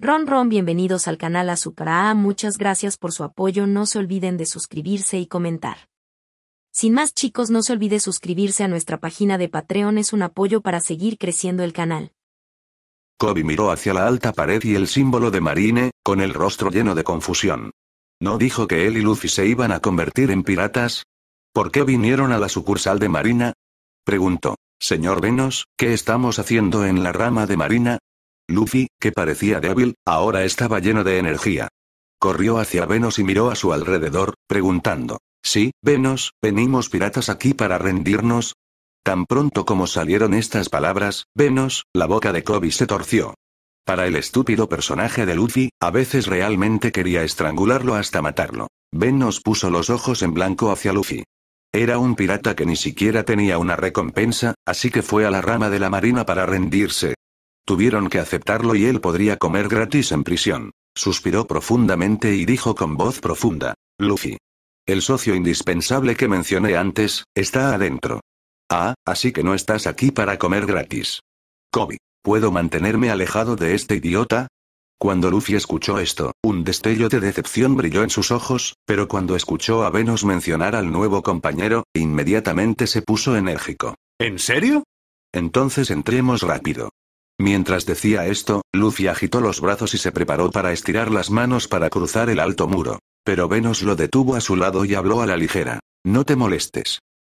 Ron Ron bienvenidos al canal A, muchas gracias por su apoyo no se olviden de suscribirse y comentar. Sin más chicos no se olvide suscribirse a nuestra página de Patreon es un apoyo para seguir creciendo el canal. Kobe miró hacia la alta pared y el símbolo de Marine, con el rostro lleno de confusión. ¿No dijo que él y Luffy se iban a convertir en piratas? ¿Por qué vinieron a la sucursal de Marina? Preguntó. Señor Venos, ¿qué estamos haciendo en la rama de Marina? Luffy, que parecía débil, ahora estaba lleno de energía. Corrió hacia Venus y miró a su alrededor, preguntando. Sí, Venus, venimos piratas aquí para rendirnos. Tan pronto como salieron estas palabras, Venus, la boca de Kobe se torció. Para el estúpido personaje de Luffy, a veces realmente quería estrangularlo hasta matarlo. Venus puso los ojos en blanco hacia Luffy. Era un pirata que ni siquiera tenía una recompensa, así que fue a la rama de la marina para rendirse, Tuvieron que aceptarlo y él podría comer gratis en prisión. Suspiró profundamente y dijo con voz profunda. Luffy. El socio indispensable que mencioné antes, está adentro. Ah, así que no estás aquí para comer gratis. Kobe. ¿Puedo mantenerme alejado de este idiota? Cuando Luffy escuchó esto, un destello de decepción brilló en sus ojos, pero cuando escuchó a Venus mencionar al nuevo compañero, inmediatamente se puso enérgico. ¿En serio? Entonces entremos rápido. Mientras decía esto, Lucy agitó los brazos y se preparó para estirar las manos para cruzar el alto muro. Pero Venus lo detuvo a su lado y habló a la ligera. No te molestes.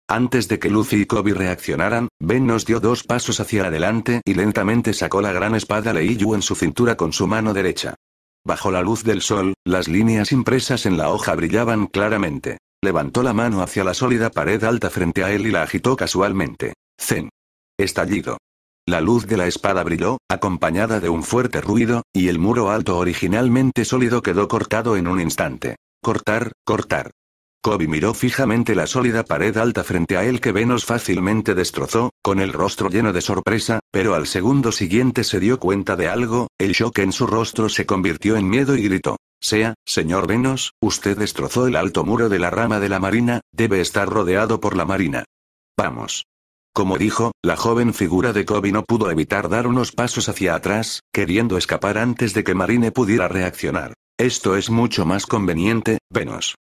Antes de que Lucy y Kobe reaccionaran, Venus dio dos pasos hacia adelante y lentamente sacó la gran espada Leiju en su cintura con su mano derecha. Bajo la luz del sol, las líneas impresas en la hoja brillaban claramente. Levantó la mano hacia la sólida pared alta frente a él y la agitó casualmente. Zen. Estallido. La luz de la espada brilló, acompañada de un fuerte ruido, y el muro alto originalmente sólido quedó cortado en un instante. Cortar, cortar. Kobe miró fijamente la sólida pared alta frente a él que Venus fácilmente destrozó, con el rostro lleno de sorpresa, pero al segundo siguiente se dio cuenta de algo, el shock en su rostro se convirtió en miedo y gritó. Sea, señor Venus, usted destrozó el alto muro de la rama de la marina, debe estar rodeado por la marina. Vamos. Como dijo, la joven figura de Kobe no pudo evitar dar unos pasos hacia atrás, queriendo escapar antes de que Marine pudiera reaccionar. Esto es mucho más conveniente, Venus.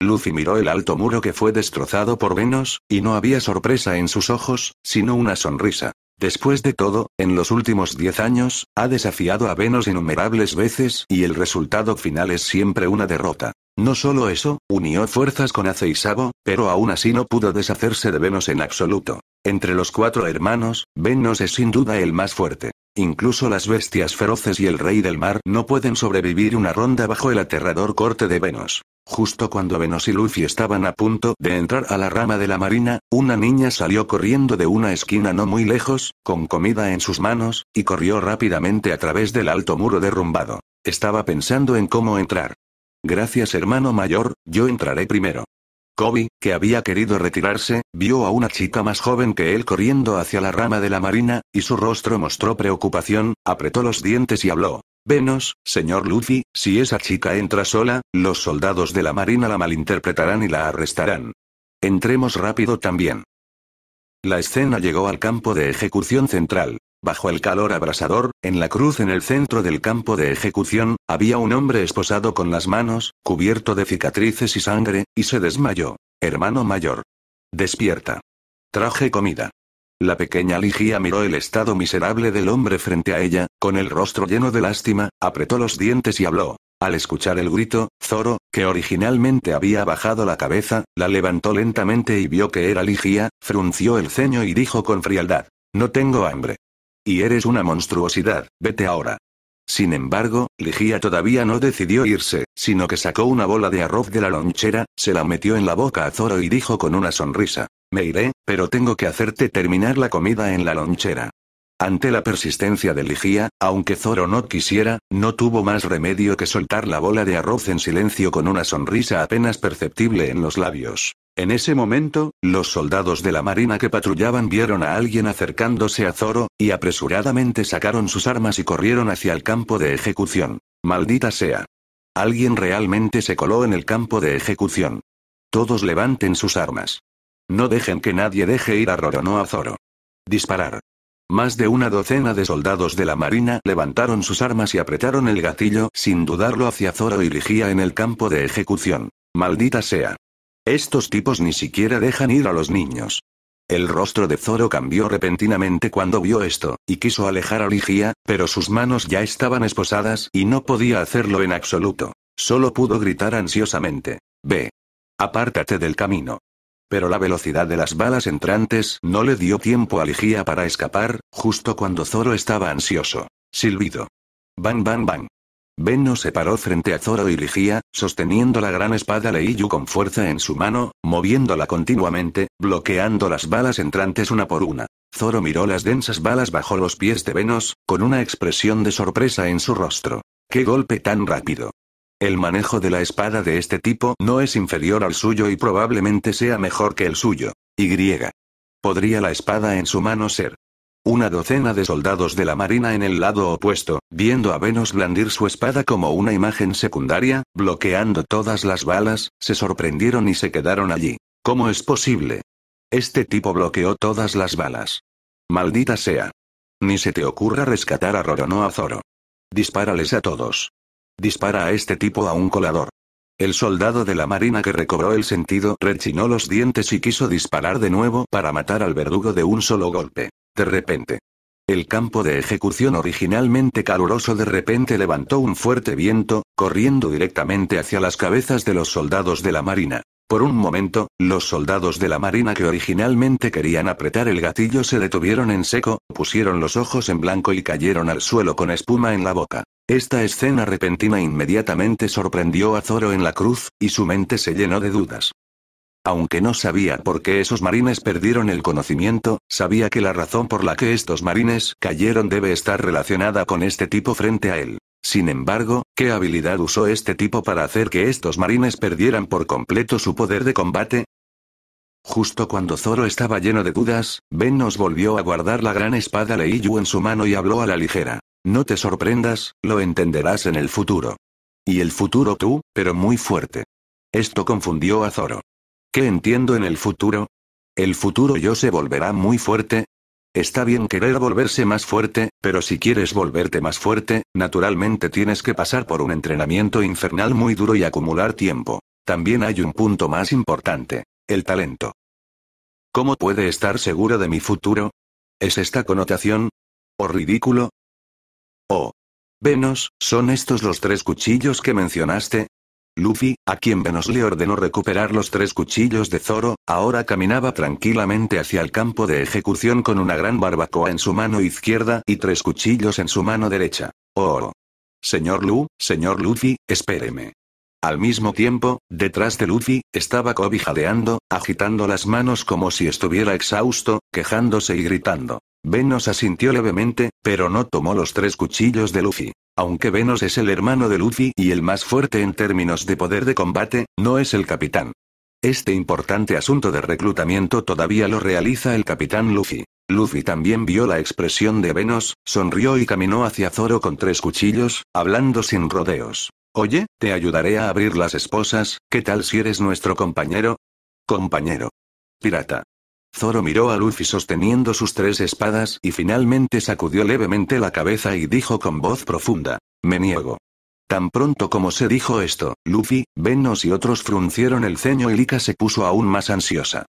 Lucy miró el alto muro que fue destrozado por Venus, y no había sorpresa en sus ojos, sino una sonrisa. Después de todo, en los últimos diez años, ha desafiado a Venus innumerables veces y el resultado final es siempre una derrota. No solo eso, unió fuerzas con Ace y Sabo, pero aún así no pudo deshacerse de Venus en absoluto. Entre los cuatro hermanos, Venus es sin duda el más fuerte. Incluso las bestias feroces y el rey del mar no pueden sobrevivir una ronda bajo el aterrador corte de Venus. Justo cuando Venus y Luffy estaban a punto de entrar a la rama de la marina, una niña salió corriendo de una esquina no muy lejos, con comida en sus manos, y corrió rápidamente a través del alto muro derrumbado. Estaba pensando en cómo entrar. Gracias hermano mayor, yo entraré primero. Kobe, que había querido retirarse, vio a una chica más joven que él corriendo hacia la rama de la marina, y su rostro mostró preocupación, apretó los dientes y habló. Venos, señor Luffy, si esa chica entra sola, los soldados de la marina la malinterpretarán y la arrestarán. Entremos rápido también. La escena llegó al campo de ejecución central. Bajo el calor abrasador, en la cruz en el centro del campo de ejecución, había un hombre esposado con las manos, cubierto de cicatrices y sangre, y se desmayó. Hermano mayor. Despierta. Traje comida. La pequeña Ligia miró el estado miserable del hombre frente a ella, con el rostro lleno de lástima, apretó los dientes y habló. Al escuchar el grito, Zoro, que originalmente había bajado la cabeza, la levantó lentamente y vio que era Ligia, frunció el ceño y dijo con frialdad. No tengo hambre. Y eres una monstruosidad, vete ahora. Sin embargo, Ligia todavía no decidió irse, sino que sacó una bola de arroz de la lonchera, se la metió en la boca a Zoro y dijo con una sonrisa, me iré, pero tengo que hacerte terminar la comida en la lonchera. Ante la persistencia de Ligia, aunque Zoro no quisiera, no tuvo más remedio que soltar la bola de arroz en silencio con una sonrisa apenas perceptible en los labios. En ese momento, los soldados de la marina que patrullaban vieron a alguien acercándose a Zoro, y apresuradamente sacaron sus armas y corrieron hacia el campo de ejecución. Maldita sea. Alguien realmente se coló en el campo de ejecución. Todos levanten sus armas. No dejen que nadie deje ir a Roronoa a Zoro. Disparar. Más de una docena de soldados de la marina levantaron sus armas y apretaron el gatillo sin dudarlo hacia Zoro y Ligia en el campo de ejecución. Maldita sea. Estos tipos ni siquiera dejan ir a los niños. El rostro de Zoro cambió repentinamente cuando vio esto, y quiso alejar a Ligia, pero sus manos ya estaban esposadas y no podía hacerlo en absoluto. Solo pudo gritar ansiosamente. Ve. Apártate del camino. Pero la velocidad de las balas entrantes no le dio tiempo a Ligia para escapar, justo cuando Zoro estaba ansioso. Silbido. Bang bang bang. Venus se paró frente a Zoro y Ligia, sosteniendo la gran espada Leiyu con fuerza en su mano, moviéndola continuamente, bloqueando las balas entrantes una por una. Zoro miró las densas balas bajo los pies de Venus, con una expresión de sorpresa en su rostro. ¡Qué golpe tan rápido! El manejo de la espada de este tipo no es inferior al suyo y probablemente sea mejor que el suyo. Y. Podría la espada en su mano ser una docena de soldados de la marina en el lado opuesto, viendo a Venus blandir su espada como una imagen secundaria, bloqueando todas las balas, se sorprendieron y se quedaron allí. ¿Cómo es posible? Este tipo bloqueó todas las balas. Maldita sea. Ni se te ocurra rescatar a Roronoa Zoro. Dispárales a todos. Dispara a este tipo a un colador. El soldado de la marina que recobró el sentido rechinó los dientes y quiso disparar de nuevo para matar al verdugo de un solo golpe. De repente. El campo de ejecución originalmente caluroso de repente levantó un fuerte viento, corriendo directamente hacia las cabezas de los soldados de la Marina. Por un momento, los soldados de la Marina que originalmente querían apretar el gatillo se detuvieron en seco, pusieron los ojos en blanco y cayeron al suelo con espuma en la boca. Esta escena repentina inmediatamente sorprendió a Zoro en la cruz, y su mente se llenó de dudas. Aunque no sabía por qué esos marines perdieron el conocimiento, sabía que la razón por la que estos marines cayeron debe estar relacionada con este tipo frente a él. Sin embargo, ¿qué habilidad usó este tipo para hacer que estos marines perdieran por completo su poder de combate? Justo cuando Zoro estaba lleno de dudas, Ben nos volvió a guardar la gran espada Leiyu en su mano y habló a la ligera. No te sorprendas, lo entenderás en el futuro. Y el futuro tú, pero muy fuerte. Esto confundió a Zoro. ¿Qué entiendo en el futuro? El futuro yo se volverá muy fuerte. Está bien querer volverse más fuerte, pero si quieres volverte más fuerte, naturalmente tienes que pasar por un entrenamiento infernal muy duro y acumular tiempo. También hay un punto más importante, el talento. ¿Cómo puede estar seguro de mi futuro? ¿Es esta connotación? ¿O ridículo? ¿O oh. Venos, ¿son estos los tres cuchillos que mencionaste? Luffy, a quien Venus le ordenó recuperar los tres cuchillos de Zoro, ahora caminaba tranquilamente hacia el campo de ejecución con una gran barbacoa en su mano izquierda y tres cuchillos en su mano derecha. Oh. Señor Lu, señor Luffy, espéreme. Al mismo tiempo, detrás de Luffy, estaba Kobe jadeando, agitando las manos como si estuviera exhausto, quejándose y gritando. Venus asintió levemente, pero no tomó los tres cuchillos de Luffy. Aunque Venus es el hermano de Luffy y el más fuerte en términos de poder de combate, no es el capitán. Este importante asunto de reclutamiento todavía lo realiza el capitán Luffy. Luffy también vio la expresión de Venus, sonrió y caminó hacia Zoro con tres cuchillos, hablando sin rodeos. Oye, te ayudaré a abrir las esposas, ¿qué tal si eres nuestro compañero? Compañero. Pirata. Zoro miró a Luffy sosteniendo sus tres espadas y finalmente sacudió levemente la cabeza y dijo con voz profunda. Me niego. Tan pronto como se dijo esto, Luffy, Venos y otros fruncieron el ceño y Lika se puso aún más ansiosa.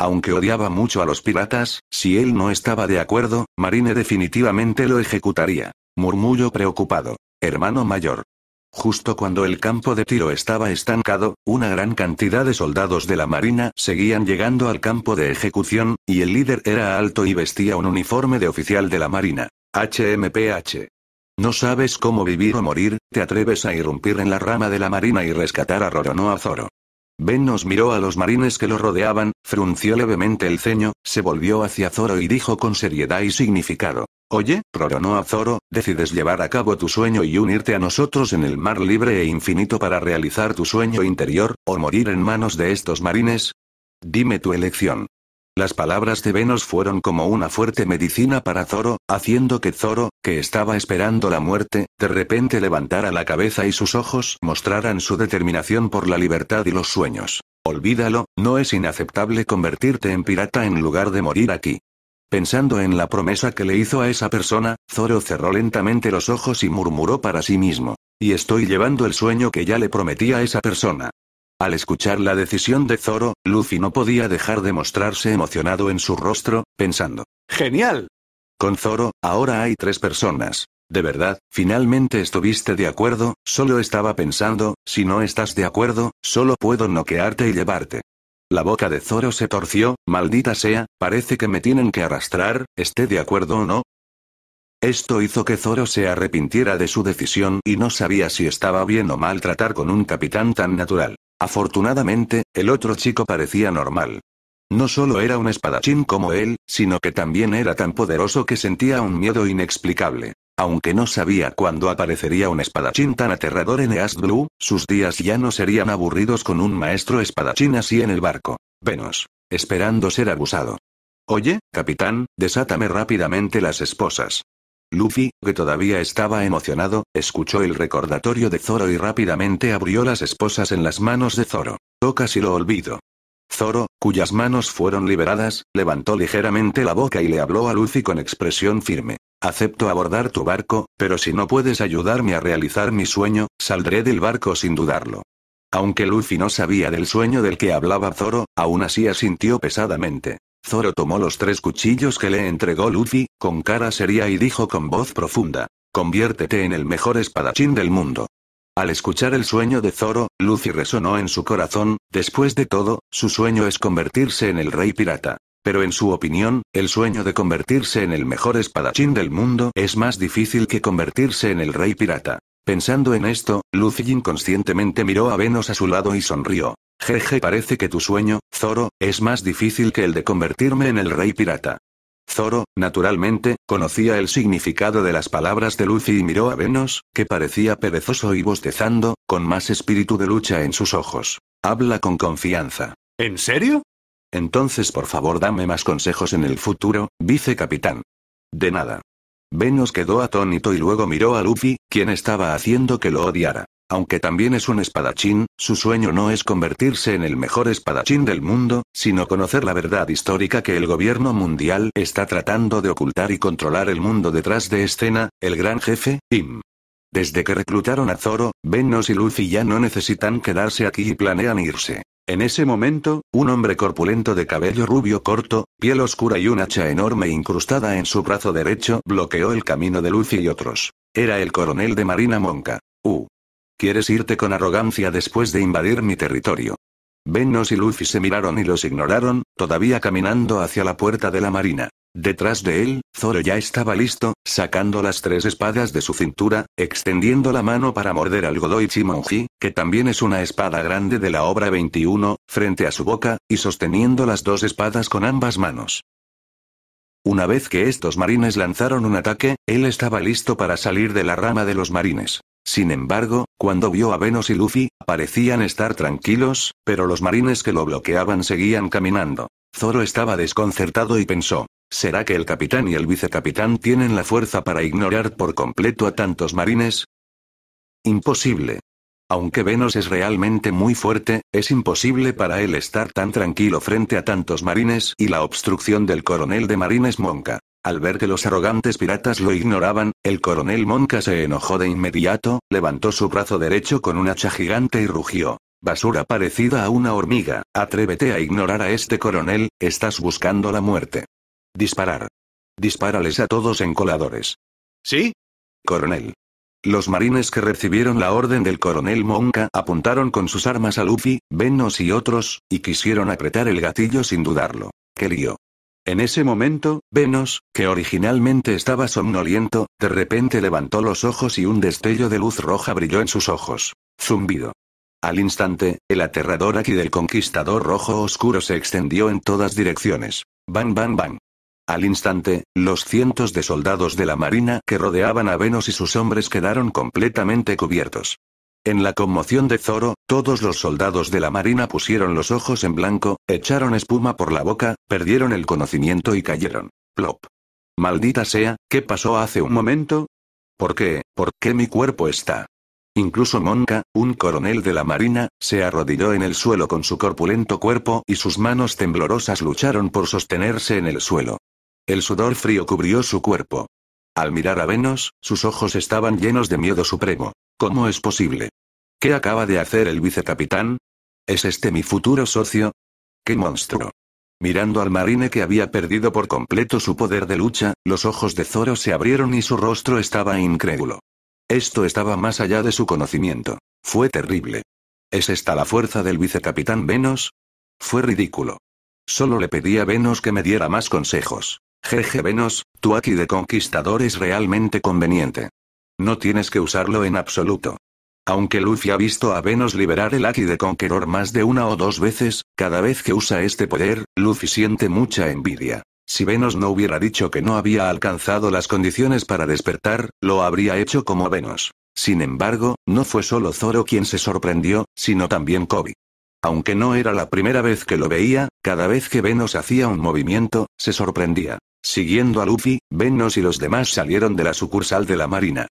Aunque odiaba mucho a los piratas, si él no estaba de acuerdo, Marine definitivamente lo ejecutaría. Murmullo preocupado. Hermano mayor, Justo cuando el campo de tiro estaba estancado, una gran cantidad de soldados de la Marina seguían llegando al campo de ejecución, y el líder era alto y vestía un uniforme de oficial de la Marina. HMPH. No sabes cómo vivir o morir, te atreves a irrumpir en la rama de la Marina y rescatar a Roronoa Zoro. Ben nos miró a los marines que lo rodeaban, frunció levemente el ceño, se volvió hacia Zoro y dijo con seriedad y significado. Oye, Roronoa a Zoro, decides llevar a cabo tu sueño y unirte a nosotros en el mar libre e infinito para realizar tu sueño interior, o morir en manos de estos marines? Dime tu elección. Las palabras de Venus fueron como una fuerte medicina para Zoro, haciendo que Zoro, que estaba esperando la muerte, de repente levantara la cabeza y sus ojos mostraran su determinación por la libertad y los sueños. Olvídalo, no es inaceptable convertirte en pirata en lugar de morir aquí. Pensando en la promesa que le hizo a esa persona, Zoro cerró lentamente los ojos y murmuró para sí mismo. Y estoy llevando el sueño que ya le prometí a esa persona. Al escuchar la decisión de Zoro, Luffy no podía dejar de mostrarse emocionado en su rostro, pensando. ¡Genial! Con Zoro, ahora hay tres personas. De verdad, finalmente estuviste de acuerdo, solo estaba pensando, si no estás de acuerdo, solo puedo noquearte y llevarte. La boca de Zoro se torció, maldita sea, parece que me tienen que arrastrar, esté de acuerdo o no. Esto hizo que Zoro se arrepintiera de su decisión y no sabía si estaba bien o mal tratar con un capitán tan natural. Afortunadamente, el otro chico parecía normal. No solo era un espadachín como él, sino que también era tan poderoso que sentía un miedo inexplicable. Aunque no sabía cuándo aparecería un espadachín tan aterrador en East Blue, sus días ya no serían aburridos con un maestro espadachín así en el barco. Venos. Esperando ser abusado. Oye, capitán, desátame rápidamente las esposas. Luffy, que todavía estaba emocionado, escuchó el recordatorio de Zoro y rápidamente abrió las esposas en las manos de Zoro. Toca si lo olvido. Zoro, cuyas manos fueron liberadas, levantó ligeramente la boca y le habló a Luffy con expresión firme. Acepto abordar tu barco, pero si no puedes ayudarme a realizar mi sueño, saldré del barco sin dudarlo. Aunque Luffy no sabía del sueño del que hablaba Zoro, aún así asintió pesadamente. Zoro tomó los tres cuchillos que le entregó Luffy, con cara seria y dijo con voz profunda, Conviértete en el mejor espadachín del mundo. Al escuchar el sueño de Zoro, Lucy resonó en su corazón, después de todo, su sueño es convertirse en el rey pirata. Pero en su opinión, el sueño de convertirse en el mejor espadachín del mundo es más difícil que convertirse en el rey pirata. Pensando en esto, Lucy inconscientemente miró a Venus a su lado y sonrió. Jeje parece que tu sueño, Zoro, es más difícil que el de convertirme en el rey pirata. Zoro, naturalmente, conocía el significado de las palabras de Luffy y miró a Venus, que parecía perezoso y bostezando, con más espíritu de lucha en sus ojos. Habla con confianza. ¿En serio? Entonces por favor dame más consejos en el futuro, vicecapitán. De nada. Venus quedó atónito y luego miró a Luffy, quien estaba haciendo que lo odiara. Aunque también es un espadachín, su sueño no es convertirse en el mejor espadachín del mundo, sino conocer la verdad histórica que el gobierno mundial está tratando de ocultar y controlar el mundo detrás de escena, el gran jefe, Im. Desde que reclutaron a Zoro, Venus y Lucy ya no necesitan quedarse aquí y planean irse. En ese momento, un hombre corpulento de cabello rubio corto, piel oscura y un hacha enorme incrustada en su brazo derecho bloqueó el camino de Lucy y otros. Era el coronel de Marina Monca. U. Uh. Quieres irte con arrogancia después de invadir mi territorio. Vennos y Luffy se miraron y los ignoraron, todavía caminando hacia la puerta de la marina. Detrás de él, Zoro ya estaba listo, sacando las tres espadas de su cintura, extendiendo la mano para morder al Godoy Chimonji, que también es una espada grande de la obra 21, frente a su boca, y sosteniendo las dos espadas con ambas manos. Una vez que estos marines lanzaron un ataque, él estaba listo para salir de la rama de los marines. Sin embargo, cuando vio a Venus y Luffy, parecían estar tranquilos, pero los marines que lo bloqueaban seguían caminando. Zoro estaba desconcertado y pensó, ¿será que el capitán y el vicecapitán tienen la fuerza para ignorar por completo a tantos marines? Imposible. Aunque Venus es realmente muy fuerte, es imposible para él estar tan tranquilo frente a tantos marines y la obstrucción del coronel de marines Monka. Al ver que los arrogantes piratas lo ignoraban, el coronel Monca se enojó de inmediato, levantó su brazo derecho con un hacha gigante y rugió. Basura parecida a una hormiga, atrévete a ignorar a este coronel, estás buscando la muerte. Disparar. Dispárales a todos en coladores. ¿Sí? Coronel. Los marines que recibieron la orden del coronel Monca apuntaron con sus armas a Luffy, Venos y otros, y quisieron apretar el gatillo sin dudarlo. Querío. En ese momento, Venus, que originalmente estaba somnoliento, de repente levantó los ojos y un destello de luz roja brilló en sus ojos. Zumbido. Al instante, el aterrador aquí del conquistador rojo oscuro se extendió en todas direcciones. Bang, bang, bang. Al instante, los cientos de soldados de la marina que rodeaban a Venus y sus hombres quedaron completamente cubiertos. En la conmoción de Zoro, todos los soldados de la marina pusieron los ojos en blanco, echaron espuma por la boca, perdieron el conocimiento y cayeron. Plop. Maldita sea, ¿qué pasó hace un momento? ¿Por qué? ¿Por qué mi cuerpo está? Incluso Monka, un coronel de la marina, se arrodilló en el suelo con su corpulento cuerpo y sus manos temblorosas lucharon por sostenerse en el suelo. El sudor frío cubrió su cuerpo. Al mirar a Venus, sus ojos estaban llenos de miedo supremo. ¿Cómo es posible? ¿Qué acaba de hacer el vicecapitán? ¿Es este mi futuro socio? ¡Qué monstruo! Mirando al marine que había perdido por completo su poder de lucha, los ojos de Zoro se abrieron y su rostro estaba incrédulo. Esto estaba más allá de su conocimiento. Fue terrible. ¿Es esta la fuerza del vicecapitán Venos? Fue ridículo. Solo le pedí a Venus que me diera más consejos. Jeje Venos, tu aquí de conquistador es realmente conveniente. No tienes que usarlo en absoluto. Aunque Luffy ha visto a Venus liberar el Aki de Conqueror más de una o dos veces, cada vez que usa este poder, Luffy siente mucha envidia. Si Venus no hubiera dicho que no había alcanzado las condiciones para despertar, lo habría hecho como Venus. Sin embargo, no fue solo Zoro quien se sorprendió, sino también Kobe. Aunque no era la primera vez que lo veía, cada vez que Venus hacía un movimiento, se sorprendía. Siguiendo a Luffy, Venus y los demás salieron de la sucursal de la marina.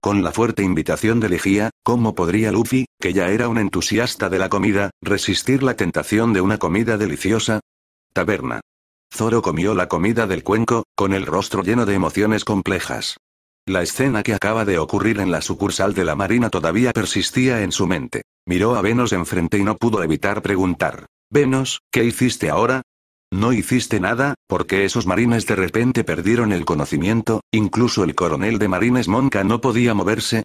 Con la fuerte invitación de Legía, ¿cómo podría Luffy, que ya era un entusiasta de la comida, resistir la tentación de una comida deliciosa? Taberna. Zoro comió la comida del cuenco, con el rostro lleno de emociones complejas. La escena que acaba de ocurrir en la sucursal de la Marina todavía persistía en su mente. Miró a Venus enfrente y no pudo evitar preguntar. Venus, ¿qué hiciste ahora? No hiciste nada, porque esos marines de repente perdieron el conocimiento, incluso el coronel de marines Monca no podía moverse.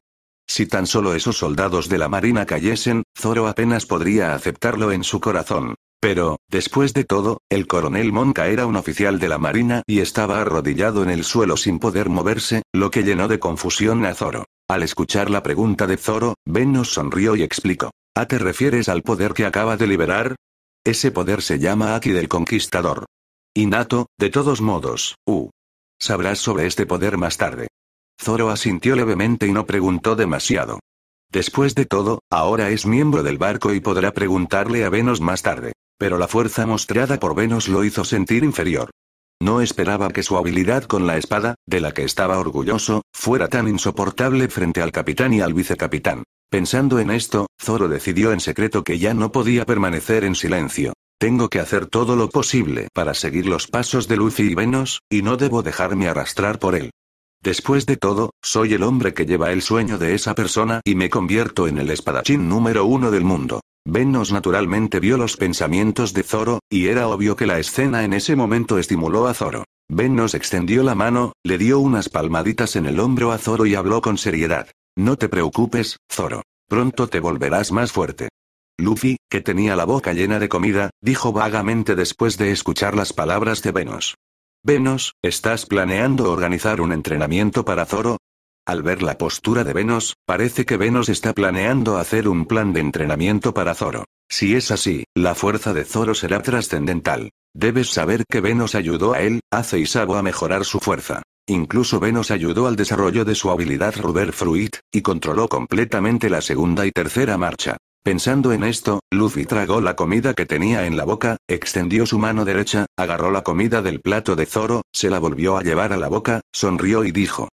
Si tan solo esos soldados de la marina cayesen, Zoro apenas podría aceptarlo en su corazón. Pero, después de todo, el coronel Monca era un oficial de la marina y estaba arrodillado en el suelo sin poder moverse, lo que llenó de confusión a Zoro. Al escuchar la pregunta de Zoro, Venus sonrió y explicó. ¿A te refieres al poder que acaba de liberar? Ese poder se llama Aki del Conquistador. Inato, de todos modos, uh. Sabrás sobre este poder más tarde. Zoro asintió levemente y no preguntó demasiado. Después de todo, ahora es miembro del barco y podrá preguntarle a Venus más tarde. Pero la fuerza mostrada por Venus lo hizo sentir inferior. No esperaba que su habilidad con la espada, de la que estaba orgulloso, fuera tan insoportable frente al capitán y al vicecapitán. Pensando en esto, Zoro decidió en secreto que ya no podía permanecer en silencio. Tengo que hacer todo lo posible para seguir los pasos de Luffy y Venos, y no debo dejarme arrastrar por él. Después de todo, soy el hombre que lleva el sueño de esa persona y me convierto en el espadachín número uno del mundo. Venos naturalmente vio los pensamientos de Zoro, y era obvio que la escena en ese momento estimuló a Zoro. Venos extendió la mano, le dio unas palmaditas en el hombro a Zoro y habló con seriedad. No te preocupes, Zoro. Pronto te volverás más fuerte. Luffy, que tenía la boca llena de comida, dijo vagamente después de escuchar las palabras de Venus. Venus, ¿estás planeando organizar un entrenamiento para Zoro? Al ver la postura de Venus, parece que Venus está planeando hacer un plan de entrenamiento para Zoro. Si es así, la fuerza de Zoro será trascendental. Debes saber que Venus ayudó a él, a Sabo a mejorar su fuerza. Incluso Venus ayudó al desarrollo de su habilidad ruber Fruit, y controló completamente la segunda y tercera marcha. Pensando en esto, Luffy tragó la comida que tenía en la boca, extendió su mano derecha, agarró la comida del plato de Zoro, se la volvió a llevar a la boca, sonrió y dijo.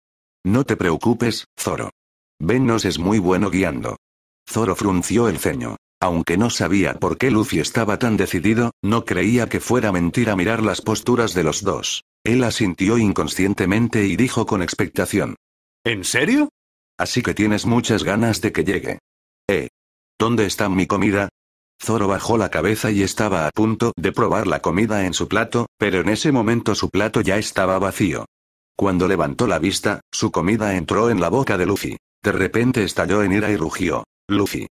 No te preocupes, Zoro. Venus es muy bueno guiando. Zoro frunció el ceño. Aunque no sabía por qué Luffy estaba tan decidido, no creía que fuera mentira mirar las posturas de los dos. Él asintió inconscientemente y dijo con expectación. ¿En serio? Así que tienes muchas ganas de que llegue. Eh. ¿Dónde está mi comida? Zoro bajó la cabeza y estaba a punto de probar la comida en su plato, pero en ese momento su plato ya estaba vacío. Cuando levantó la vista, su comida entró en la boca de Luffy. De repente estalló en ira y rugió. Luffy.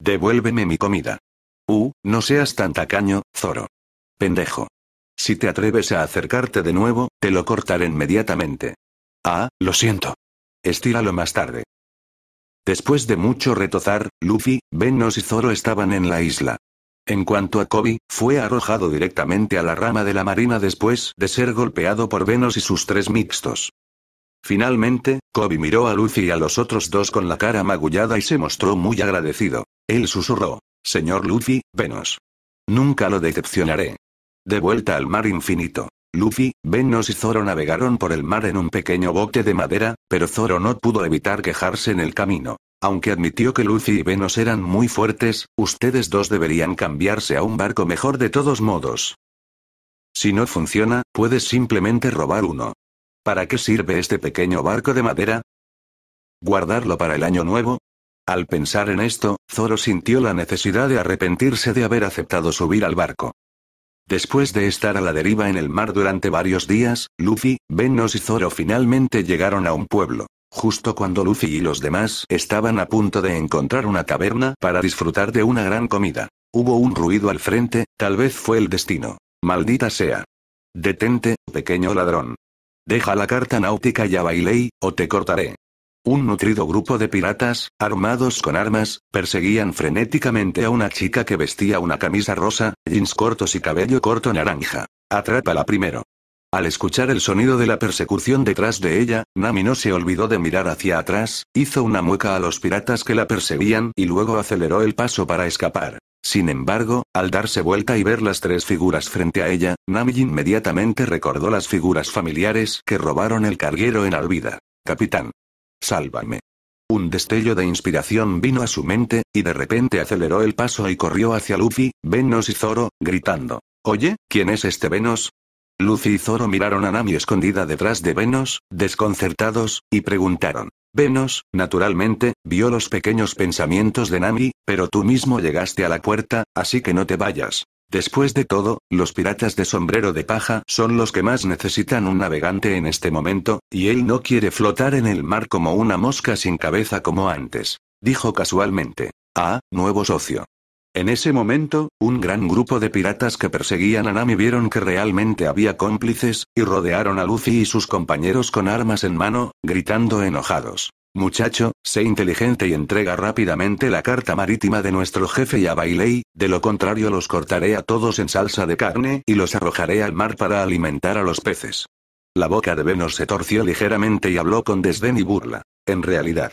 Devuélveme mi comida. Uh, no seas tan tacaño, Zoro. Pendejo. Si te atreves a acercarte de nuevo, te lo cortaré inmediatamente. Ah, lo siento. Estíralo más tarde. Después de mucho retozar, Luffy, Venus y Zoro estaban en la isla. En cuanto a Kobe, fue arrojado directamente a la rama de la marina después de ser golpeado por Venus y sus tres mixtos. Finalmente, Kobe miró a Luffy y a los otros dos con la cara magullada y se mostró muy agradecido. Él susurró, Señor Luffy, Venus. Nunca lo decepcionaré. De vuelta al mar infinito. Luffy, Venus y Zoro navegaron por el mar en un pequeño bote de madera, pero Zoro no pudo evitar quejarse en el camino. Aunque admitió que Luffy y Venus eran muy fuertes, ustedes dos deberían cambiarse a un barco mejor de todos modos. Si no funciona, puedes simplemente robar uno. ¿Para qué sirve este pequeño barco de madera? ¿Guardarlo para el año nuevo? Al pensar en esto, Zoro sintió la necesidad de arrepentirse de haber aceptado subir al barco. Después de estar a la deriva en el mar durante varios días, Luffy, Venus y Zoro finalmente llegaron a un pueblo. Justo cuando Luffy y los demás estaban a punto de encontrar una caverna para disfrutar de una gran comida. Hubo un ruido al frente, tal vez fue el destino. Maldita sea. Detente, pequeño ladrón. Deja la carta náutica ya bailey, o te cortaré. Un nutrido grupo de piratas, armados con armas, perseguían frenéticamente a una chica que vestía una camisa rosa, jeans cortos y cabello corto naranja. Atrápala primero. Al escuchar el sonido de la persecución detrás de ella, Nami no se olvidó de mirar hacia atrás, hizo una mueca a los piratas que la perseguían y luego aceleró el paso para escapar. Sin embargo, al darse vuelta y ver las tres figuras frente a ella, Nami inmediatamente recordó las figuras familiares que robaron el carguero en Alvida. Capitán. Sálvame. Un destello de inspiración vino a su mente, y de repente aceleró el paso y corrió hacia Luffy, Venus y Zoro, gritando. Oye, ¿quién es este Venus? Luffy y Zoro miraron a Nami escondida detrás de Venus, desconcertados, y preguntaron. Venus, naturalmente, vio los pequeños pensamientos de Nami, pero tú mismo llegaste a la puerta, así que no te vayas. Después de todo, los piratas de sombrero de paja son los que más necesitan un navegante en este momento, y él no quiere flotar en el mar como una mosca sin cabeza como antes. Dijo casualmente. Ah, nuevo socio. En ese momento, un gran grupo de piratas que perseguían a Nami vieron que realmente había cómplices, y rodearon a Luffy y sus compañeros con armas en mano, gritando enojados. Muchacho, sé inteligente y entrega rápidamente la carta marítima de nuestro jefe y a Bailey, de lo contrario los cortaré a todos en salsa de carne y los arrojaré al mar para alimentar a los peces. La boca de Venus se torció ligeramente y habló con desdén y burla. En realidad.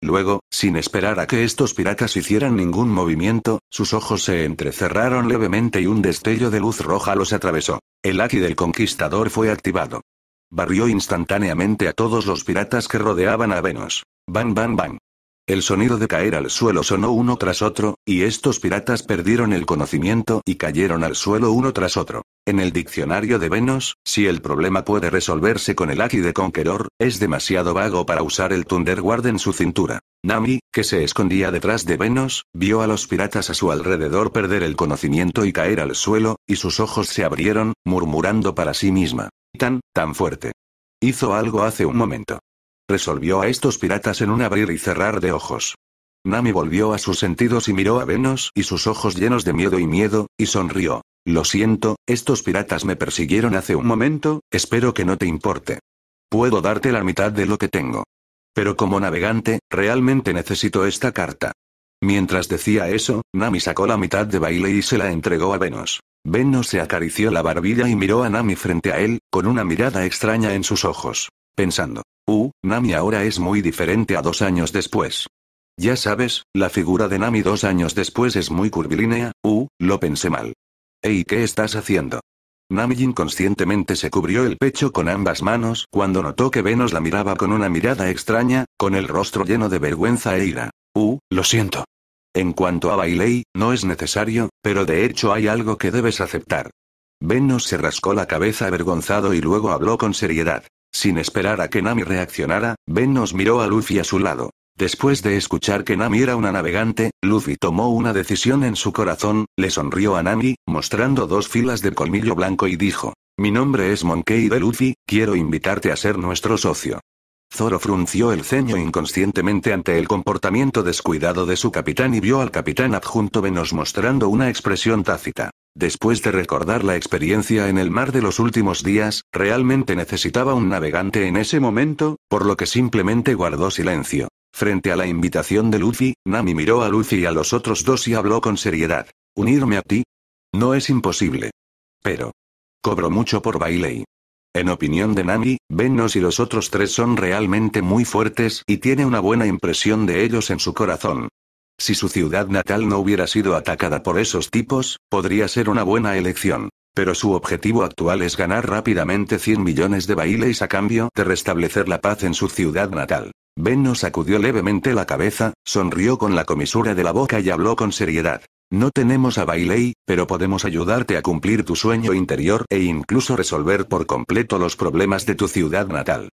Luego, sin esperar a que estos piratas hicieran ningún movimiento, sus ojos se entrecerraron levemente y un destello de luz roja los atravesó. El aquí del conquistador fue activado. Barrió instantáneamente a todos los piratas que rodeaban a Venus. Bang, bang, bang. El sonido de caer al suelo sonó uno tras otro, y estos piratas perdieron el conocimiento y cayeron al suelo uno tras otro. En el diccionario de Venus, si el problema puede resolverse con el Aki de Conqueror, es demasiado vago para usar el Thunder Guard en su cintura. Nami, que se escondía detrás de Venus, vio a los piratas a su alrededor perder el conocimiento y caer al suelo, y sus ojos se abrieron, murmurando para sí misma tan, tan fuerte. Hizo algo hace un momento. Resolvió a estos piratas en un abrir y cerrar de ojos. Nami volvió a sus sentidos y miró a Venus y sus ojos llenos de miedo y miedo, y sonrió. Lo siento, estos piratas me persiguieron hace un momento, espero que no te importe. Puedo darte la mitad de lo que tengo. Pero como navegante, realmente necesito esta carta. Mientras decía eso, Nami sacó la mitad de baile y se la entregó a Venus. Venus se acarició la barbilla y miró a Nami frente a él, con una mirada extraña en sus ojos. Pensando, uh, Nami ahora es muy diferente a dos años después. Ya sabes, la figura de Nami dos años después es muy curvilínea, uh, lo pensé mal. Ey, ¿qué estás haciendo? Nami inconscientemente se cubrió el pecho con ambas manos cuando notó que Venus la miraba con una mirada extraña, con el rostro lleno de vergüenza e ira. Uh, lo siento. En cuanto a Bailey, no es necesario, pero de hecho hay algo que debes aceptar. Venus se rascó la cabeza avergonzado y luego habló con seriedad. Sin esperar a que Nami reaccionara, Venus miró a Luffy a su lado. Después de escuchar que Nami era una navegante, Luffy tomó una decisión en su corazón, le sonrió a Nami, mostrando dos filas de colmillo blanco y dijo, mi nombre es Monkey de Luffy, quiero invitarte a ser nuestro socio. Zoro frunció el ceño inconscientemente ante el comportamiento descuidado de su capitán y vio al capitán adjunto Venus mostrando una expresión tácita. Después de recordar la experiencia en el mar de los últimos días, realmente necesitaba un navegante en ese momento, por lo que simplemente guardó silencio. Frente a la invitación de Luffy, Nami miró a Luffy y a los otros dos y habló con seriedad. ¿Unirme a ti? No es imposible. Pero. Cobro mucho por Bailey. En opinión de Nami, Venus y los otros tres son realmente muy fuertes y tiene una buena impresión de ellos en su corazón. Si su ciudad natal no hubiera sido atacada por esos tipos, podría ser una buena elección. Pero su objetivo actual es ganar rápidamente 100 millones de bailes a cambio de restablecer la paz en su ciudad natal. Venus sacudió levemente la cabeza, sonrió con la comisura de la boca y habló con seriedad. No tenemos a Bailey, pero podemos ayudarte a cumplir tu sueño interior e incluso resolver por completo los problemas de tu ciudad natal.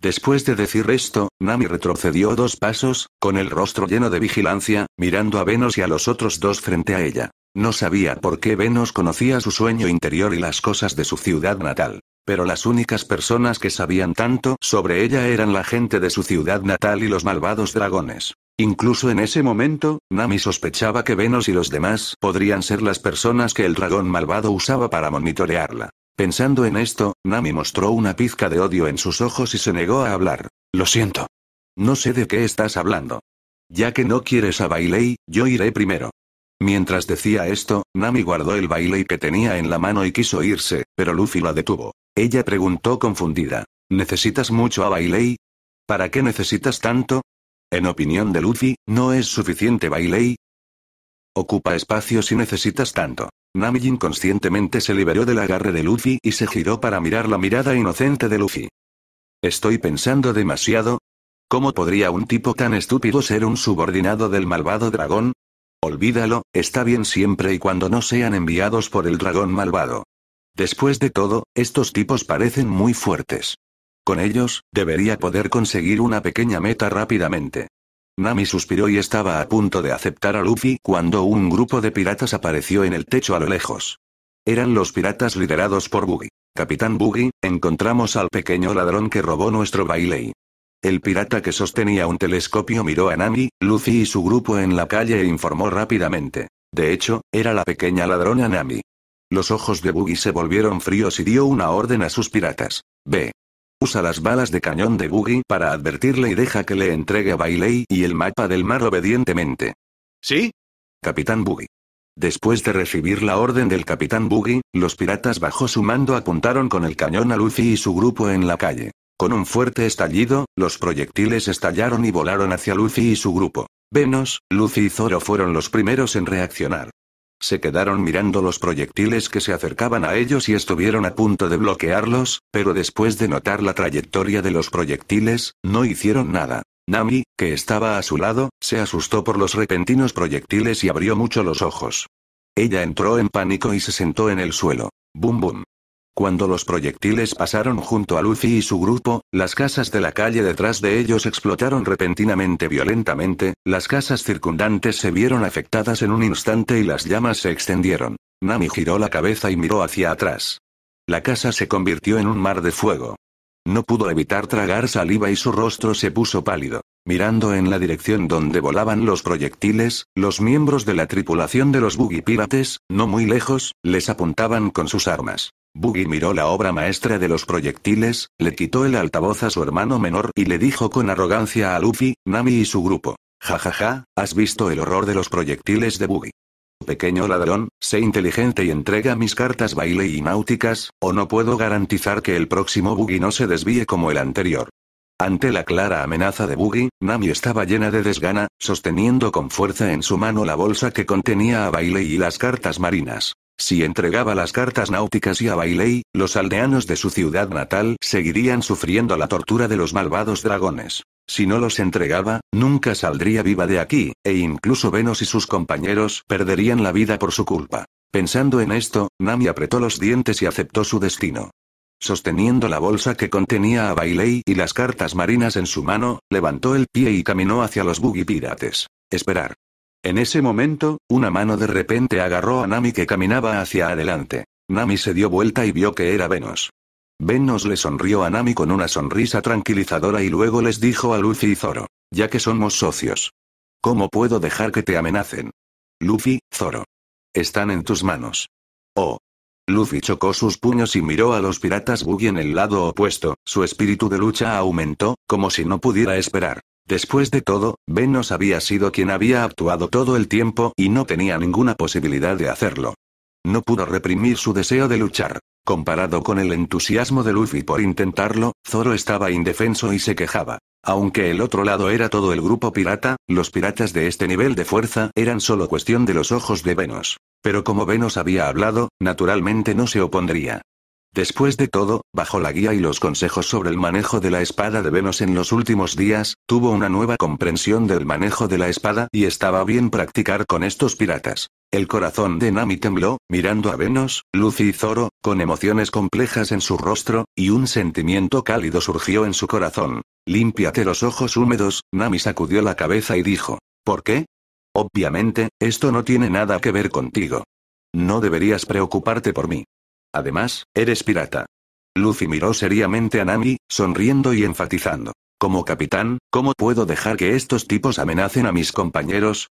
Después de decir esto, Nami retrocedió dos pasos, con el rostro lleno de vigilancia, mirando a Venus y a los otros dos frente a ella. No sabía por qué Venus conocía su sueño interior y las cosas de su ciudad natal. Pero las únicas personas que sabían tanto sobre ella eran la gente de su ciudad natal y los malvados dragones. Incluso en ese momento, Nami sospechaba que Venus y los demás podrían ser las personas que el dragón malvado usaba para monitorearla. Pensando en esto, Nami mostró una pizca de odio en sus ojos y se negó a hablar. Lo siento. No sé de qué estás hablando. Ya que no quieres a Bailey, yo iré primero. Mientras decía esto, Nami guardó el Bailey que tenía en la mano y quiso irse, pero Luffy la detuvo. Ella preguntó confundida. ¿Necesitas mucho a Bailey? ¿Para qué necesitas tanto? En opinión de Luffy, ¿no es suficiente Bailey? Ocupa espacio si necesitas tanto. Nami inconscientemente se liberó del agarre de Luffy y se giró para mirar la mirada inocente de Luffy. ¿Estoy pensando demasiado? ¿Cómo podría un tipo tan estúpido ser un subordinado del malvado dragón? Olvídalo, está bien siempre y cuando no sean enviados por el dragón malvado. Después de todo, estos tipos parecen muy fuertes. Con ellos, debería poder conseguir una pequeña meta rápidamente. Nami suspiró y estaba a punto de aceptar a Luffy cuando un grupo de piratas apareció en el techo a lo lejos. Eran los piratas liderados por Boogie. Capitán Boogie, encontramos al pequeño ladrón que robó nuestro baile. El pirata que sostenía un telescopio miró a Nami, Luffy y su grupo en la calle e informó rápidamente. De hecho, era la pequeña ladrona Nami. Los ojos de Boogie se volvieron fríos y dio una orden a sus piratas. B. Usa las balas de cañón de Boogie para advertirle y deja que le entregue a Bailey y el mapa del mar obedientemente. ¿Sí? Capitán Buggy. Después de recibir la orden del capitán Boogie, los piratas bajo su mando apuntaron con el cañón a Lucy y su grupo en la calle. Con un fuerte estallido, los proyectiles estallaron y volaron hacia Lucy y su grupo. Venus, Lucy y Zoro fueron los primeros en reaccionar. Se quedaron mirando los proyectiles que se acercaban a ellos y estuvieron a punto de bloquearlos, pero después de notar la trayectoria de los proyectiles, no hicieron nada. Nami, que estaba a su lado, se asustó por los repentinos proyectiles y abrió mucho los ojos. Ella entró en pánico y se sentó en el suelo. Bum bum. Cuando los proyectiles pasaron junto a Luffy y su grupo, las casas de la calle detrás de ellos explotaron repentinamente violentamente, las casas circundantes se vieron afectadas en un instante y las llamas se extendieron. Nami giró la cabeza y miró hacia atrás. La casa se convirtió en un mar de fuego. No pudo evitar tragar saliva y su rostro se puso pálido. Mirando en la dirección donde volaban los proyectiles, los miembros de la tripulación de los buggy pirates, no muy lejos, les apuntaban con sus armas. Boogie miró la obra maestra de los proyectiles, le quitó el altavoz a su hermano menor y le dijo con arrogancia a Luffy, Nami y su grupo. Jajaja, ja, ja, has visto el horror de los proyectiles de Boogie. Pequeño ladrón, sé inteligente y entrega mis cartas baile y náuticas, o no puedo garantizar que el próximo Boogie no se desvíe como el anterior. Ante la clara amenaza de Boogie, Nami estaba llena de desgana, sosteniendo con fuerza en su mano la bolsa que contenía a Bailey y las cartas marinas. Si entregaba las cartas náuticas y a Bailey, los aldeanos de su ciudad natal seguirían sufriendo la tortura de los malvados dragones. Si no los entregaba, nunca saldría viva de aquí, e incluso Venus y sus compañeros perderían la vida por su culpa. Pensando en esto, Nami apretó los dientes y aceptó su destino. Sosteniendo la bolsa que contenía a Bailey y las cartas marinas en su mano, levantó el pie y caminó hacia los buggy pirates. Esperar. En ese momento, una mano de repente agarró a Nami que caminaba hacia adelante. Nami se dio vuelta y vio que era Venus. Venus le sonrió a Nami con una sonrisa tranquilizadora y luego les dijo a Luffy y Zoro, ya que somos socios. ¿Cómo puedo dejar que te amenacen? Luffy, Zoro. Están en tus manos. Oh. Luffy chocó sus puños y miró a los piratas Buggy en el lado opuesto, su espíritu de lucha aumentó, como si no pudiera esperar. Después de todo, Venus había sido quien había actuado todo el tiempo y no tenía ninguna posibilidad de hacerlo. No pudo reprimir su deseo de luchar. Comparado con el entusiasmo de Luffy por intentarlo, Zoro estaba indefenso y se quejaba. Aunque el otro lado era todo el grupo pirata, los piratas de este nivel de fuerza eran solo cuestión de los ojos de Venus. Pero como Venus había hablado, naturalmente no se opondría. Después de todo, bajo la guía y los consejos sobre el manejo de la espada de Venus en los últimos días, tuvo una nueva comprensión del manejo de la espada y estaba bien practicar con estos piratas. El corazón de Nami tembló, mirando a Venus, Lucy y Zoro, con emociones complejas en su rostro, y un sentimiento cálido surgió en su corazón. Límpiate los ojos húmedos, Nami sacudió la cabeza y dijo. ¿Por qué? Obviamente, esto no tiene nada que ver contigo. No deberías preocuparte por mí. Además, eres pirata. Lucy miró seriamente a Nami, sonriendo y enfatizando. Como capitán, ¿cómo puedo dejar que estos tipos amenacen a mis compañeros?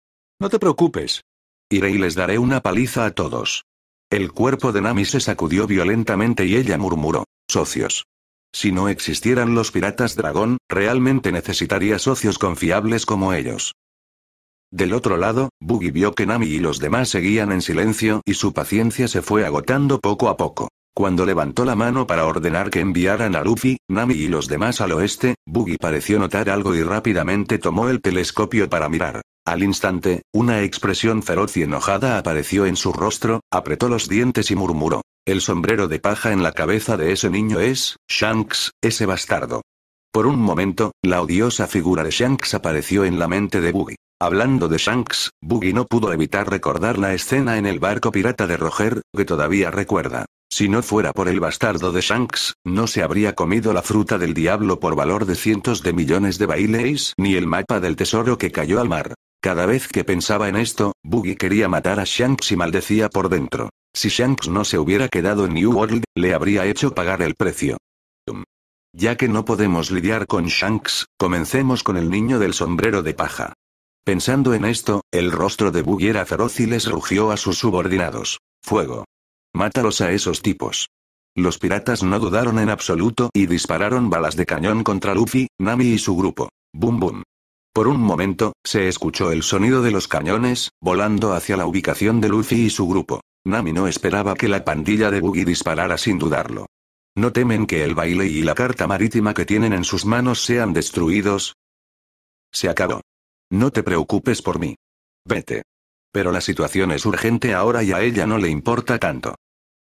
No te preocupes. Iré y les daré una paliza a todos. El cuerpo de Nami se sacudió violentamente y ella murmuró. Socios. Si no existieran los piratas dragón, realmente necesitaría socios confiables como ellos. Del otro lado, Buggy vio que Nami y los demás seguían en silencio y su paciencia se fue agotando poco a poco. Cuando levantó la mano para ordenar que enviaran a Luffy, Nami y los demás al oeste, Buggy pareció notar algo y rápidamente tomó el telescopio para mirar. Al instante, una expresión feroz y enojada apareció en su rostro, apretó los dientes y murmuró. El sombrero de paja en la cabeza de ese niño es, Shanks, ese bastardo. Por un momento, la odiosa figura de Shanks apareció en la mente de Buggy. Hablando de Shanks, Buggy no pudo evitar recordar la escena en el barco pirata de Roger, que todavía recuerda. Si no fuera por el bastardo de Shanks, no se habría comido la fruta del diablo por valor de cientos de millones de baileys ni el mapa del tesoro que cayó al mar. Cada vez que pensaba en esto, Buggy quería matar a Shanks y maldecía por dentro. Si Shanks no se hubiera quedado en New World, le habría hecho pagar el precio. Mm. Ya que no podemos lidiar con Shanks, comencemos con el niño del sombrero de paja. Pensando en esto, el rostro de Buggy era feroz y les rugió a sus subordinados. Fuego. Mátalos a esos tipos. Los piratas no dudaron en absoluto y dispararon balas de cañón contra Luffy, Nami y su grupo. Bum bum. Por un momento, se escuchó el sonido de los cañones, volando hacia la ubicación de Luffy y su grupo. Nami no esperaba que la pandilla de Buggy disparara sin dudarlo. ¿No temen que el baile y la carta marítima que tienen en sus manos sean destruidos? Se acabó. No te preocupes por mí. Vete. Pero la situación es urgente ahora y a ella no le importa tanto.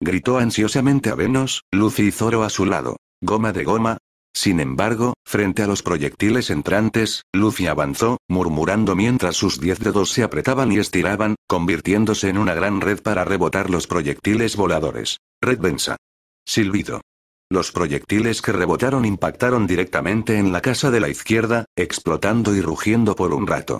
Gritó ansiosamente a Venus, Lucy y Zoro a su lado. Goma de goma. Sin embargo, frente a los proyectiles entrantes, Lucy avanzó, murmurando mientras sus diez dedos se apretaban y estiraban, convirtiéndose en una gran red para rebotar los proyectiles voladores. Red bensa. Silbido. Los proyectiles que rebotaron impactaron directamente en la casa de la izquierda, explotando y rugiendo por un rato.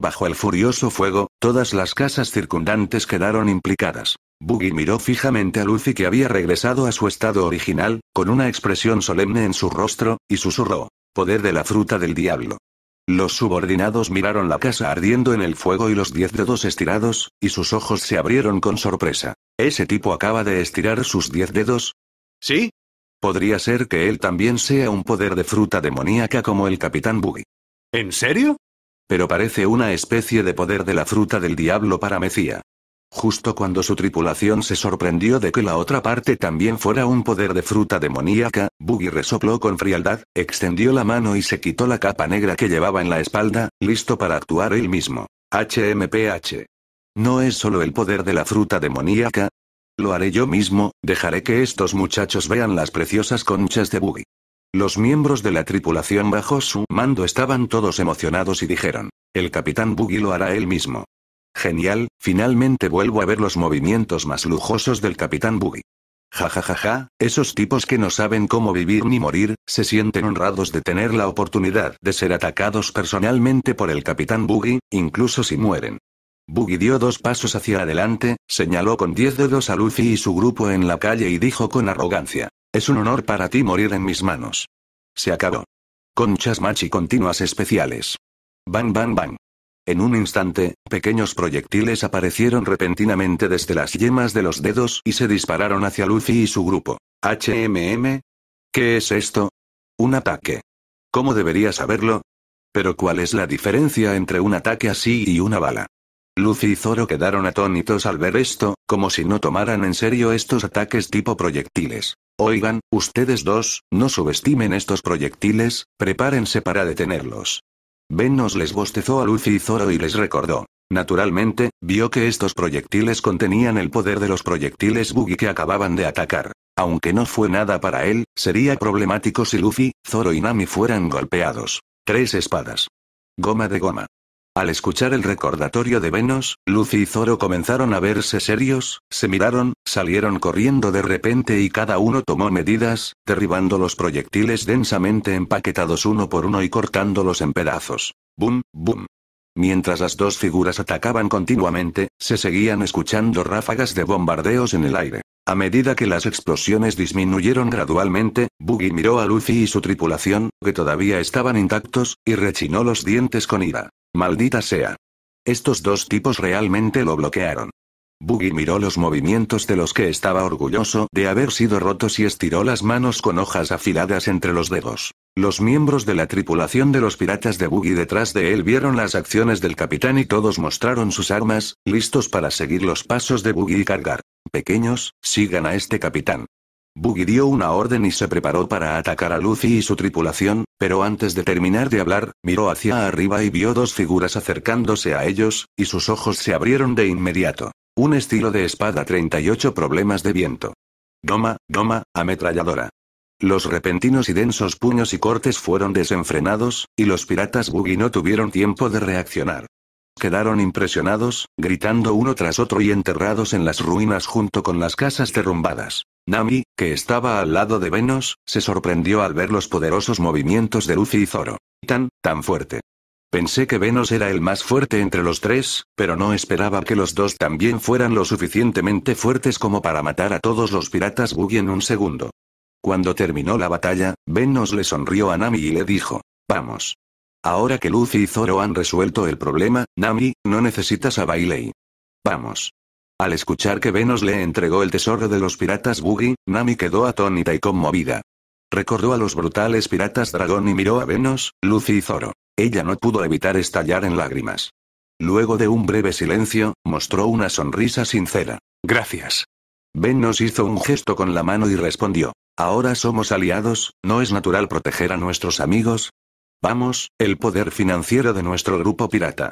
Bajo el furioso fuego, todas las casas circundantes quedaron implicadas. Buggy miró fijamente a Lucy que había regresado a su estado original, con una expresión solemne en su rostro, y susurró. Poder de la fruta del diablo. Los subordinados miraron la casa ardiendo en el fuego y los diez dedos estirados, y sus ojos se abrieron con sorpresa. ¿Ese tipo acaba de estirar sus diez dedos? Sí, Podría ser que él también sea un poder de fruta demoníaca como el Capitán Buggy. ¿En serio? Pero parece una especie de poder de la fruta del diablo para Mesía. Justo cuando su tripulación se sorprendió de que la otra parte también fuera un poder de fruta demoníaca, Buggy resopló con frialdad, extendió la mano y se quitó la capa negra que llevaba en la espalda, listo para actuar él mismo. HMPH. No es solo el poder de la fruta demoníaca, lo haré yo mismo, dejaré que estos muchachos vean las preciosas conchas de Boogie. Los miembros de la tripulación bajo su mando estaban todos emocionados y dijeron, el capitán Boogie lo hará él mismo. Genial, finalmente vuelvo a ver los movimientos más lujosos del capitán Boogie. Ja ja ja ja, esos tipos que no saben cómo vivir ni morir, se sienten honrados de tener la oportunidad de ser atacados personalmente por el capitán Boogie, incluso si mueren. Buggy dio dos pasos hacia adelante, señaló con diez dedos a Luffy y su grupo en la calle y dijo con arrogancia. Es un honor para ti morir en mis manos. Se acabó. Conchas machi continuas especiales. Bang bang bang. En un instante, pequeños proyectiles aparecieron repentinamente desde las yemas de los dedos y se dispararon hacia Luffy y su grupo. HMM. ¿Qué es esto? Un ataque. ¿Cómo debería saberlo? Pero ¿cuál es la diferencia entre un ataque así y una bala? Luffy y Zoro quedaron atónitos al ver esto, como si no tomaran en serio estos ataques tipo proyectiles. Oigan, ustedes dos, no subestimen estos proyectiles, prepárense para detenerlos. Vennos les bostezó a Lucy y Zoro y les recordó. Naturalmente, vio que estos proyectiles contenían el poder de los proyectiles Buggy que acababan de atacar. Aunque no fue nada para él, sería problemático si Luffy, Zoro y Nami fueran golpeados. Tres espadas. Goma de goma. Al escuchar el recordatorio de Venus, Lucy y Zoro comenzaron a verse serios, se miraron, salieron corriendo de repente y cada uno tomó medidas, derribando los proyectiles densamente empaquetados uno por uno y cortándolos en pedazos. ¡Bum, bum! Mientras las dos figuras atacaban continuamente, se seguían escuchando ráfagas de bombardeos en el aire. A medida que las explosiones disminuyeron gradualmente, Buggy miró a Lucy y su tripulación, que todavía estaban intactos, y rechinó los dientes con ira. Maldita sea. Estos dos tipos realmente lo bloquearon. Buggy miró los movimientos de los que estaba orgulloso de haber sido rotos y estiró las manos con hojas afiladas entre los dedos. Los miembros de la tripulación de los piratas de Buggy detrás de él vieron las acciones del capitán y todos mostraron sus armas, listos para seguir los pasos de Buggy y cargar. Pequeños, sigan a este capitán. Buggy dio una orden y se preparó para atacar a Lucy y su tripulación, pero antes de terminar de hablar, miró hacia arriba y vio dos figuras acercándose a ellos, y sus ojos se abrieron de inmediato. Un estilo de espada 38 problemas de viento. Doma, doma, ametralladora. Los repentinos y densos puños y cortes fueron desenfrenados, y los piratas Buggy no tuvieron tiempo de reaccionar quedaron impresionados, gritando uno tras otro y enterrados en las ruinas junto con las casas derrumbadas. Nami, que estaba al lado de Venus, se sorprendió al ver los poderosos movimientos de Lucy y Zoro. Tan, tan fuerte. Pensé que Venus era el más fuerte entre los tres, pero no esperaba que los dos también fueran lo suficientemente fuertes como para matar a todos los piratas Buggy en un segundo. Cuando terminó la batalla, Venus le sonrió a Nami y le dijo, Vamos. Ahora que Lucy y Zoro han resuelto el problema, Nami, no necesitas a Bailey. Vamos. Al escuchar que Venus le entregó el tesoro de los piratas Boogie, Nami quedó atónita y conmovida. Recordó a los brutales piratas dragón y miró a Venus, Lucy y Zoro. Ella no pudo evitar estallar en lágrimas. Luego de un breve silencio, mostró una sonrisa sincera. Gracias. Venus hizo un gesto con la mano y respondió. Ahora somos aliados, ¿no es natural proteger a nuestros amigos? Vamos, el poder financiero de nuestro grupo pirata.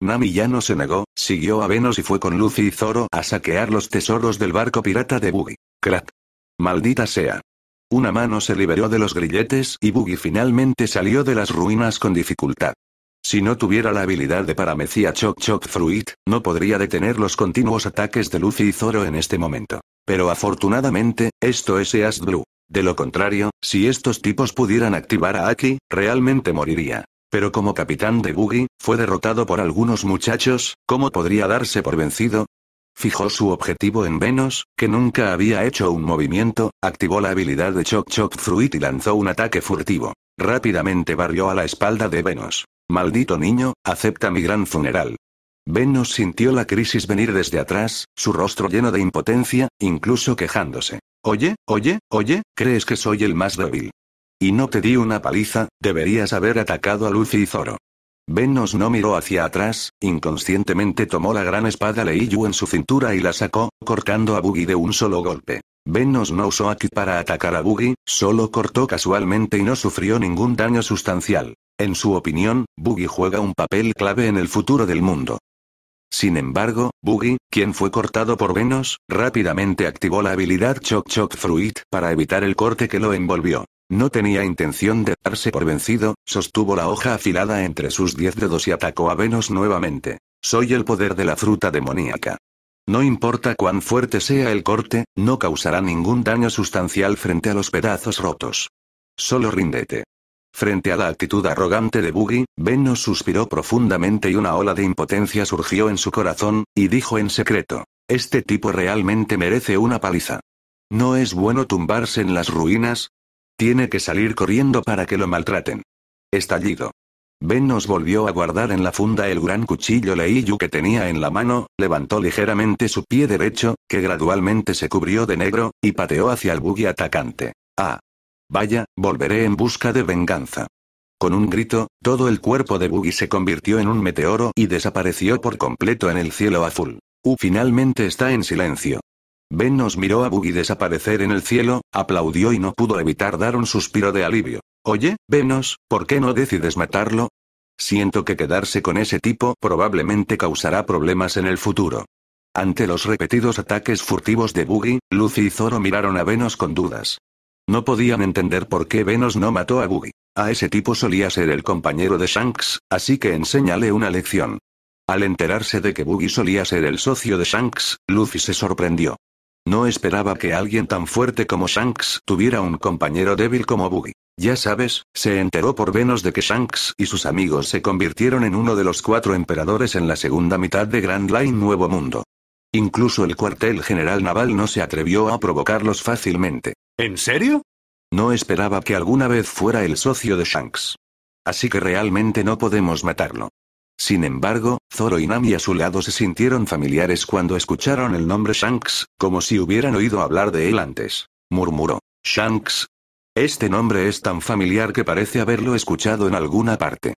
Nami ya no se negó, siguió a Venus y fue con Lucy y Zoro a saquear los tesoros del barco pirata de Buggy. Crack. Maldita sea. Una mano se liberó de los grilletes y Buggy finalmente salió de las ruinas con dificultad. Si no tuviera la habilidad de paramecía Choc Choc Fruit, no podría detener los continuos ataques de Lucy y Zoro en este momento. Pero afortunadamente, esto es East Blue. De lo contrario, si estos tipos pudieran activar a Aki, realmente moriría. Pero como capitán de Boogie, fue derrotado por algunos muchachos, ¿cómo podría darse por vencido? Fijó su objetivo en Venus, que nunca había hecho un movimiento, activó la habilidad de Choc Choc Fruit y lanzó un ataque furtivo. Rápidamente barrió a la espalda de Venus. Maldito niño, acepta mi gran funeral. Venus sintió la crisis venir desde atrás, su rostro lleno de impotencia, incluso quejándose. Oye, oye, oye, ¿crees que soy el más débil? Y no te di una paliza, deberías haber atacado a Lucy y Zoro. Venus no miró hacia atrás, inconscientemente tomó la gran espada Leiyu en su cintura y la sacó, cortando a Buggy de un solo golpe. Venus no usó aquí para atacar a Buggy, solo cortó casualmente y no sufrió ningún daño sustancial. En su opinión, Buggy juega un papel clave en el futuro del mundo. Sin embargo, Buggy, quien fue cortado por Venus, rápidamente activó la habilidad Choc Choc Fruit para evitar el corte que lo envolvió. No tenía intención de darse por vencido, sostuvo la hoja afilada entre sus diez dedos y atacó a Venus nuevamente. Soy el poder de la fruta demoníaca. No importa cuán fuerte sea el corte, no causará ningún daño sustancial frente a los pedazos rotos. Solo ríndete. Frente a la actitud arrogante de Buggy, Venus suspiró profundamente y una ola de impotencia surgió en su corazón, y dijo en secreto, este tipo realmente merece una paliza. No es bueno tumbarse en las ruinas. Tiene que salir corriendo para que lo maltraten. Estallido. Venus volvió a guardar en la funda el gran cuchillo Leiyu que tenía en la mano, levantó ligeramente su pie derecho, que gradualmente se cubrió de negro, y pateó hacia el buggy atacante. ¡Ah! Vaya, volveré en busca de venganza. Con un grito, todo el cuerpo de Boogie se convirtió en un meteoro y desapareció por completo en el cielo azul. U finalmente está en silencio. venus miró a Buggy desaparecer en el cielo, aplaudió y no pudo evitar dar un suspiro de alivio. Oye, Venos, ¿por qué no decides matarlo? Siento que quedarse con ese tipo probablemente causará problemas en el futuro. Ante los repetidos ataques furtivos de Boogie, Lucy y Zoro miraron a Venos con dudas. No podían entender por qué Venus no mató a Buggy. A ese tipo solía ser el compañero de Shanks, así que enséñale una lección. Al enterarse de que Buggy solía ser el socio de Shanks, Luffy se sorprendió. No esperaba que alguien tan fuerte como Shanks tuviera un compañero débil como Buggy. Ya sabes, se enteró por Venus de que Shanks y sus amigos se convirtieron en uno de los cuatro emperadores en la segunda mitad de Grand Line Nuevo Mundo. Incluso el cuartel general naval no se atrevió a provocarlos fácilmente. ¿En serio? No esperaba que alguna vez fuera el socio de Shanks. Así que realmente no podemos matarlo. Sin embargo, Zoro y Nami a su lado se sintieron familiares cuando escucharon el nombre Shanks, como si hubieran oído hablar de él antes. Murmuró. Shanks. Este nombre es tan familiar que parece haberlo escuchado en alguna parte.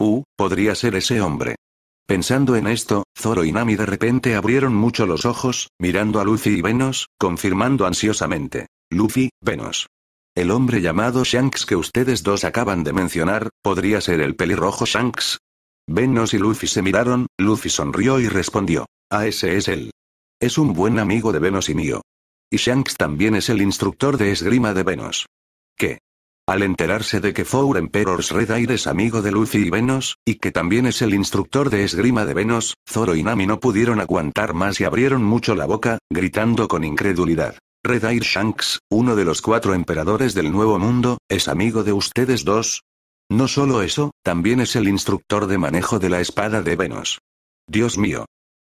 Uh, podría ser ese hombre. Pensando en esto, Zoro y Nami de repente abrieron mucho los ojos, mirando a Lucy y Venus, confirmando ansiosamente. Luffy, Venus. El hombre llamado Shanks que ustedes dos acaban de mencionar, ¿podría ser el pelirrojo Shanks? Venos y Luffy se miraron, Luffy sonrió y respondió. A ah, ese es él. Es un buen amigo de Venus y mío. Y Shanks también es el instructor de esgrima de Venus. ¿Qué? Al enterarse de que Four Emperor's Red es amigo de Luffy y Venus, y que también es el instructor de esgrima de Venus, Zoro y Nami no pudieron aguantar más y abrieron mucho la boca, gritando con incredulidad. Red Shanks, uno de los cuatro emperadores del Nuevo Mundo, es amigo de ustedes dos. No solo eso, también es el instructor de manejo de la espada de Venus. Dios mío.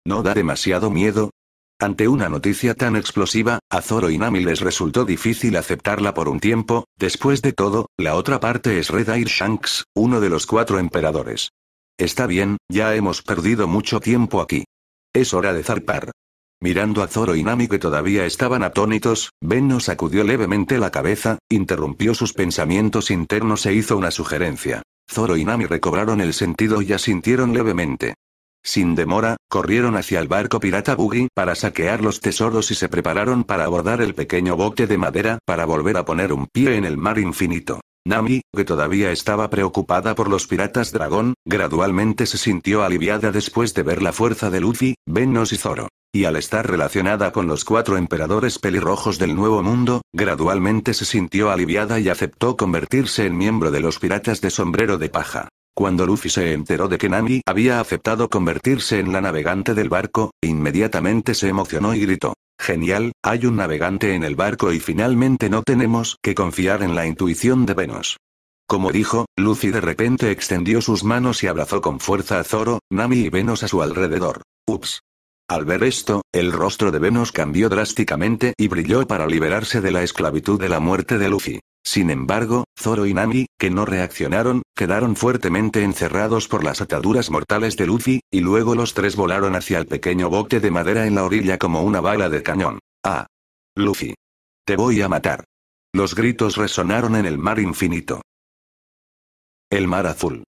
¿No da demasiado miedo? Ante una noticia tan explosiva, a Zoro y Nami les resultó difícil aceptarla por un tiempo, después de todo, la otra parte es Red Shanks, uno de los cuatro emperadores. Está bien, ya hemos perdido mucho tiempo aquí. Es hora de zarpar. Mirando a Zoro y Nami que todavía estaban atónitos, Benno sacudió levemente la cabeza, interrumpió sus pensamientos internos e hizo una sugerencia. Zoro y Nami recobraron el sentido y asintieron levemente. Sin demora, corrieron hacia el barco pirata Buggy para saquear los tesoros y se prepararon para abordar el pequeño bote de madera para volver a poner un pie en el mar infinito. Nami, que todavía estaba preocupada por los piratas dragón, gradualmente se sintió aliviada después de ver la fuerza de Luffy, Vennos y Zoro. Y al estar relacionada con los cuatro emperadores pelirrojos del Nuevo Mundo, gradualmente se sintió aliviada y aceptó convertirse en miembro de los piratas de sombrero de paja. Cuando Luffy se enteró de que Nami había aceptado convertirse en la navegante del barco, inmediatamente se emocionó y gritó. Genial, hay un navegante en el barco y finalmente no tenemos que confiar en la intuición de Venus. Como dijo, Luffy de repente extendió sus manos y abrazó con fuerza a Zoro, Nami y Venus a su alrededor. Ups, al ver esto, el rostro de Venus cambió drásticamente y brilló para liberarse de la esclavitud de la muerte de Luffy. Sin embargo, Zoro y Nami, que no reaccionaron, quedaron fuertemente encerrados por las ataduras mortales de Luffy, y luego los tres volaron hacia el pequeño bote de madera en la orilla como una bala de cañón. ¡Ah! Luffy. Te voy a matar. Los gritos resonaron en el mar infinito. El mar azul.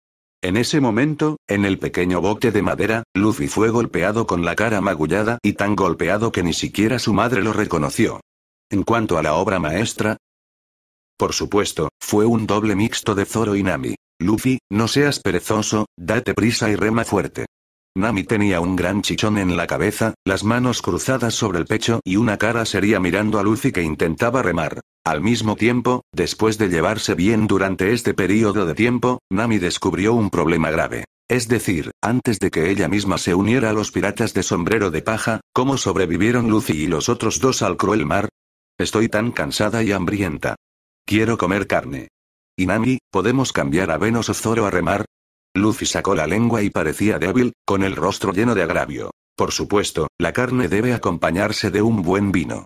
En ese momento, en el pequeño bote de madera, Luffy fue golpeado con la cara magullada y tan golpeado que ni siquiera su madre lo reconoció. En cuanto a la obra maestra, por supuesto, fue un doble mixto de Zoro y Nami. Luffy, no seas perezoso, date prisa y rema fuerte. Nami tenía un gran chichón en la cabeza, las manos cruzadas sobre el pecho y una cara seria mirando a Lucy que intentaba remar. Al mismo tiempo, después de llevarse bien durante este periodo de tiempo, Nami descubrió un problema grave. Es decir, antes de que ella misma se uniera a los piratas de sombrero de paja, ¿cómo sobrevivieron Lucy y los otros dos al cruel mar? Estoy tan cansada y hambrienta. Quiero comer carne. Y Nami, ¿podemos cambiar a Venus o Zoro a remar? Luffy sacó la lengua y parecía débil, con el rostro lleno de agravio. Por supuesto, la carne debe acompañarse de un buen vino.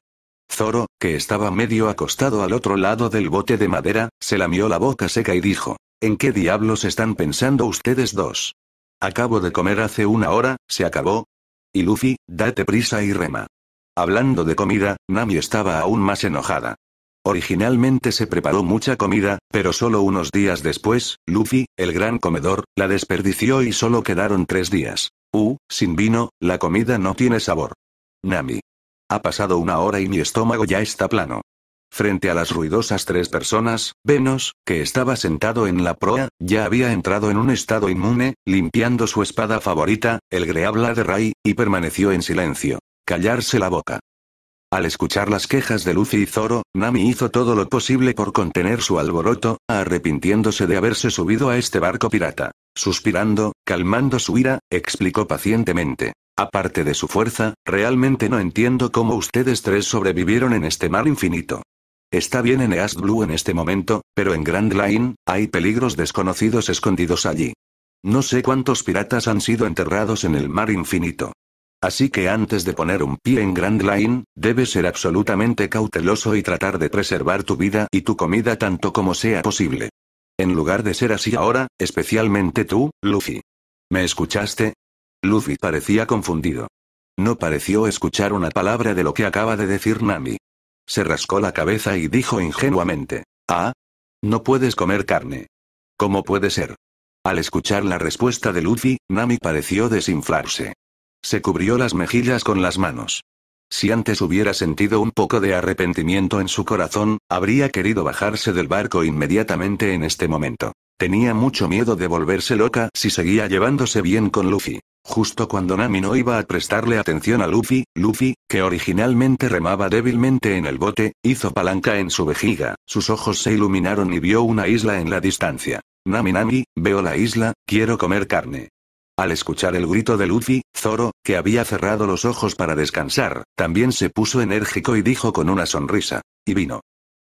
Zoro, que estaba medio acostado al otro lado del bote de madera, se lamió la boca seca y dijo, ¿En qué diablos están pensando ustedes dos? Acabo de comer hace una hora, se acabó. Y Luffy, date prisa y rema. Hablando de comida, Nami estaba aún más enojada. Originalmente se preparó mucha comida, pero solo unos días después, Luffy, el gran comedor, la desperdició y solo quedaron tres días. Uh, sin vino, la comida no tiene sabor. Nami. Ha pasado una hora y mi estómago ya está plano. Frente a las ruidosas tres personas, Venus, que estaba sentado en la proa, ya había entrado en un estado inmune, limpiando su espada favorita, el Greabla de Ray, y permaneció en silencio. Callarse la boca. Al escuchar las quejas de Lucy y Zoro, Nami hizo todo lo posible por contener su alboroto, arrepintiéndose de haberse subido a este barco pirata. Suspirando, calmando su ira, explicó pacientemente. Aparte de su fuerza, realmente no entiendo cómo ustedes tres sobrevivieron en este mar infinito. Está bien en East Blue en este momento, pero en Grand Line, hay peligros desconocidos escondidos allí. No sé cuántos piratas han sido enterrados en el mar infinito. Así que antes de poner un pie en Grand Line, debes ser absolutamente cauteloso y tratar de preservar tu vida y tu comida tanto como sea posible. En lugar de ser así ahora, especialmente tú, Luffy. ¿Me escuchaste? Luffy parecía confundido. No pareció escuchar una palabra de lo que acaba de decir Nami. Se rascó la cabeza y dijo ingenuamente. Ah. No puedes comer carne. ¿Cómo puede ser? Al escuchar la respuesta de Luffy, Nami pareció desinflarse. Se cubrió las mejillas con las manos. Si antes hubiera sentido un poco de arrepentimiento en su corazón, habría querido bajarse del barco inmediatamente en este momento. Tenía mucho miedo de volverse loca si seguía llevándose bien con Luffy. Justo cuando Nami no iba a prestarle atención a Luffy, Luffy, que originalmente remaba débilmente en el bote, hizo palanca en su vejiga, sus ojos se iluminaron y vio una isla en la distancia. Nami Nami, veo la isla, quiero comer carne. Al escuchar el grito de Luffy, Zoro, que había cerrado los ojos para descansar, también se puso enérgico y dijo con una sonrisa. Y vino.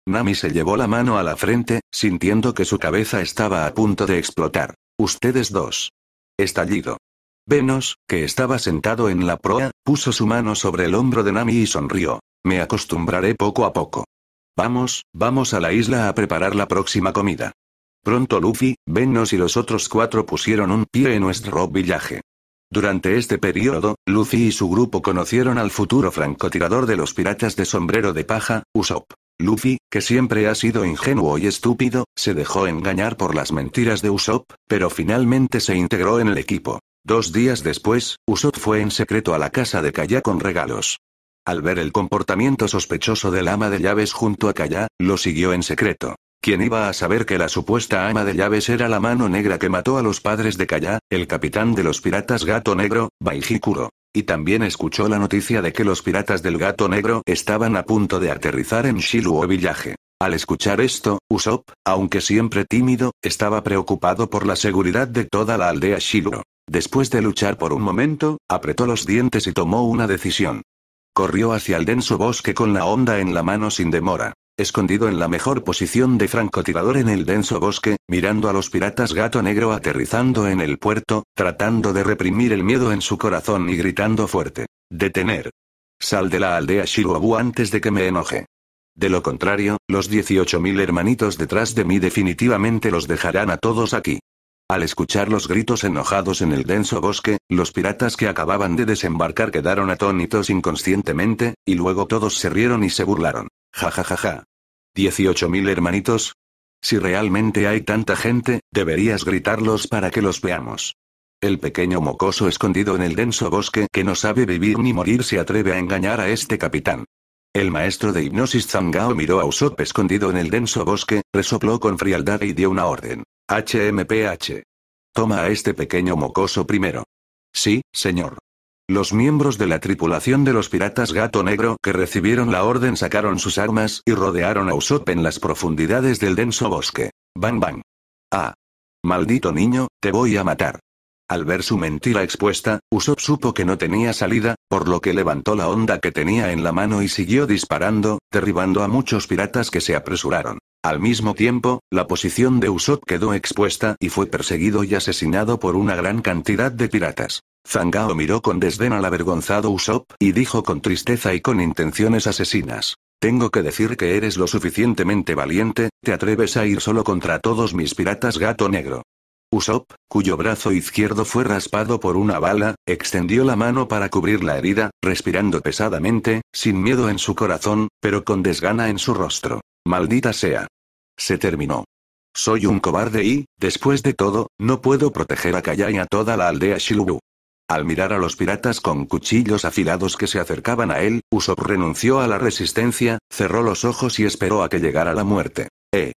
Nami se llevó la mano a la frente, sintiendo que su cabeza estaba a punto de explotar. Ustedes dos. Estallido. Venus, que estaba sentado en la proa, puso su mano sobre el hombro de Nami y sonrió. Me acostumbraré poco a poco. Vamos, vamos a la isla a preparar la próxima comida. Pronto Luffy, Venus y los otros cuatro pusieron un pie en nuestro villaje. Durante este periodo, Luffy y su grupo conocieron al futuro francotirador de los piratas de sombrero de paja, Usopp. Luffy, que siempre ha sido ingenuo y estúpido, se dejó engañar por las mentiras de Usopp, pero finalmente se integró en el equipo. Dos días después, Usopp fue en secreto a la casa de Kaya con regalos. Al ver el comportamiento sospechoso del ama de llaves junto a Kaya, lo siguió en secreto. ¿Quién iba a saber que la supuesta ama de llaves era la mano negra que mató a los padres de Kaya, el capitán de los piratas Gato Negro, Baijikuro? Y también escuchó la noticia de que los piratas del Gato Negro estaban a punto de aterrizar en Shiluo Villaje. Al escuchar esto, Usopp, aunque siempre tímido, estaba preocupado por la seguridad de toda la aldea Shiluo. Después de luchar por un momento, apretó los dientes y tomó una decisión. Corrió hacia el denso bosque con la onda en la mano sin demora escondido en la mejor posición de francotirador en el denso bosque, mirando a los piratas gato negro aterrizando en el puerto, tratando de reprimir el miedo en su corazón y gritando fuerte. Detener. Sal de la aldea Shirobu antes de que me enoje. De lo contrario, los 18.000 hermanitos detrás de mí definitivamente los dejarán a todos aquí. Al escuchar los gritos enojados en el denso bosque, los piratas que acababan de desembarcar quedaron atónitos inconscientemente, y luego todos se rieron y se burlaron. Jajajaja. ¿18 mil hermanitos? Si realmente hay tanta gente, deberías gritarlos para que los veamos. El pequeño mocoso escondido en el denso bosque que no sabe vivir ni morir se atreve a engañar a este capitán. El maestro de hipnosis Zangao miró a Usopp escondido en el denso bosque, resopló con frialdad y dio una orden. HMPH. Toma a este pequeño mocoso primero. Sí, señor. Los miembros de la tripulación de los piratas Gato Negro que recibieron la orden sacaron sus armas y rodearon a Usopp en las profundidades del denso bosque. Bang bang. Ah. Maldito niño, te voy a matar. Al ver su mentira expuesta, Usopp supo que no tenía salida, por lo que levantó la onda que tenía en la mano y siguió disparando, derribando a muchos piratas que se apresuraron. Al mismo tiempo, la posición de Usopp quedó expuesta y fue perseguido y asesinado por una gran cantidad de piratas. Zangao miró con desdén al avergonzado Usopp y dijo con tristeza y con intenciones asesinas. Tengo que decir que eres lo suficientemente valiente, te atreves a ir solo contra todos mis piratas gato negro. Usopp, cuyo brazo izquierdo fue raspado por una bala, extendió la mano para cubrir la herida, respirando pesadamente, sin miedo en su corazón, pero con desgana en su rostro. Maldita sea. Se terminó. Soy un cobarde y, después de todo, no puedo proteger a Kaya y a toda la aldea Shilubu. Al mirar a los piratas con cuchillos afilados que se acercaban a él, Usopp renunció a la resistencia, cerró los ojos y esperó a que llegara la muerte. Eh.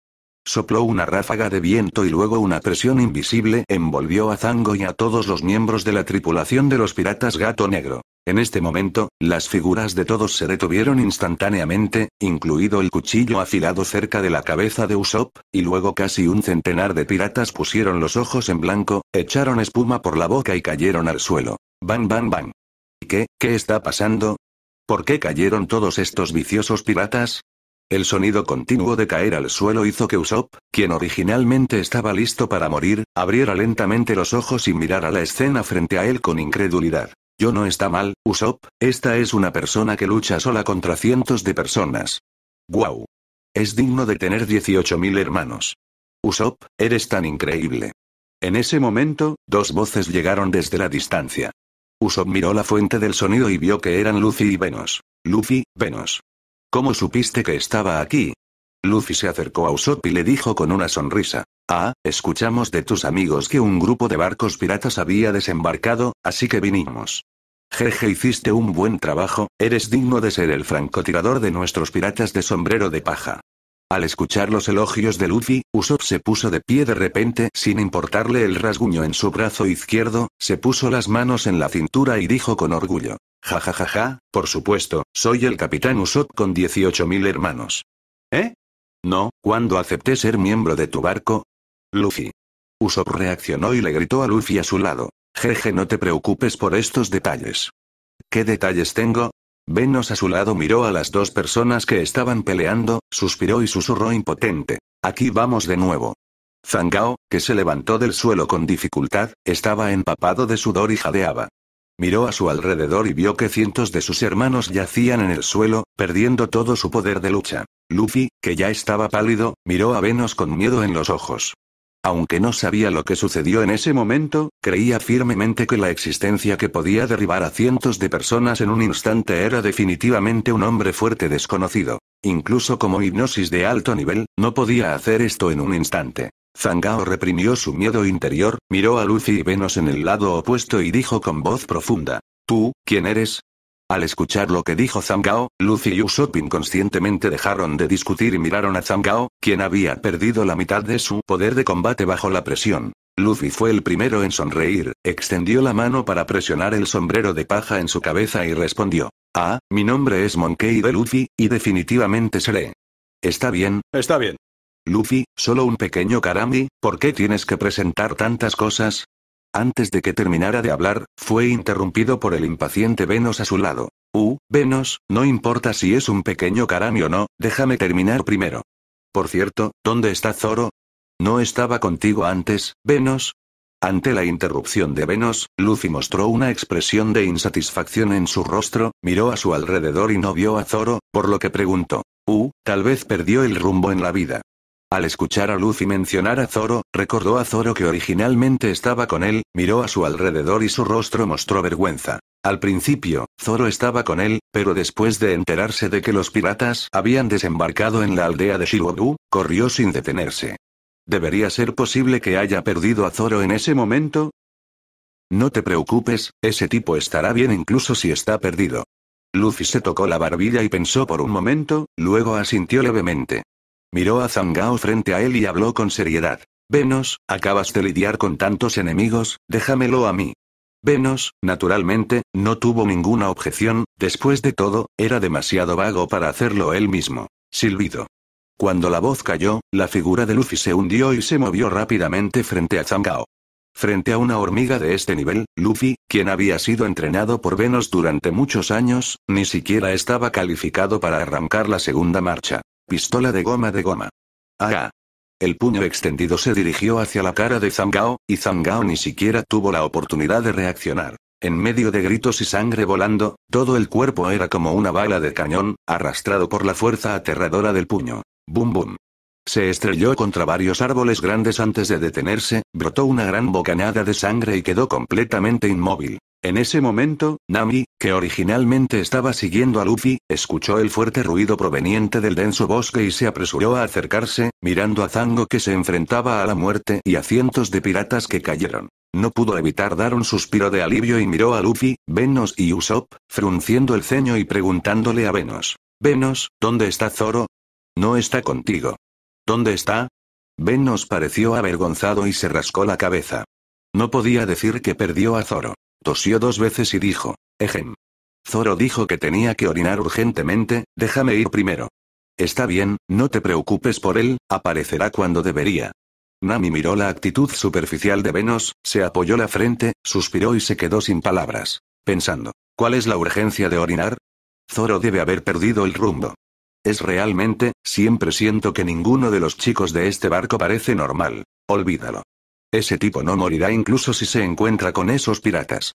Sopló una ráfaga de viento y luego una presión invisible envolvió a Zango y a todos los miembros de la tripulación de los piratas Gato Negro. En este momento, las figuras de todos se detuvieron instantáneamente, incluido el cuchillo afilado cerca de la cabeza de Usopp, y luego casi un centenar de piratas pusieron los ojos en blanco, echaron espuma por la boca y cayeron al suelo. Bang, ¿Y ¿Qué, qué está pasando? ¿Por qué cayeron todos estos viciosos piratas? El sonido continuo de caer al suelo hizo que Usopp, quien originalmente estaba listo para morir, abriera lentamente los ojos y mirara la escena frente a él con incredulidad. Yo no está mal, Usopp, esta es una persona que lucha sola contra cientos de personas. ¡Guau! Es digno de tener 18.000 hermanos. Usopp, eres tan increíble. En ese momento, dos voces llegaron desde la distancia. Usopp miró la fuente del sonido y vio que eran Luffy y Venus. Luffy, Venus. ¿Cómo supiste que estaba aquí? Luffy se acercó a Usopp y le dijo con una sonrisa. Ah, escuchamos de tus amigos que un grupo de barcos piratas había desembarcado, así que vinimos. Jeje hiciste un buen trabajo, eres digno de ser el francotirador de nuestros piratas de sombrero de paja. Al escuchar los elogios de Luffy, Usopp se puso de pie de repente, sin importarle el rasguño en su brazo izquierdo, se puso las manos en la cintura y dijo con orgullo. Ja ja por supuesto, soy el capitán Usopp con 18.000 hermanos. ¿Eh? No, cuando acepté ser miembro de tu barco? Luffy. Usopp reaccionó y le gritó a Luffy a su lado. Jeje, no te preocupes por estos detalles. ¿Qué detalles tengo? Venos a su lado miró a las dos personas que estaban peleando, suspiró y susurró impotente. Aquí vamos de nuevo. Zangao, que se levantó del suelo con dificultad, estaba empapado de sudor y jadeaba. Miró a su alrededor y vio que cientos de sus hermanos yacían en el suelo, perdiendo todo su poder de lucha. Luffy, que ya estaba pálido, miró a Venus con miedo en los ojos. Aunque no sabía lo que sucedió en ese momento, creía firmemente que la existencia que podía derribar a cientos de personas en un instante era definitivamente un hombre fuerte desconocido. Incluso como hipnosis de alto nivel, no podía hacer esto en un instante. Zangao reprimió su miedo interior, miró a Lucy y Venus en el lado opuesto y dijo con voz profunda. Tú, ¿quién eres? Al escuchar lo que dijo Zangao, Luffy y Usopp inconscientemente dejaron de discutir y miraron a Zangao, quien había perdido la mitad de su poder de combate bajo la presión. Luffy fue el primero en sonreír, extendió la mano para presionar el sombrero de paja en su cabeza y respondió. Ah, mi nombre es Monkey de Luffy, y definitivamente seré. Está bien. Está bien. Luffy, solo un pequeño Karami, ¿por qué tienes que presentar tantas cosas? Antes de que terminara de hablar, fue interrumpido por el impaciente Venus a su lado. Uh, Venus, no importa si es un pequeño caramio o no, déjame terminar primero. Por cierto, ¿dónde está Zoro? ¿No estaba contigo antes, Venus. Ante la interrupción de Venus, Lucy mostró una expresión de insatisfacción en su rostro, miró a su alrededor y no vio a Zoro, por lo que preguntó. Uh, tal vez perdió el rumbo en la vida. Al escuchar a Luffy mencionar a Zoro, recordó a Zoro que originalmente estaba con él, miró a su alrededor y su rostro mostró vergüenza. Al principio, Zoro estaba con él, pero después de enterarse de que los piratas habían desembarcado en la aldea de Shirobu, corrió sin detenerse. ¿Debería ser posible que haya perdido a Zoro en ese momento? No te preocupes, ese tipo estará bien incluso si está perdido. Luffy se tocó la barbilla y pensó por un momento, luego asintió levemente. Miró a Zangao frente a él y habló con seriedad. Venos, acabas de lidiar con tantos enemigos, déjamelo a mí. Venos, naturalmente, no tuvo ninguna objeción, después de todo, era demasiado vago para hacerlo él mismo. Silbido. Cuando la voz cayó, la figura de Luffy se hundió y se movió rápidamente frente a Zangao. Frente a una hormiga de este nivel, Luffy, quien había sido entrenado por Venos durante muchos años, ni siquiera estaba calificado para arrancar la segunda marcha. Pistola de goma de goma. ¡Ah! El puño extendido se dirigió hacia la cara de Zangao, y Zangao ni siquiera tuvo la oportunidad de reaccionar. En medio de gritos y sangre volando, todo el cuerpo era como una bala de cañón, arrastrado por la fuerza aterradora del puño. Bum bum. Se estrelló contra varios árboles grandes antes de detenerse, brotó una gran bocanada de sangre y quedó completamente inmóvil. En ese momento, Nami, que originalmente estaba siguiendo a Luffy, escuchó el fuerte ruido proveniente del denso bosque y se apresuró a acercarse, mirando a Zango que se enfrentaba a la muerte y a cientos de piratas que cayeron. No pudo evitar dar un suspiro de alivio y miró a Luffy, Venus y Usopp, frunciendo el ceño y preguntándole a Venus. Venos, ¿dónde está Zoro? No está contigo. ¿Dónde está? Venos pareció avergonzado y se rascó la cabeza. No podía decir que perdió a Zoro. Tosió dos veces y dijo, Ejem. Zoro dijo que tenía que orinar urgentemente, déjame ir primero. Está bien, no te preocupes por él, aparecerá cuando debería. Nami miró la actitud superficial de Venos, se apoyó la frente, suspiró y se quedó sin palabras, pensando, ¿cuál es la urgencia de orinar? Zoro debe haber perdido el rumbo es realmente, siempre siento que ninguno de los chicos de este barco parece normal. Olvídalo. Ese tipo no morirá incluso si se encuentra con esos piratas.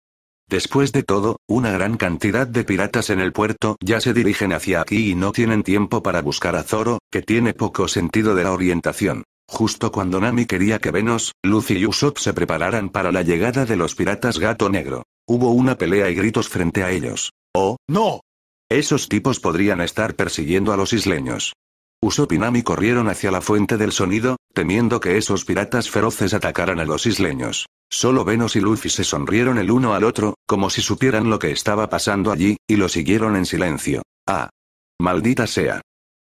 Después de todo, una gran cantidad de piratas en el puerto ya se dirigen hacia aquí y no tienen tiempo para buscar a Zoro, que tiene poco sentido de la orientación. Justo cuando Nami quería que Venus, Lucy y Usopp se prepararan para la llegada de los piratas Gato Negro. Hubo una pelea y gritos frente a ellos. ¡Oh, no! Esos tipos podrían estar persiguiendo a los isleños. Usopinami y corrieron hacia la fuente del sonido, temiendo que esos piratas feroces atacaran a los isleños. Solo Venus y Luffy se sonrieron el uno al otro, como si supieran lo que estaba pasando allí, y lo siguieron en silencio. Ah. Maldita sea.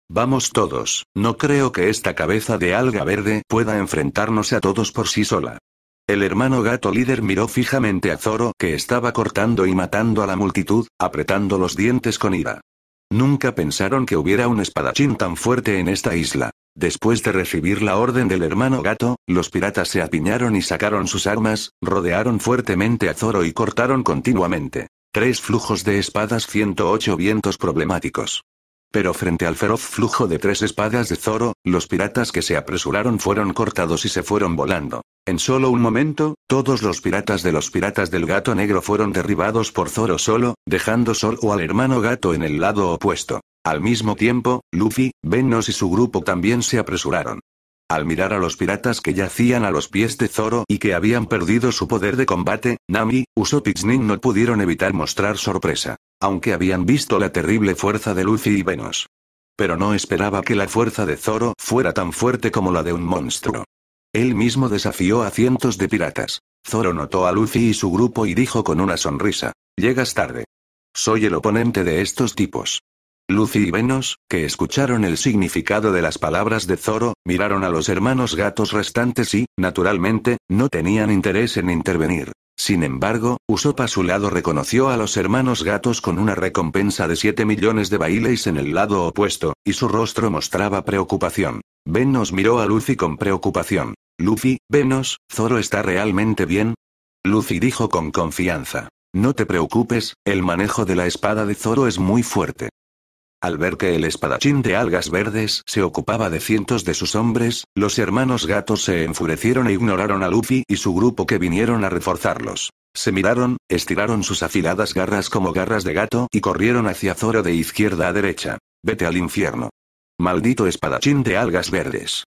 Vamos todos, no creo que esta cabeza de alga verde pueda enfrentarnos a todos por sí sola. El hermano gato líder miró fijamente a Zoro que estaba cortando y matando a la multitud, apretando los dientes con ira. Nunca pensaron que hubiera un espadachín tan fuerte en esta isla. Después de recibir la orden del hermano gato, los piratas se apiñaron y sacaron sus armas, rodearon fuertemente a Zoro y cortaron continuamente. Tres flujos de espadas 108 vientos problemáticos. Pero frente al feroz flujo de tres espadas de Zoro, los piratas que se apresuraron fueron cortados y se fueron volando. En solo un momento, todos los piratas de los piratas del gato negro fueron derribados por Zoro solo, dejando solo al hermano gato en el lado opuesto. Al mismo tiempo, Luffy, Venos y su grupo también se apresuraron. Al mirar a los piratas que yacían a los pies de Zoro y que habían perdido su poder de combate, Nami, Usopp y Nin no pudieron evitar mostrar sorpresa aunque habían visto la terrible fuerza de Lucy y Venus. Pero no esperaba que la fuerza de Zoro fuera tan fuerte como la de un monstruo. Él mismo desafió a cientos de piratas. Zoro notó a Lucy y su grupo y dijo con una sonrisa, llegas tarde. Soy el oponente de estos tipos. Lucy y Venus, que escucharon el significado de las palabras de Zoro, miraron a los hermanos gatos restantes y, naturalmente, no tenían interés en intervenir. Sin embargo, Usopp a su lado reconoció a los hermanos gatos con una recompensa de 7 millones de bailes en el lado opuesto, y su rostro mostraba preocupación. Venos miró a Luffy con preocupación. Luffy, Venos, ¿Zoro está realmente bien? Luffy dijo con confianza. No te preocupes, el manejo de la espada de Zoro es muy fuerte. Al ver que el espadachín de algas verdes se ocupaba de cientos de sus hombres, los hermanos gatos se enfurecieron e ignoraron a Luffy y su grupo que vinieron a reforzarlos. Se miraron, estiraron sus afiladas garras como garras de gato y corrieron hacia Zoro de izquierda a derecha. Vete al infierno. Maldito espadachín de algas verdes.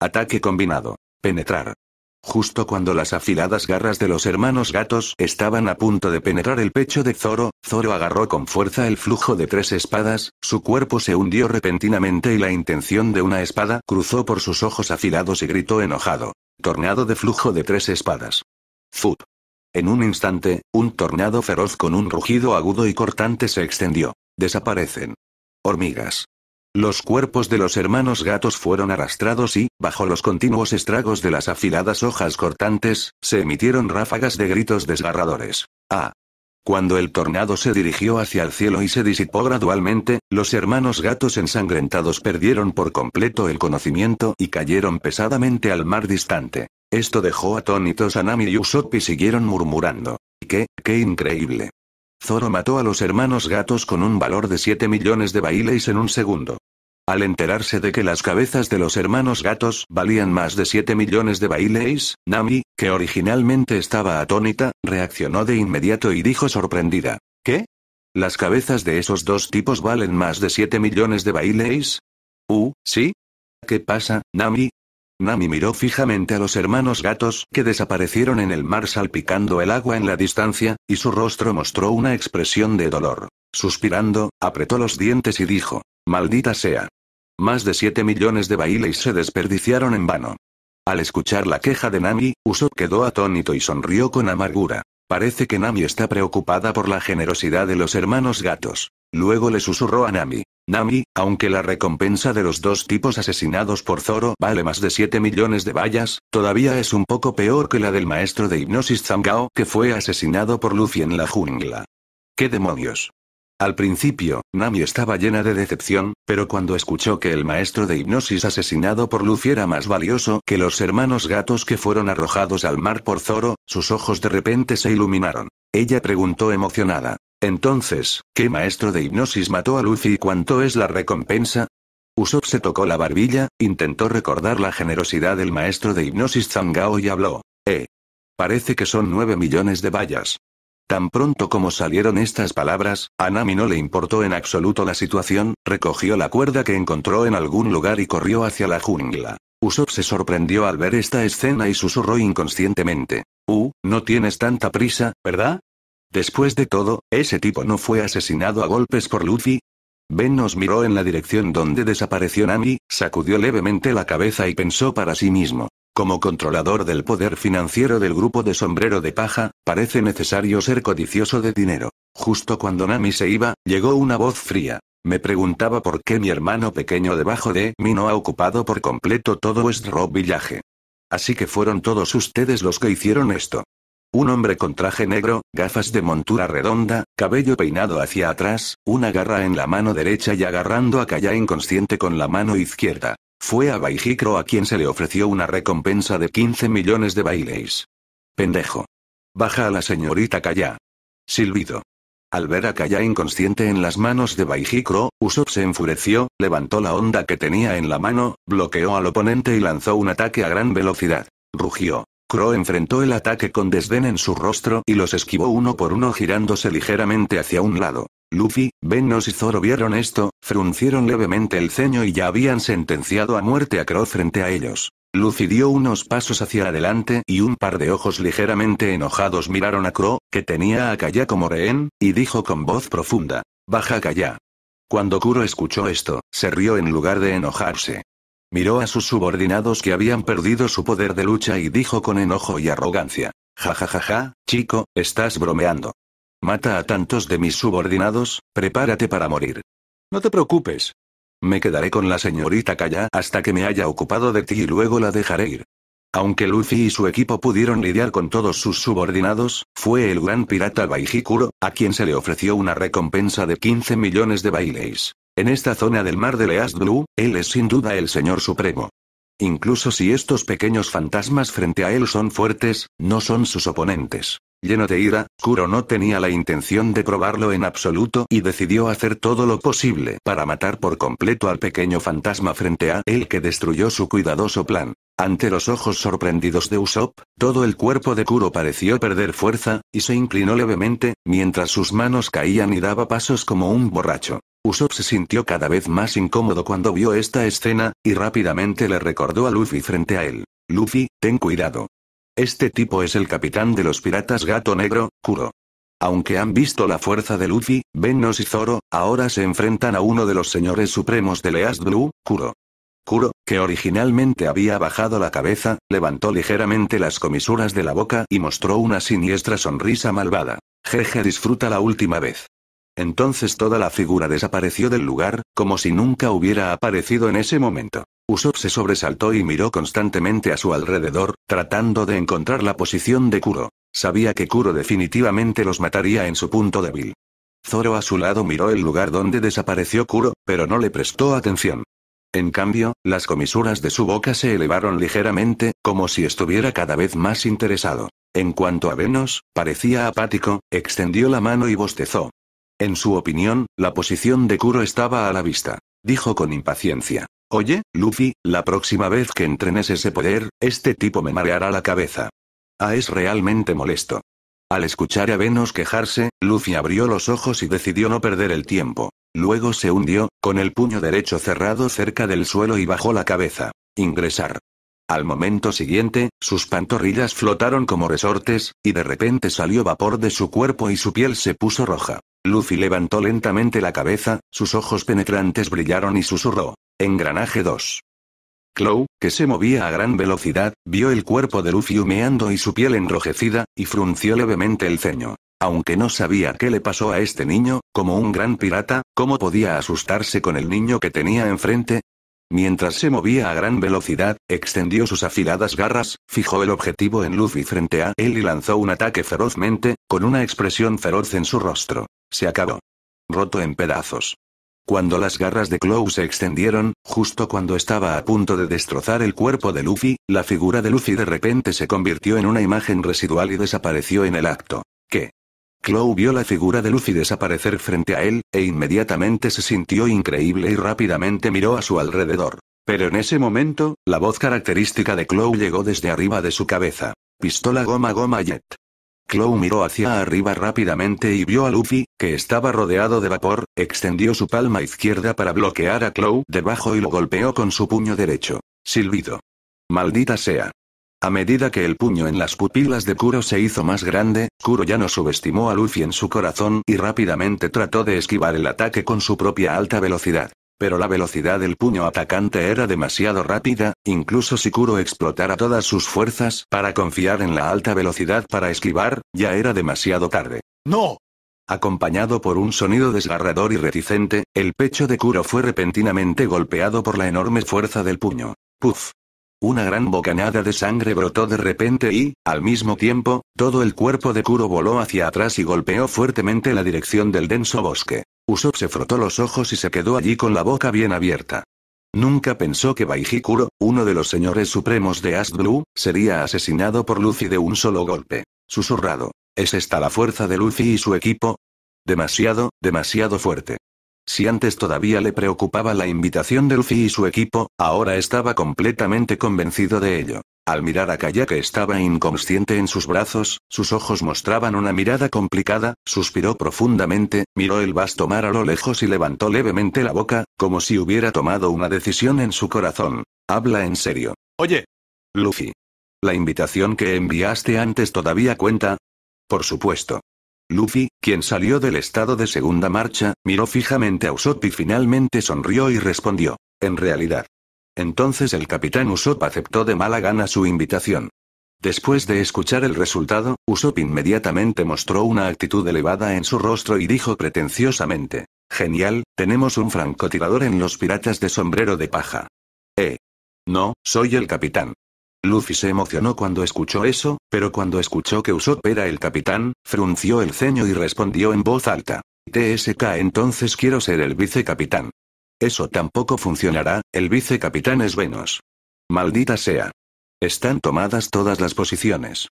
Ataque combinado. Penetrar. Justo cuando las afiladas garras de los hermanos gatos estaban a punto de penetrar el pecho de Zoro, Zoro agarró con fuerza el flujo de tres espadas, su cuerpo se hundió repentinamente y la intención de una espada cruzó por sus ojos afilados y gritó enojado. Tornado de flujo de tres espadas. Zut. En un instante, un tornado feroz con un rugido agudo y cortante se extendió. Desaparecen. Hormigas. Los cuerpos de los hermanos gatos fueron arrastrados y, bajo los continuos estragos de las afiladas hojas cortantes, se emitieron ráfagas de gritos desgarradores. ¡Ah! Cuando el tornado se dirigió hacia el cielo y se disipó gradualmente, los hermanos gatos ensangrentados perdieron por completo el conocimiento y cayeron pesadamente al mar distante. Esto dejó atónitos a Nami y Usopp y siguieron murmurando. ¿Qué, qué increíble? Zoro mató a los hermanos gatos con un valor de 7 millones de bailes en un segundo. Al enterarse de que las cabezas de los hermanos gatos valían más de 7 millones de bailes, Nami, que originalmente estaba atónita, reaccionó de inmediato y dijo sorprendida. ¿Qué? ¿Las cabezas de esos dos tipos valen más de 7 millones de bailes. Uh, sí. ¿Qué pasa, Nami? Nami miró fijamente a los hermanos gatos que desaparecieron en el mar salpicando el agua en la distancia, y su rostro mostró una expresión de dolor. Suspirando, apretó los dientes y dijo, Maldita sea. Más de 7 millones de bailes se desperdiciaron en vano. Al escuchar la queja de Nami, Uso quedó atónito y sonrió con amargura. Parece que Nami está preocupada por la generosidad de los hermanos gatos. Luego le susurró a Nami. Nami, aunque la recompensa de los dos tipos asesinados por Zoro vale más de 7 millones de vallas, todavía es un poco peor que la del maestro de hipnosis Zangao que fue asesinado por Luffy en la jungla. ¿Qué demonios? Al principio, Nami estaba llena de decepción, pero cuando escuchó que el maestro de hipnosis asesinado por Luffy era más valioso que los hermanos gatos que fueron arrojados al mar por Zoro, sus ojos de repente se iluminaron. Ella preguntó emocionada. Entonces, ¿qué maestro de hipnosis mató a Luffy y cuánto es la recompensa? Usopp se tocó la barbilla, intentó recordar la generosidad del maestro de hipnosis Zangao y habló. Eh. Parece que son nueve millones de vallas. Tan pronto como salieron estas palabras, a Nami no le importó en absoluto la situación, recogió la cuerda que encontró en algún lugar y corrió hacia la jungla. Usopp se sorprendió al ver esta escena y susurró inconscientemente. Uh, no tienes tanta prisa, ¿verdad? Después de todo, ese tipo no fue asesinado a golpes por Luffy. Ben nos miró en la dirección donde desapareció Nami, sacudió levemente la cabeza y pensó para sí mismo. Como controlador del poder financiero del grupo de sombrero de paja, parece necesario ser codicioso de dinero. Justo cuando Nami se iba, llegó una voz fría. Me preguntaba por qué mi hermano pequeño debajo de mí no ha ocupado por completo todo este Rock Así que fueron todos ustedes los que hicieron esto. Un hombre con traje negro, gafas de montura redonda, cabello peinado hacia atrás, una garra en la mano derecha y agarrando a Kaya inconsciente con la mano izquierda. Fue a Baijicro a quien se le ofreció una recompensa de 15 millones de bailes. Pendejo. Baja a la señorita Kaya. Silbido. Al ver a Kaya inconsciente en las manos de Baijicro, Usopp se enfureció, levantó la onda que tenía en la mano, bloqueó al oponente y lanzó un ataque a gran velocidad. Rugió. Crow enfrentó el ataque con desdén en su rostro y los esquivó uno por uno girándose ligeramente hacia un lado. Luffy, Venus y Zoro vieron esto, fruncieron levemente el ceño y ya habían sentenciado a muerte a Crow frente a ellos. Luffy dio unos pasos hacia adelante y un par de ojos ligeramente enojados miraron a Crow, que tenía a Kaya como rehén, y dijo con voz profunda, Baja Kaya. Cuando Kuro escuchó esto, se rió en lugar de enojarse. Miró a sus subordinados que habían perdido su poder de lucha y dijo con enojo y arrogancia, Ja ja ja ja, chico, estás bromeando. Mata a tantos de mis subordinados, prepárate para morir. No te preocupes. Me quedaré con la señorita Kaya hasta que me haya ocupado de ti y luego la dejaré ir. Aunque Luffy y su equipo pudieron lidiar con todos sus subordinados, fue el gran pirata Baijikuro, a quien se le ofreció una recompensa de 15 millones de baileys. En esta zona del mar de Leas Blue, él es sin duda el señor supremo. Incluso si estos pequeños fantasmas frente a él son fuertes, no son sus oponentes. Lleno de ira, Kuro no tenía la intención de probarlo en absoluto y decidió hacer todo lo posible para matar por completo al pequeño fantasma frente a él que destruyó su cuidadoso plan. Ante los ojos sorprendidos de Usopp, todo el cuerpo de Kuro pareció perder fuerza, y se inclinó levemente, mientras sus manos caían y daba pasos como un borracho. Usopp se sintió cada vez más incómodo cuando vio esta escena, y rápidamente le recordó a Luffy frente a él. Luffy, ten cuidado. Este tipo es el capitán de los piratas Gato Negro, Kuro. Aunque han visto la fuerza de Luffy, Venus y Zoro, ahora se enfrentan a uno de los señores supremos de Leas Blue, Kuro. Kuro, que originalmente había bajado la cabeza, levantó ligeramente las comisuras de la boca y mostró una siniestra sonrisa malvada. Jeje disfruta la última vez. Entonces toda la figura desapareció del lugar, como si nunca hubiera aparecido en ese momento. Usopp se sobresaltó y miró constantemente a su alrededor, tratando de encontrar la posición de Kuro. Sabía que Kuro definitivamente los mataría en su punto débil. Zoro a su lado miró el lugar donde desapareció Kuro, pero no le prestó atención. En cambio, las comisuras de su boca se elevaron ligeramente, como si estuviera cada vez más interesado. En cuanto a Venus, parecía apático, extendió la mano y bostezó. En su opinión, la posición de Kuro estaba a la vista, dijo con impaciencia. Oye, Luffy, la próxima vez que entrenes ese poder, este tipo me mareará la cabeza. Ah, es realmente molesto. Al escuchar a Venus quejarse, Luffy abrió los ojos y decidió no perder el tiempo. Luego se hundió, con el puño derecho cerrado cerca del suelo y bajó la cabeza. Ingresar. Al momento siguiente, sus pantorrillas flotaron como resortes, y de repente salió vapor de su cuerpo y su piel se puso roja. Luffy levantó lentamente la cabeza, sus ojos penetrantes brillaron y susurró. Engranaje 2. Chloe, que se movía a gran velocidad, vio el cuerpo de Luffy humeando y su piel enrojecida, y frunció levemente el ceño. Aunque no sabía qué le pasó a este niño, como un gran pirata, ¿cómo podía asustarse con el niño que tenía enfrente? Mientras se movía a gran velocidad, extendió sus afiladas garras, fijó el objetivo en Luffy frente a él y lanzó un ataque ferozmente, con una expresión feroz en su rostro. Se acabó. Roto en pedazos. Cuando las garras de Chloe se extendieron, justo cuando estaba a punto de destrozar el cuerpo de Luffy, la figura de Luffy de repente se convirtió en una imagen residual y desapareció en el acto. ¿Qué? Chloe vio la figura de Luffy desaparecer frente a él, e inmediatamente se sintió increíble y rápidamente miró a su alrededor. Pero en ese momento, la voz característica de Chloe llegó desde arriba de su cabeza. Pistola goma goma jet. Clow miró hacia arriba rápidamente y vio a Luffy, que estaba rodeado de vapor, extendió su palma izquierda para bloquear a Clow debajo y lo golpeó con su puño derecho. Silbido. Maldita sea. A medida que el puño en las pupilas de Kuro se hizo más grande, Kuro ya no subestimó a Luffy en su corazón y rápidamente trató de esquivar el ataque con su propia alta velocidad. Pero la velocidad del puño atacante era demasiado rápida, incluso si Kuro explotara todas sus fuerzas para confiar en la alta velocidad para esquivar, ya era demasiado tarde. ¡No! Acompañado por un sonido desgarrador y reticente, el pecho de Kuro fue repentinamente golpeado por la enorme fuerza del puño. ¡Puf! Una gran bocanada de sangre brotó de repente y, al mismo tiempo, todo el cuerpo de Kuro voló hacia atrás y golpeó fuertemente la dirección del denso bosque. Usopp se frotó los ojos y se quedó allí con la boca bien abierta. Nunca pensó que Baijikuro, uno de los señores supremos de Ast Blue, sería asesinado por Lucy de un solo golpe. Susurrado. ¿Es esta la fuerza de Lucy y su equipo? Demasiado, demasiado fuerte. Si antes todavía le preocupaba la invitación de Luffy y su equipo, ahora estaba completamente convencido de ello. Al mirar a Kaya que estaba inconsciente en sus brazos, sus ojos mostraban una mirada complicada, suspiró profundamente, miró el vasto mar a lo lejos y levantó levemente la boca, como si hubiera tomado una decisión en su corazón. Habla en serio. Oye. Luffy. ¿La invitación que enviaste antes todavía cuenta? Por supuesto. Luffy, quien salió del estado de segunda marcha, miró fijamente a Usopp y finalmente sonrió y respondió. En realidad. Entonces el capitán Usopp aceptó de mala gana su invitación. Después de escuchar el resultado, Usopp inmediatamente mostró una actitud elevada en su rostro y dijo pretenciosamente. Genial, tenemos un francotirador en los piratas de sombrero de paja. Eh. No, soy el capitán. Luffy se emocionó cuando escuchó eso, pero cuando escuchó que Usopp era el capitán, frunció el ceño y respondió en voz alta. TSK entonces quiero ser el vicecapitán. Eso tampoco funcionará, el vicecapitán es Venus. Maldita sea. Están tomadas todas las posiciones.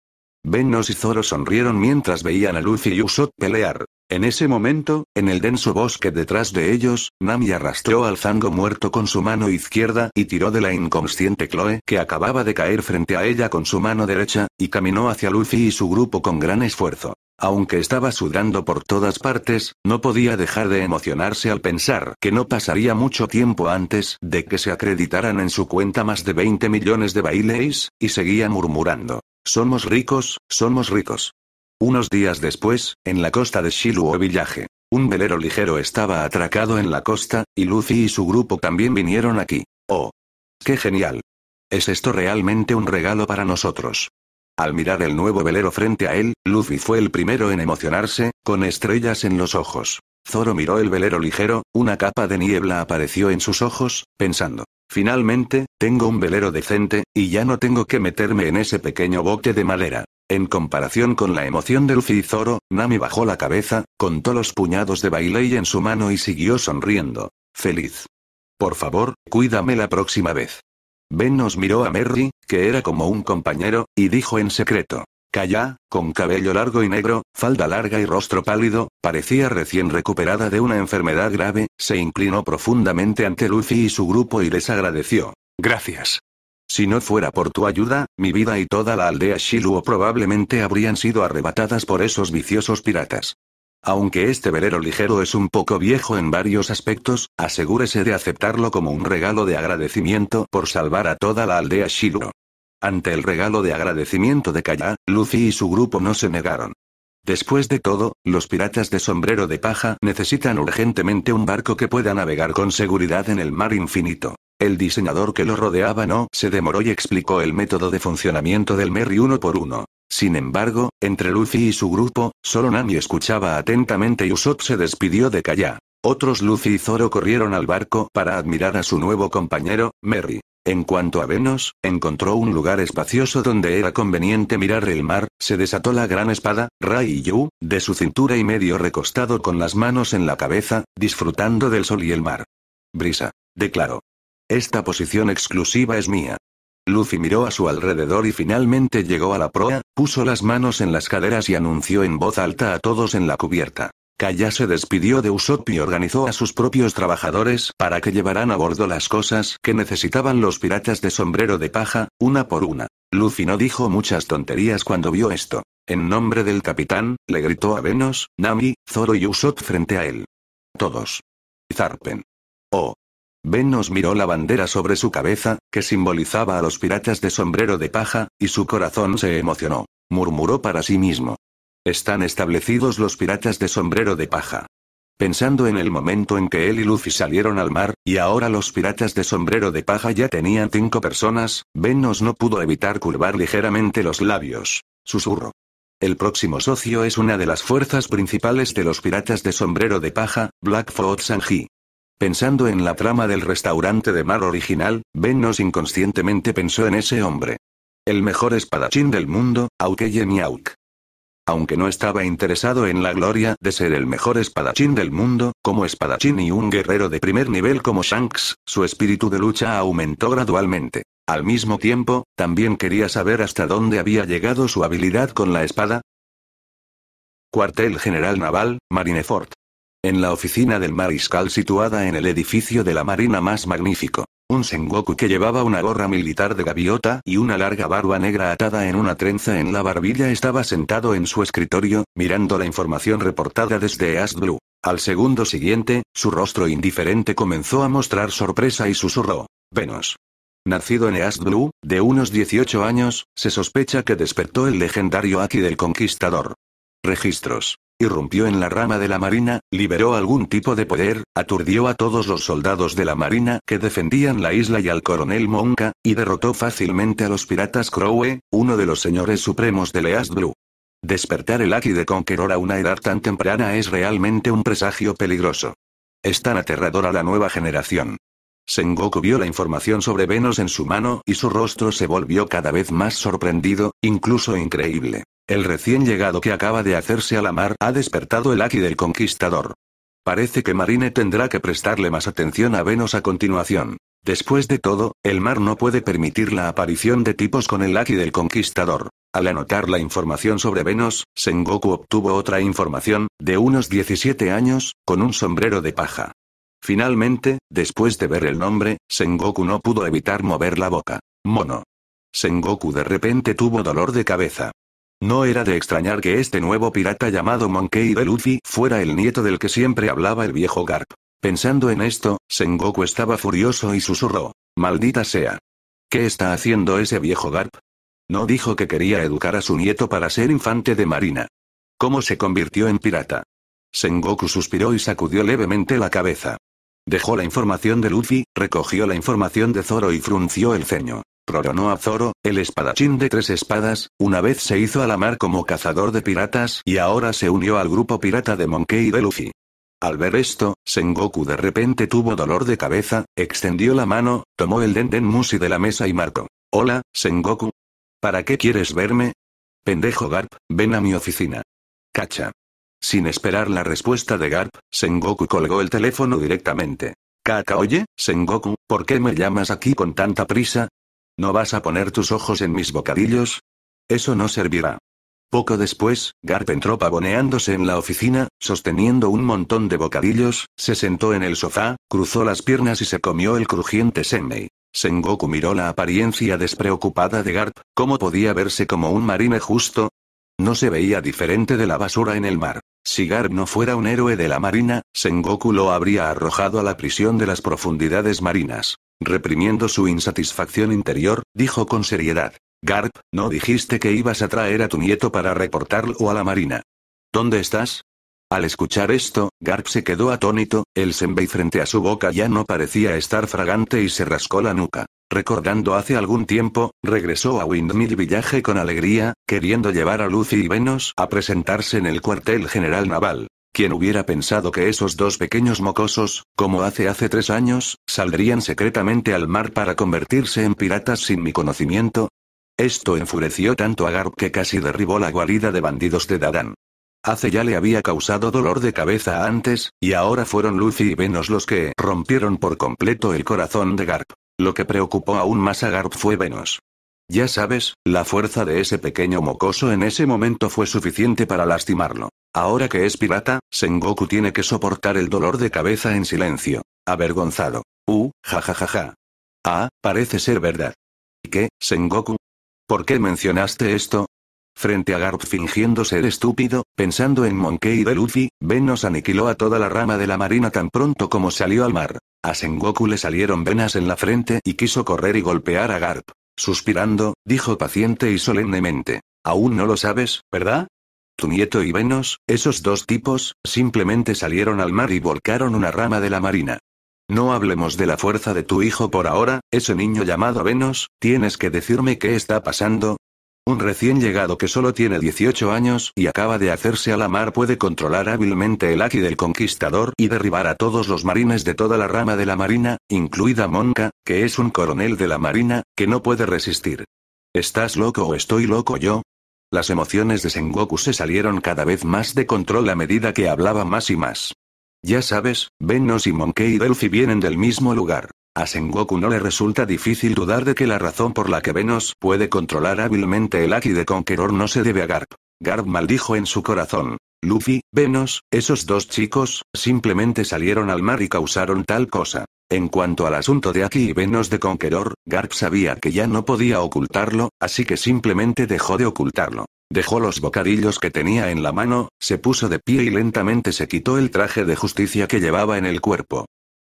Vennos y Zoro sonrieron mientras veían a Luffy y Usopp pelear. En ese momento, en el denso bosque detrás de ellos, Nami arrastró al zango muerto con su mano izquierda y tiró de la inconsciente Chloe que acababa de caer frente a ella con su mano derecha, y caminó hacia Luffy y su grupo con gran esfuerzo. Aunque estaba sudando por todas partes, no podía dejar de emocionarse al pensar que no pasaría mucho tiempo antes de que se acreditaran en su cuenta más de 20 millones de baileys, y seguía murmurando. Somos ricos, somos ricos. Unos días después, en la costa de o Villaje. un velero ligero estaba atracado en la costa, y Lucy y su grupo también vinieron aquí. ¡Oh! ¡Qué genial! ¿Es esto realmente un regalo para nosotros? Al mirar el nuevo velero frente a él, Luffy fue el primero en emocionarse, con estrellas en los ojos. Zoro miró el velero ligero, una capa de niebla apareció en sus ojos, pensando, Finalmente, tengo un velero decente, y ya no tengo que meterme en ese pequeño bote de madera. En comparación con la emoción del Zoro, Nami bajó la cabeza, contó los puñados de Bailey en su mano y siguió sonriendo. Feliz. Por favor, cuídame la próxima vez. Ben nos miró a Merry, que era como un compañero, y dijo en secreto. Calla, con cabello largo y negro, falda larga y rostro pálido, parecía recién recuperada de una enfermedad grave, se inclinó profundamente ante Lucy y su grupo y les agradeció. Gracias. Si no fuera por tu ayuda, mi vida y toda la aldea Shiluo probablemente habrían sido arrebatadas por esos viciosos piratas. Aunque este velero ligero es un poco viejo en varios aspectos, asegúrese de aceptarlo como un regalo de agradecimiento por salvar a toda la aldea Shiluo. Ante el regalo de agradecimiento de Kaya, Lucy y su grupo no se negaron. Después de todo, los piratas de sombrero de paja necesitan urgentemente un barco que pueda navegar con seguridad en el mar infinito. El diseñador que lo rodeaba no se demoró y explicó el método de funcionamiento del Merry uno por uno. Sin embargo, entre Lucy y su grupo, solo Nami escuchaba atentamente y Usopp se despidió de Kaya. Otros Lucy y Zoro corrieron al barco para admirar a su nuevo compañero, Merry. En cuanto a Venus, encontró un lugar espacioso donde era conveniente mirar el mar, se desató la gran espada, Rai Yu, de su cintura y medio recostado con las manos en la cabeza, disfrutando del sol y el mar. Brisa. Declaró. Esta posición exclusiva es mía. Lucy miró a su alrededor y finalmente llegó a la proa, puso las manos en las caderas y anunció en voz alta a todos en la cubierta. Kaya se despidió de Usopp y organizó a sus propios trabajadores para que llevaran a bordo las cosas que necesitaban los piratas de sombrero de paja, una por una. Luffy no dijo muchas tonterías cuando vio esto. En nombre del capitán, le gritó a Venus Nami, Zoro y Usopp frente a él. Todos. Zarpen. Oh. Venus miró la bandera sobre su cabeza, que simbolizaba a los piratas de sombrero de paja, y su corazón se emocionó. Murmuró para sí mismo. Están establecidos los piratas de sombrero de paja. Pensando en el momento en que él y Luffy salieron al mar, y ahora los piratas de sombrero de paja ya tenían cinco personas, Venus no pudo evitar curvar ligeramente los labios. Susurro. El próximo socio es una de las fuerzas principales de los piratas de sombrero de paja, Blackfoot Sanji. Pensando en la trama del restaurante de mar original, Venus inconscientemente pensó en ese hombre. El mejor espadachín del mundo, Aukeye Auk. Aunque no estaba interesado en la gloria de ser el mejor espadachín del mundo, como espadachín y un guerrero de primer nivel como Shanks, su espíritu de lucha aumentó gradualmente. Al mismo tiempo, también quería saber hasta dónde había llegado su habilidad con la espada. Cuartel General Naval, Marineford. En la oficina del mariscal situada en el edificio de la Marina más magnífico. Un Sengoku que llevaba una gorra militar de gaviota y una larga barba negra atada en una trenza en la barbilla estaba sentado en su escritorio, mirando la información reportada desde Ask Al segundo siguiente, su rostro indiferente comenzó a mostrar sorpresa y susurró. Venos. Nacido en East de unos 18 años, se sospecha que despertó el legendario Aki del Conquistador registros. Irrumpió en la rama de la marina, liberó algún tipo de poder, aturdió a todos los soldados de la marina que defendían la isla y al coronel Monka, y derrotó fácilmente a los piratas Crowe, uno de los señores supremos de Least Blue. Despertar el Aki de Conqueror a una edad tan temprana es realmente un presagio peligroso. Es tan aterradora la nueva generación. Sengoku vio la información sobre Venus en su mano y su rostro se volvió cada vez más sorprendido, incluso increíble. El recién llegado que acaba de hacerse a la mar ha despertado el Aki del conquistador. Parece que Marine tendrá que prestarle más atención a Venus a continuación. Después de todo, el mar no puede permitir la aparición de tipos con el Aki del conquistador. Al anotar la información sobre Venus, Sengoku obtuvo otra información, de unos 17 años, con un sombrero de paja. Finalmente, después de ver el nombre, Sengoku no pudo evitar mover la boca. Mono. Sengoku de repente tuvo dolor de cabeza. No era de extrañar que este nuevo pirata llamado Monkey de Luffy fuera el nieto del que siempre hablaba el viejo Garp. Pensando en esto, Sengoku estaba furioso y susurró. Maldita sea. ¿Qué está haciendo ese viejo Garp? No dijo que quería educar a su nieto para ser infante de marina. ¿Cómo se convirtió en pirata? Sengoku suspiró y sacudió levemente la cabeza. Dejó la información de Luffy, recogió la información de Zoro y frunció el ceño. Proronó a Zoro, el espadachín de tres espadas, una vez se hizo a la mar como cazador de piratas y ahora se unió al grupo pirata de Monkey y de Luffy. Al ver esto, Sengoku de repente tuvo dolor de cabeza, extendió la mano, tomó el Denden Musi de la mesa y marcó. Hola, Sengoku. ¿Para qué quieres verme? Pendejo Garp, ven a mi oficina. Cacha. Sin esperar la respuesta de Garp, Sengoku colgó el teléfono directamente. Kaka, oye, Sengoku, ¿por qué me llamas aquí con tanta prisa? ¿No vas a poner tus ojos en mis bocadillos? Eso no servirá. Poco después, Garp entró pavoneándose en la oficina, sosteniendo un montón de bocadillos, se sentó en el sofá, cruzó las piernas y se comió el crujiente senmei. Sengoku miró la apariencia despreocupada de Garp, cómo podía verse como un marine justo, no se veía diferente de la basura en el mar. Si Garp no fuera un héroe de la marina, Sengoku lo habría arrojado a la prisión de las profundidades marinas. Reprimiendo su insatisfacción interior, dijo con seriedad. Garp, ¿no dijiste que ibas a traer a tu nieto para reportarlo a la marina? ¿Dónde estás? Al escuchar esto, Garp se quedó atónito, el senbei frente a su boca ya no parecía estar fragante y se rascó la nuca. Recordando hace algún tiempo, regresó a Windmill Village con alegría, queriendo llevar a Lucy y Venus a presentarse en el cuartel general naval. ¿Quién hubiera pensado que esos dos pequeños mocosos, como hace hace tres años, saldrían secretamente al mar para convertirse en piratas sin mi conocimiento? Esto enfureció tanto a Garp que casi derribó la guarida de bandidos de Dadan. Hace ya le había causado dolor de cabeza antes, y ahora fueron Lucy y Venus los que rompieron por completo el corazón de Garp. Lo que preocupó aún más a Garp fue Venus. Ya sabes, la fuerza de ese pequeño mocoso en ese momento fue suficiente para lastimarlo. Ahora que es pirata, Sengoku tiene que soportar el dolor de cabeza en silencio. Avergonzado. Uh, jajajaja. Ah, parece ser verdad. ¿Y qué, Sengoku? ¿Por qué mencionaste esto? Frente a Garp fingiendo ser estúpido, pensando en Monkey de Luffy, Venus aniquiló a toda la rama de la marina tan pronto como salió al mar. A Sengoku le salieron venas en la frente y quiso correr y golpear a Garp. Suspirando, dijo paciente y solemnemente. Aún no lo sabes, ¿verdad? Tu nieto y Venus, esos dos tipos, simplemente salieron al mar y volcaron una rama de la marina. No hablemos de la fuerza de tu hijo por ahora, ese niño llamado Venus, tienes que decirme qué está pasando, un recién llegado que solo tiene 18 años y acaba de hacerse a la mar puede controlar hábilmente el Aki del Conquistador y derribar a todos los marines de toda la rama de la Marina, incluida Monka, que es un coronel de la Marina, que no puede resistir. ¿Estás loco o estoy loco yo? Las emociones de Sengoku se salieron cada vez más de control a medida que hablaba más y más. Ya sabes, Venus y Monkey y Delphi vienen del mismo lugar. A Sengoku no le resulta difícil dudar de que la razón por la que Venus puede controlar hábilmente el Aki de Conqueror no se debe a Garp. Garp maldijo en su corazón. Luffy, Venus, esos dos chicos, simplemente salieron al mar y causaron tal cosa. En cuanto al asunto de Aki y Venus de Conqueror, Garp sabía que ya no podía ocultarlo, así que simplemente dejó de ocultarlo. Dejó los bocadillos que tenía en la mano, se puso de pie y lentamente se quitó el traje de justicia que llevaba en el cuerpo.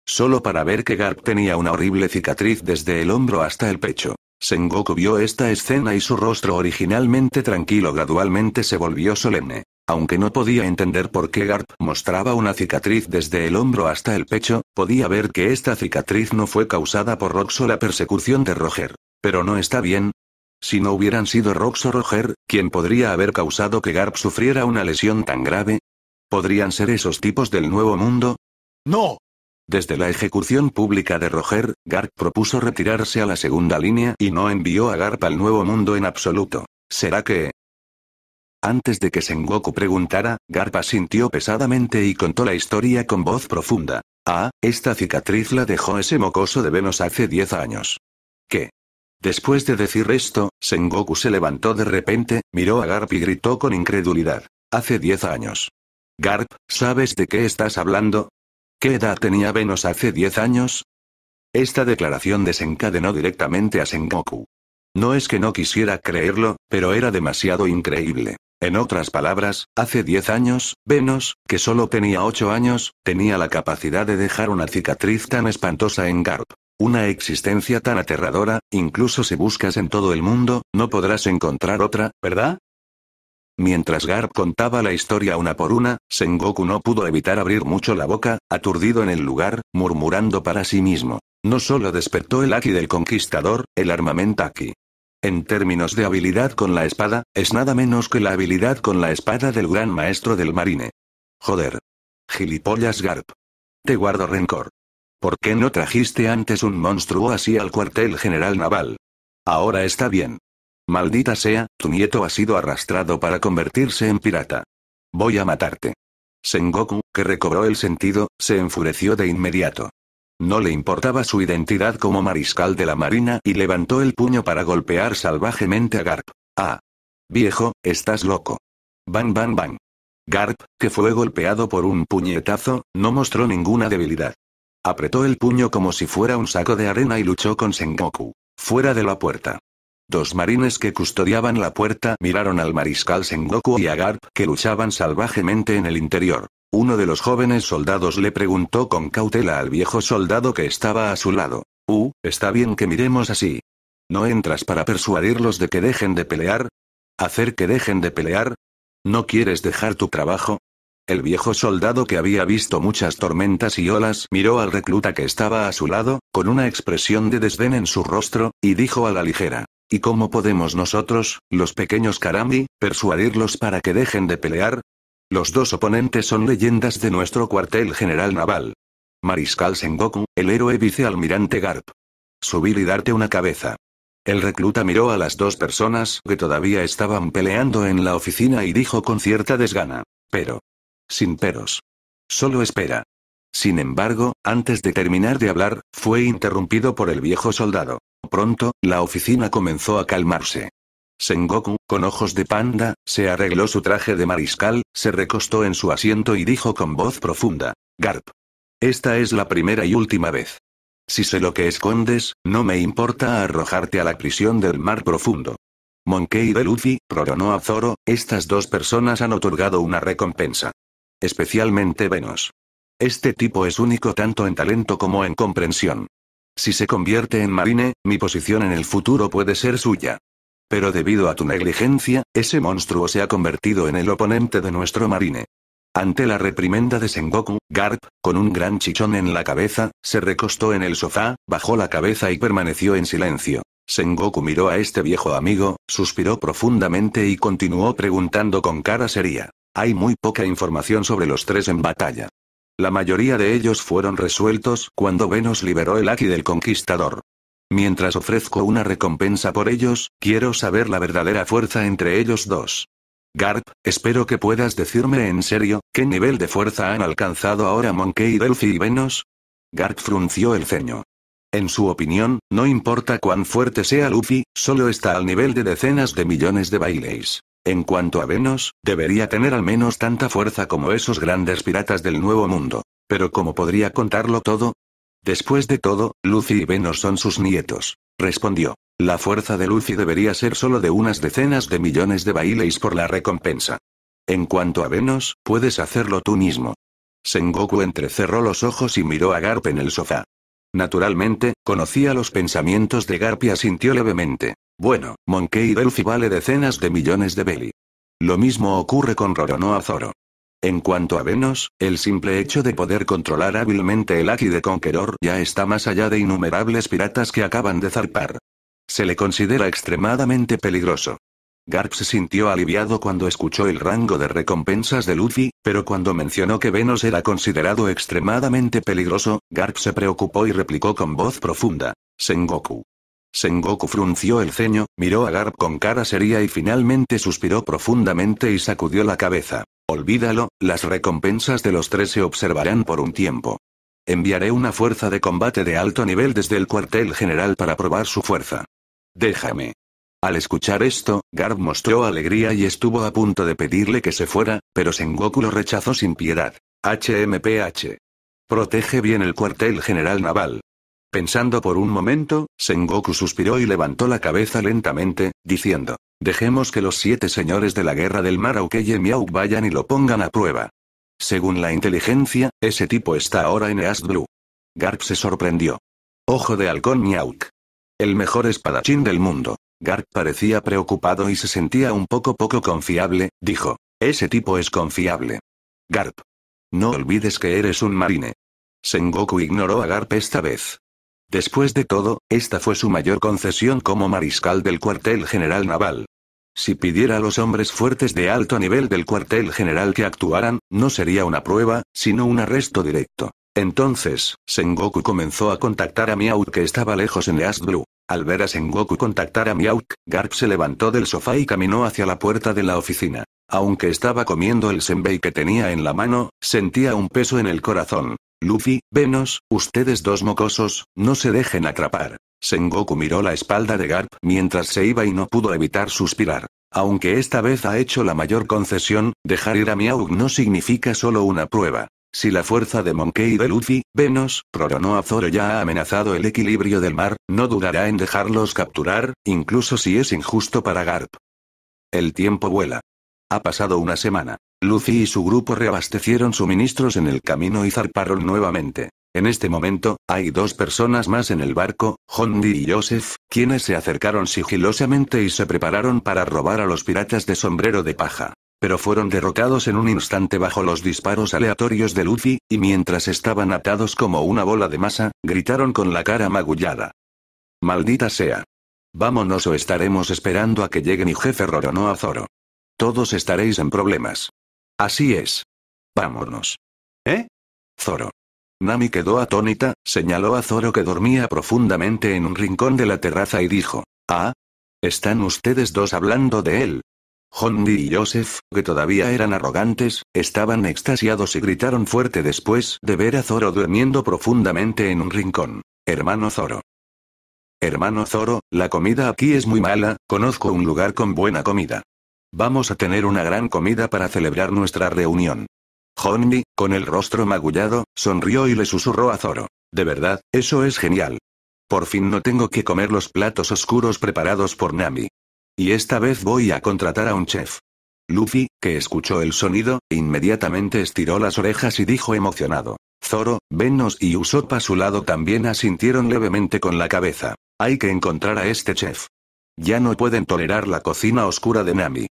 Solo para ver que Garp tenía una horrible cicatriz desde el hombro hasta el pecho. Sengoku vio esta escena y su rostro originalmente tranquilo gradualmente se volvió solemne. Aunque no podía entender por qué Garp mostraba una cicatriz desde el hombro hasta el pecho, podía ver que esta cicatriz no fue causada por Roxo la persecución de Roger. Pero no está bien. Si no hubieran sido Roxo Roger, ¿quién podría haber causado que Garp sufriera una lesión tan grave? ¿Podrían ser esos tipos del nuevo mundo? No, desde la ejecución pública de Roger, Garp propuso retirarse a la segunda línea y no envió a Garp al Nuevo Mundo en absoluto. ¿Será que...? Antes de que Sengoku preguntara, Garp asintió pesadamente y contó la historia con voz profunda. Ah, esta cicatriz la dejó ese mocoso de Venus hace 10 años. ¿Qué? Después de decir esto, Sengoku se levantó de repente, miró a Garp y gritó con incredulidad. Hace 10 años. Garp, ¿sabes de qué estás hablando? ¿Qué edad tenía Venus hace 10 años? Esta declaración desencadenó directamente a Sengoku. No es que no quisiera creerlo, pero era demasiado increíble. En otras palabras, hace 10 años, Venus, que solo tenía 8 años, tenía la capacidad de dejar una cicatriz tan espantosa en Garp. Una existencia tan aterradora, incluso si buscas en todo el mundo, no podrás encontrar otra, ¿verdad? Mientras Garp contaba la historia una por una, Sengoku no pudo evitar abrir mucho la boca, aturdido en el lugar, murmurando para sí mismo. No solo despertó el Aki del conquistador, el armamento Aki. En términos de habilidad con la espada, es nada menos que la habilidad con la espada del gran maestro del marine. Joder. Gilipollas Garp. Te guardo rencor. ¿Por qué no trajiste antes un monstruo así al cuartel general naval? Ahora está bien. Maldita sea, tu nieto ha sido arrastrado para convertirse en pirata. Voy a matarte. Sengoku, que recobró el sentido, se enfureció de inmediato. No le importaba su identidad como mariscal de la marina y levantó el puño para golpear salvajemente a Garp. Ah. Viejo, estás loco. Bang bang bang. Garp, que fue golpeado por un puñetazo, no mostró ninguna debilidad. Apretó el puño como si fuera un saco de arena y luchó con Sengoku. Fuera de la puerta. Dos marines que custodiaban la puerta miraron al mariscal Sengoku y a Garp, que luchaban salvajemente en el interior. Uno de los jóvenes soldados le preguntó con cautela al viejo soldado que estaba a su lado. Uh, está bien que miremos así. ¿No entras para persuadirlos de que dejen de pelear? ¿Hacer que dejen de pelear? ¿No quieres dejar tu trabajo? El viejo soldado que había visto muchas tormentas y olas miró al recluta que estaba a su lado, con una expresión de desdén en su rostro, y dijo a la ligera. ¿Y cómo podemos nosotros, los pequeños Karami, persuadirlos para que dejen de pelear? Los dos oponentes son leyendas de nuestro cuartel general naval. Mariscal Sengoku, el héroe vicealmirante Garp. Subir y darte una cabeza. El recluta miró a las dos personas que todavía estaban peleando en la oficina y dijo con cierta desgana. Pero. Sin peros. Solo espera. Sin embargo, antes de terminar de hablar, fue interrumpido por el viejo soldado. Pronto, la oficina comenzó a calmarse. Sengoku, con ojos de panda, se arregló su traje de mariscal, se recostó en su asiento y dijo con voz profunda, Garp. Esta es la primera y última vez. Si sé lo que escondes, no me importa arrojarte a la prisión del mar profundo. Monkey de Luffy, proronó a Zoro, estas dos personas han otorgado una recompensa. Especialmente Venus. Este tipo es único tanto en talento como en comprensión. Si se convierte en marine, mi posición en el futuro puede ser suya. Pero debido a tu negligencia, ese monstruo se ha convertido en el oponente de nuestro marine. Ante la reprimenda de Sengoku, Garp, con un gran chichón en la cabeza, se recostó en el sofá, bajó la cabeza y permaneció en silencio. Sengoku miró a este viejo amigo, suspiró profundamente y continuó preguntando con cara seria. Hay muy poca información sobre los tres en batalla. La mayoría de ellos fueron resueltos cuando Venus liberó el Aki del Conquistador. Mientras ofrezco una recompensa por ellos, quiero saber la verdadera fuerza entre ellos dos. Garp, espero que puedas decirme en serio, ¿qué nivel de fuerza han alcanzado ahora Monkey, Delphi y Venus? Garp frunció el ceño. En su opinión, no importa cuán fuerte sea Luffy, solo está al nivel de decenas de millones de bailes. En cuanto a Venus, debería tener al menos tanta fuerza como esos grandes piratas del Nuevo Mundo. Pero ¿cómo podría contarlo todo? Después de todo, Lucy y Venus son sus nietos, respondió. La fuerza de Lucy debería ser solo de unas decenas de millones de bailes por la recompensa. En cuanto a Venus, puedes hacerlo tú mismo. Sengoku entrecerró los ojos y miró a Garp en el sofá. Naturalmente, conocía los pensamientos de Garp y asintió levemente. Bueno, Monkey Delphi vale decenas de millones de Belly. Lo mismo ocurre con Roronoa Zoro. En cuanto a Venus, el simple hecho de poder controlar hábilmente el Aki de Conqueror ya está más allá de innumerables piratas que acaban de zarpar. Se le considera extremadamente peligroso. Garp se sintió aliviado cuando escuchó el rango de recompensas de Luffy, pero cuando mencionó que Venus era considerado extremadamente peligroso, Garp se preocupó y replicó con voz profunda. Sengoku. Sengoku frunció el ceño, miró a Garb con cara seria y finalmente suspiró profundamente y sacudió la cabeza. Olvídalo, las recompensas de los tres se observarán por un tiempo. Enviaré una fuerza de combate de alto nivel desde el cuartel general para probar su fuerza. Déjame. Al escuchar esto, Garb mostró alegría y estuvo a punto de pedirle que se fuera, pero Sengoku lo rechazó sin piedad. HMPH. Protege bien el cuartel general naval. Pensando por un momento, Sengoku suspiró y levantó la cabeza lentamente, diciendo, Dejemos que los siete señores de la guerra del mar Aukeye Miau vayan y lo pongan a prueba. Según la inteligencia, ese tipo está ahora en East Blue. Garp se sorprendió. Ojo de halcón Miauk. El mejor espadachín del mundo. Garp parecía preocupado y se sentía un poco poco confiable, dijo. Ese tipo es confiable. Garp. No olvides que eres un marine. Sengoku ignoró a Garp esta vez. Después de todo, esta fue su mayor concesión como mariscal del cuartel general naval. Si pidiera a los hombres fuertes de alto nivel del cuartel general que actuaran, no sería una prueba, sino un arresto directo. Entonces, Sengoku comenzó a contactar a Miau, que estaba lejos en East Blue. Al ver a Sengoku contactar a Miauk, Garp se levantó del sofá y caminó hacia la puerta de la oficina. Aunque estaba comiendo el senbei que tenía en la mano, sentía un peso en el corazón. Luffy, Venos, ustedes dos mocosos, no se dejen atrapar. Sengoku miró la espalda de Garp mientras se iba y no pudo evitar suspirar. Aunque esta vez ha hecho la mayor concesión, dejar ir a Miaug no significa solo una prueba. Si la fuerza de Monkey y de Luffy, Venus, a Zoro ya ha amenazado el equilibrio del mar, no dudará en dejarlos capturar, incluso si es injusto para Garp. El tiempo vuela. Ha pasado una semana. Lucy y su grupo reabastecieron suministros en el camino y zarparon nuevamente. En este momento, hay dos personas más en el barco, Hondi y Joseph, quienes se acercaron sigilosamente y se prepararon para robar a los piratas de sombrero de paja. Pero fueron derrotados en un instante bajo los disparos aleatorios de Luffy, y mientras estaban atados como una bola de masa, gritaron con la cara magullada. Maldita sea. Vámonos o estaremos esperando a que llegue mi jefe Roronoa Zoro. Todos estaréis en problemas. Así es. Vámonos. ¿Eh? Zoro. Nami quedó atónita, señaló a Zoro que dormía profundamente en un rincón de la terraza y dijo, Ah, están ustedes dos hablando de él. Hondi y Joseph, que todavía eran arrogantes, estaban extasiados y gritaron fuerte después de ver a Zoro durmiendo profundamente en un rincón. Hermano Zoro. Hermano Zoro, la comida aquí es muy mala, conozco un lugar con buena comida. Vamos a tener una gran comida para celebrar nuestra reunión. Honmi, con el rostro magullado, sonrió y le susurró a Zoro. De verdad, eso es genial. Por fin no tengo que comer los platos oscuros preparados por Nami. Y esta vez voy a contratar a un chef. Luffy, que escuchó el sonido, inmediatamente estiró las orejas y dijo emocionado. Zoro, Venos y Usopp a su lado también asintieron levemente con la cabeza. Hay que encontrar a este chef. Ya no pueden tolerar la cocina oscura de Nami.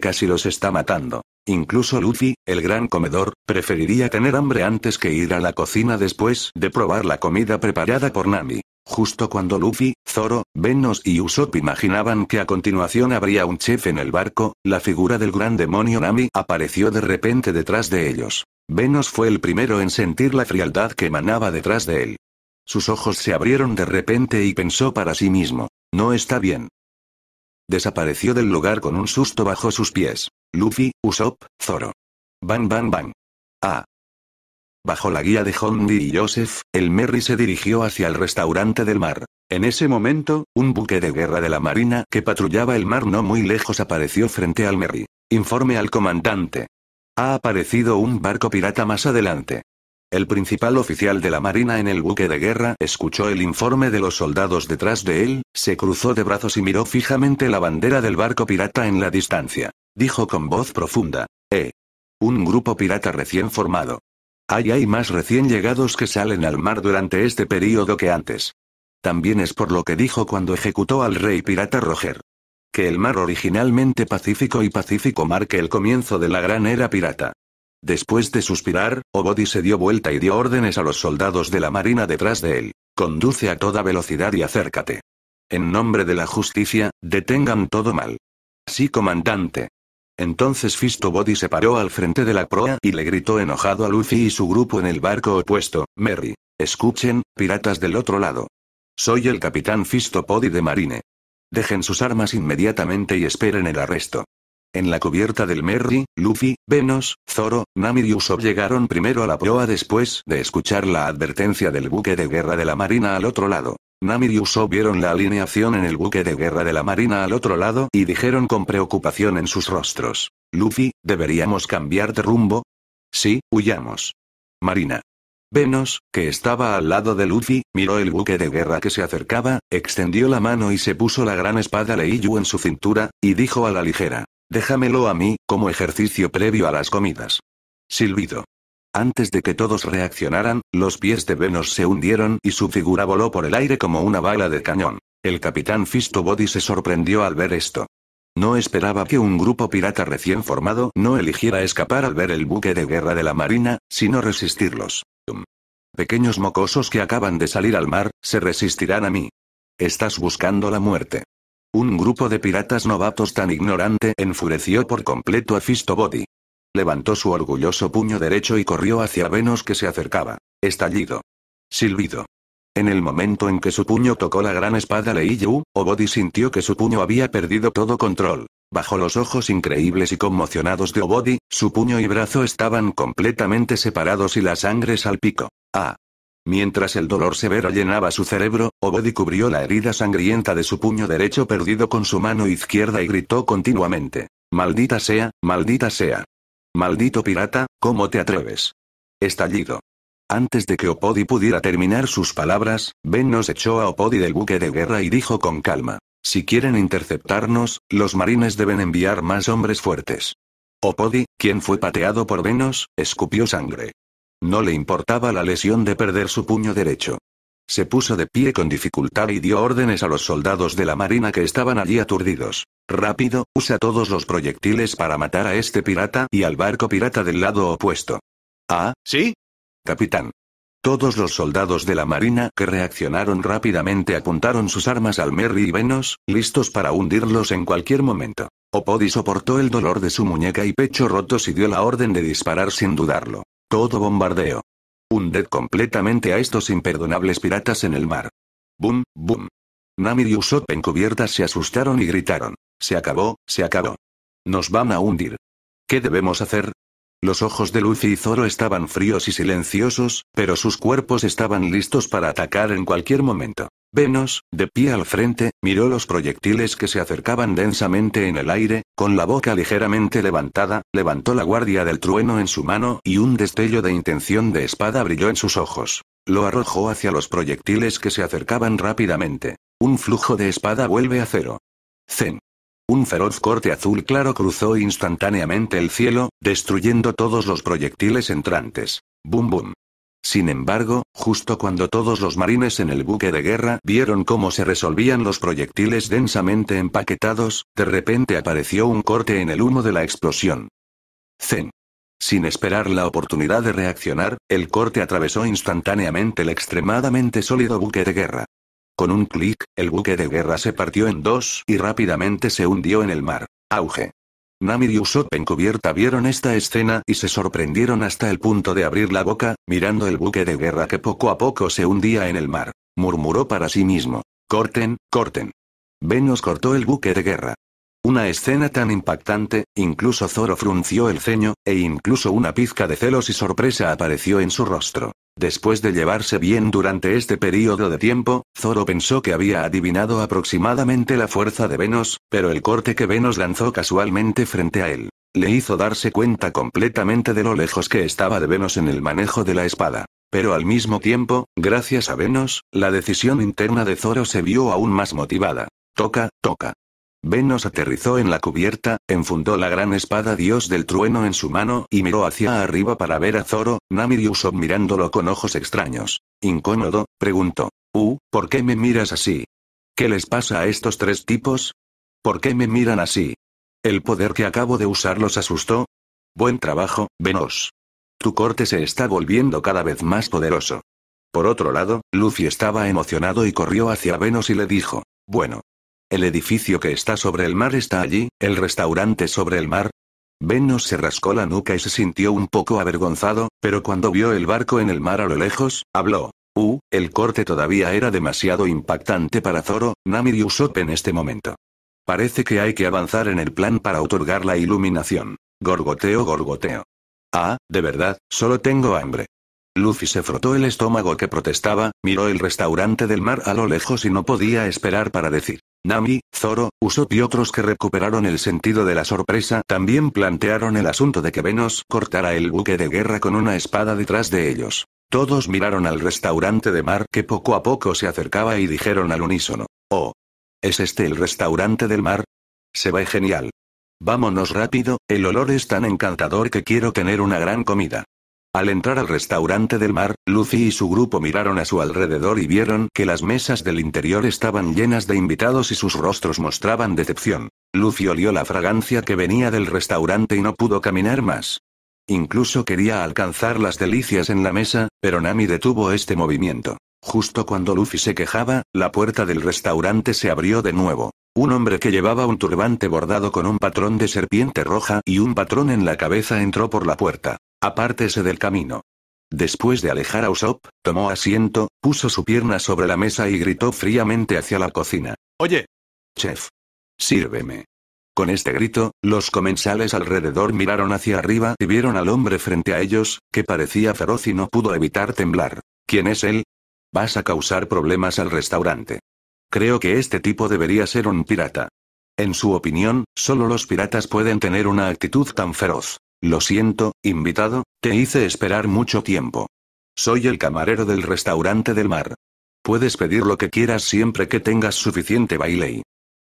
Casi los está matando. Incluso Luffy, el gran comedor, preferiría tener hambre antes que ir a la cocina después de probar la comida preparada por Nami. Justo cuando Luffy, Zoro, Venus y Usopp imaginaban que a continuación habría un chef en el barco, la figura del gran demonio Nami apareció de repente detrás de ellos. Venus fue el primero en sentir la frialdad que emanaba detrás de él. Sus ojos se abrieron de repente y pensó para sí mismo. No está bien. Desapareció del lugar con un susto bajo sus pies. Luffy, Usopp, Zoro. Bang bang bang. Ah. Bajo la guía de Hondi y Joseph, el Merry se dirigió hacia el restaurante del mar. En ese momento, un buque de guerra de la marina que patrullaba el mar no muy lejos apareció frente al Merry. Informe al comandante. Ha aparecido un barco pirata más adelante. El principal oficial de la Marina en el buque de guerra escuchó el informe de los soldados detrás de él, se cruzó de brazos y miró fijamente la bandera del barco pirata en la distancia. Dijo con voz profunda. Eh. Un grupo pirata recién formado. Hay hay más recién llegados que salen al mar durante este periodo que antes. También es por lo que dijo cuando ejecutó al rey pirata Roger. Que el mar originalmente pacífico y pacífico marque el comienzo de la gran era pirata. Después de suspirar, Obodi se dio vuelta y dio órdenes a los soldados de la marina detrás de él. Conduce a toda velocidad y acércate. En nombre de la justicia, detengan todo mal. Sí, comandante. Entonces Fisto Body se paró al frente de la proa y le gritó enojado a Luffy y su grupo en el barco opuesto, Merry. Escuchen, piratas del otro lado. Soy el capitán Fisto Body de Marine. Dejen sus armas inmediatamente y esperen el arresto. En la cubierta del Merry, Luffy, Venus, Zoro, Nami y Usopp llegaron primero a la proa después de escuchar la advertencia del buque de guerra de la marina al otro lado. Nami y Usopp vieron la alineación en el buque de guerra de la marina al otro lado y dijeron con preocupación en sus rostros. Luffy, ¿deberíamos cambiar de rumbo? Sí, huyamos. Marina. Venus, que estaba al lado de Luffy, miró el buque de guerra que se acercaba, extendió la mano y se puso la gran espada Leiyu en su cintura, y dijo a la ligera, Déjamelo a mí, como ejercicio previo a las comidas. Silbido. Antes de que todos reaccionaran, los pies de Venus se hundieron y su figura voló por el aire como una bala de cañón. El capitán Fistobody se sorprendió al ver esto. No esperaba que un grupo pirata recién formado no eligiera escapar al ver el buque de guerra de la Marina, sino resistirlos. Pequeños mocosos que acaban de salir al mar, se resistirán a mí. Estás buscando la muerte. Un grupo de piratas novatos tan ignorante enfureció por completo a Fistobody. Levantó su orgulloso puño derecho y corrió hacia Venus que se acercaba. Estallido. Silbido. En el momento en que su puño tocó la gran espada Lei Yu, Obody sintió que su puño había perdido todo control. Bajo los ojos increíbles y conmocionados de Obody, su puño y brazo estaban completamente separados y la sangre salpicó. Ah, Mientras el dolor severo llenaba su cerebro, Obodi cubrió la herida sangrienta de su puño derecho perdido con su mano izquierda y gritó continuamente. Maldita sea, maldita sea. Maldito pirata, ¿cómo te atreves? Estallido. Antes de que Opodi pudiera terminar sus palabras, Venos echó a Opodi del buque de guerra y dijo con calma. Si quieren interceptarnos, los marines deben enviar más hombres fuertes. Opodi, quien fue pateado por Venos, escupió sangre. No le importaba la lesión de perder su puño derecho. Se puso de pie con dificultad y dio órdenes a los soldados de la marina que estaban allí aturdidos. Rápido, usa todos los proyectiles para matar a este pirata y al barco pirata del lado opuesto. Ah, ¿sí? Capitán. Todos los soldados de la marina que reaccionaron rápidamente apuntaron sus armas al Merry y Venus, listos para hundirlos en cualquier momento. Opodi soportó el dolor de su muñeca y pecho rotos y dio la orden de disparar sin dudarlo. Todo bombardeo. Hunded completamente a estos imperdonables piratas en el mar. Boom, boom. Nami y Usopp encubiertas se asustaron y gritaron. Se acabó, se acabó. Nos van a hundir. ¿Qué debemos hacer? Los ojos de Luffy y Zoro estaban fríos y silenciosos, pero sus cuerpos estaban listos para atacar en cualquier momento. Venus, de pie al frente, miró los proyectiles que se acercaban densamente en el aire, con la boca ligeramente levantada, levantó la guardia del trueno en su mano y un destello de intención de espada brilló en sus ojos. Lo arrojó hacia los proyectiles que se acercaban rápidamente. Un flujo de espada vuelve a cero. Zen. Un feroz corte azul claro cruzó instantáneamente el cielo, destruyendo todos los proyectiles entrantes. Bum bum. Sin embargo, justo cuando todos los marines en el buque de guerra vieron cómo se resolvían los proyectiles densamente empaquetados, de repente apareció un corte en el humo de la explosión. Zen. Sin esperar la oportunidad de reaccionar, el corte atravesó instantáneamente el extremadamente sólido buque de guerra. Con un clic, el buque de guerra se partió en dos y rápidamente se hundió en el mar. Auge. Nami y Usopp encubierta vieron esta escena y se sorprendieron hasta el punto de abrir la boca, mirando el buque de guerra que poco a poco se hundía en el mar. Murmuró para sí mismo. Corten, corten. Venus cortó el buque de guerra. Una escena tan impactante, incluso Zoro frunció el ceño, e incluso una pizca de celos y sorpresa apareció en su rostro. Después de llevarse bien durante este periodo de tiempo, Zoro pensó que había adivinado aproximadamente la fuerza de Venus, pero el corte que Venus lanzó casualmente frente a él, le hizo darse cuenta completamente de lo lejos que estaba de Venus en el manejo de la espada. Pero al mismo tiempo, gracias a Venus, la decisión interna de Zoro se vio aún más motivada. Toca, toca. Venus aterrizó en la cubierta, enfundó la gran espada dios del trueno en su mano y miró hacia arriba para ver a Zoro, Namirius y mirándolo con ojos extraños. Incómodo, preguntó. Uh, ¿por qué me miras así? ¿Qué les pasa a estos tres tipos? ¿Por qué me miran así? ¿El poder que acabo de usar los asustó? Buen trabajo, Venus. Tu corte se está volviendo cada vez más poderoso. Por otro lado, Luffy estaba emocionado y corrió hacia Venus y le dijo. Bueno, el edificio que está sobre el mar está allí, el restaurante sobre el mar. Venus se rascó la nuca y se sintió un poco avergonzado, pero cuando vio el barco en el mar a lo lejos, habló. Uh, el corte todavía era demasiado impactante para Zoro, Nami y Usopp en este momento. Parece que hay que avanzar en el plan para otorgar la iluminación. Gorgoteo, gorgoteo. Ah, de verdad, solo tengo hambre. Luffy se frotó el estómago que protestaba, miró el restaurante del mar a lo lejos y no podía esperar para decir. Nami, Zoro, Usopp y otros que recuperaron el sentido de la sorpresa también plantearon el asunto de que Venus cortara el buque de guerra con una espada detrás de ellos. Todos miraron al restaurante de mar que poco a poco se acercaba y dijeron al unísono. Oh. ¿Es este el restaurante del mar? Se ve genial. Vámonos rápido, el olor es tan encantador que quiero tener una gran comida. Al entrar al restaurante del mar, Lucy y su grupo miraron a su alrededor y vieron que las mesas del interior estaban llenas de invitados y sus rostros mostraban decepción. Lucy olió la fragancia que venía del restaurante y no pudo caminar más. Incluso quería alcanzar las delicias en la mesa, pero Nami detuvo este movimiento. Justo cuando Luffy se quejaba, la puerta del restaurante se abrió de nuevo. Un hombre que llevaba un turbante bordado con un patrón de serpiente roja y un patrón en la cabeza entró por la puerta. Apártese del camino. Después de alejar a Usopp, tomó asiento, puso su pierna sobre la mesa y gritó fríamente hacia la cocina. Oye. Chef. Sírveme. Con este grito, los comensales alrededor miraron hacia arriba y vieron al hombre frente a ellos, que parecía feroz y no pudo evitar temblar. ¿Quién es él? Vas a causar problemas al restaurante. Creo que este tipo debería ser un pirata. En su opinión, solo los piratas pueden tener una actitud tan feroz. Lo siento, invitado, te hice esperar mucho tiempo. Soy el camarero del restaurante del mar. Puedes pedir lo que quieras siempre que tengas suficiente baile.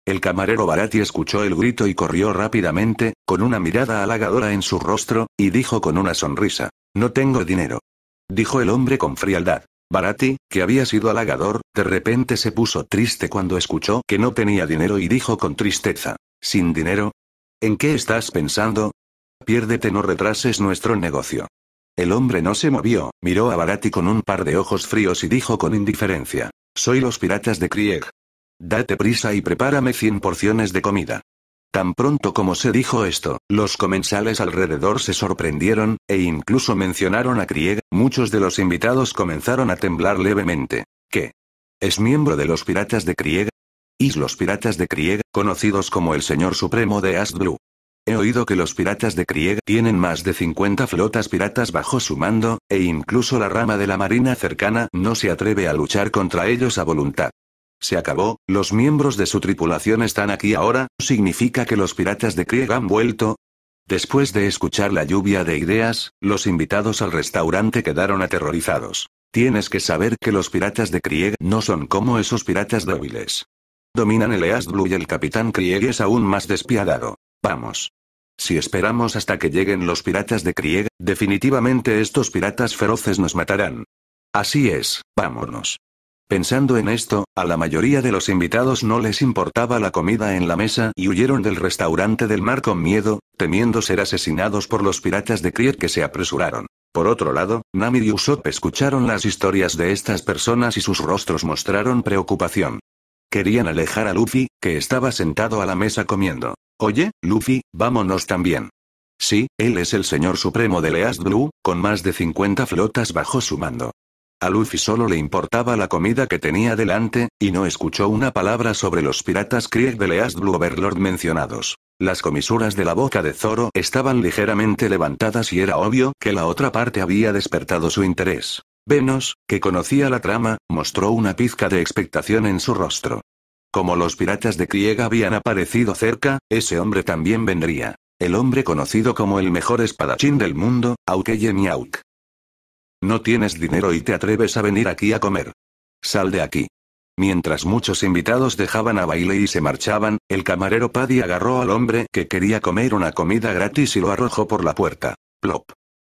El camarero Barati escuchó el grito y corrió rápidamente, con una mirada halagadora en su rostro, y dijo con una sonrisa, No tengo dinero. Dijo el hombre con frialdad. Barati, que había sido halagador, de repente se puso triste cuando escuchó que no tenía dinero y dijo con tristeza, ¿Sin dinero? ¿En qué estás pensando, Piérdete, no retrases nuestro negocio. El hombre no se movió, miró a Barati con un par de ojos fríos y dijo con indiferencia: Soy los piratas de Krieg. Date prisa y prepárame 100 porciones de comida. Tan pronto como se dijo esto, los comensales alrededor se sorprendieron, e incluso mencionaron a Krieg, muchos de los invitados comenzaron a temblar levemente. ¿Qué? ¿Es miembro de los piratas de Krieg? Y los piratas de Krieg, conocidos como el señor supremo de Asblu. He oído que los piratas de Krieg tienen más de 50 flotas piratas bajo su mando, e incluso la rama de la marina cercana no se atreve a luchar contra ellos a voluntad. Se acabó, los miembros de su tripulación están aquí ahora, ¿significa que los piratas de Krieg han vuelto? Después de escuchar la lluvia de ideas, los invitados al restaurante quedaron aterrorizados. Tienes que saber que los piratas de Krieg no son como esos piratas débiles. Dominan el East Blue y el Capitán Krieg es aún más despiadado. Vamos. Si esperamos hasta que lleguen los piratas de Krieg, definitivamente estos piratas feroces nos matarán. Así es, vámonos. Pensando en esto, a la mayoría de los invitados no les importaba la comida en la mesa y huyeron del restaurante del mar con miedo, temiendo ser asesinados por los piratas de Krieg que se apresuraron. Por otro lado, Nami y Usopp escucharon las historias de estas personas y sus rostros mostraron preocupación. Querían alejar a Luffy, que estaba sentado a la mesa comiendo. Oye, Luffy, vámonos también. Sí, él es el señor supremo de Least Blue, con más de 50 flotas bajo su mando. A Luffy solo le importaba la comida que tenía delante, y no escuchó una palabra sobre los piratas Krieg de Least Blue Overlord mencionados. Las comisuras de la boca de Zoro estaban ligeramente levantadas y era obvio que la otra parte había despertado su interés. Venus, que conocía la trama, mostró una pizca de expectación en su rostro. Como los piratas de Krieg habían aparecido cerca, ese hombre también vendría. El hombre conocido como el mejor espadachín del mundo, Aukeye Miauk. No tienes dinero y te atreves a venir aquí a comer. Sal de aquí. Mientras muchos invitados dejaban a baile y se marchaban, el camarero Paddy agarró al hombre que quería comer una comida gratis y lo arrojó por la puerta. Plop.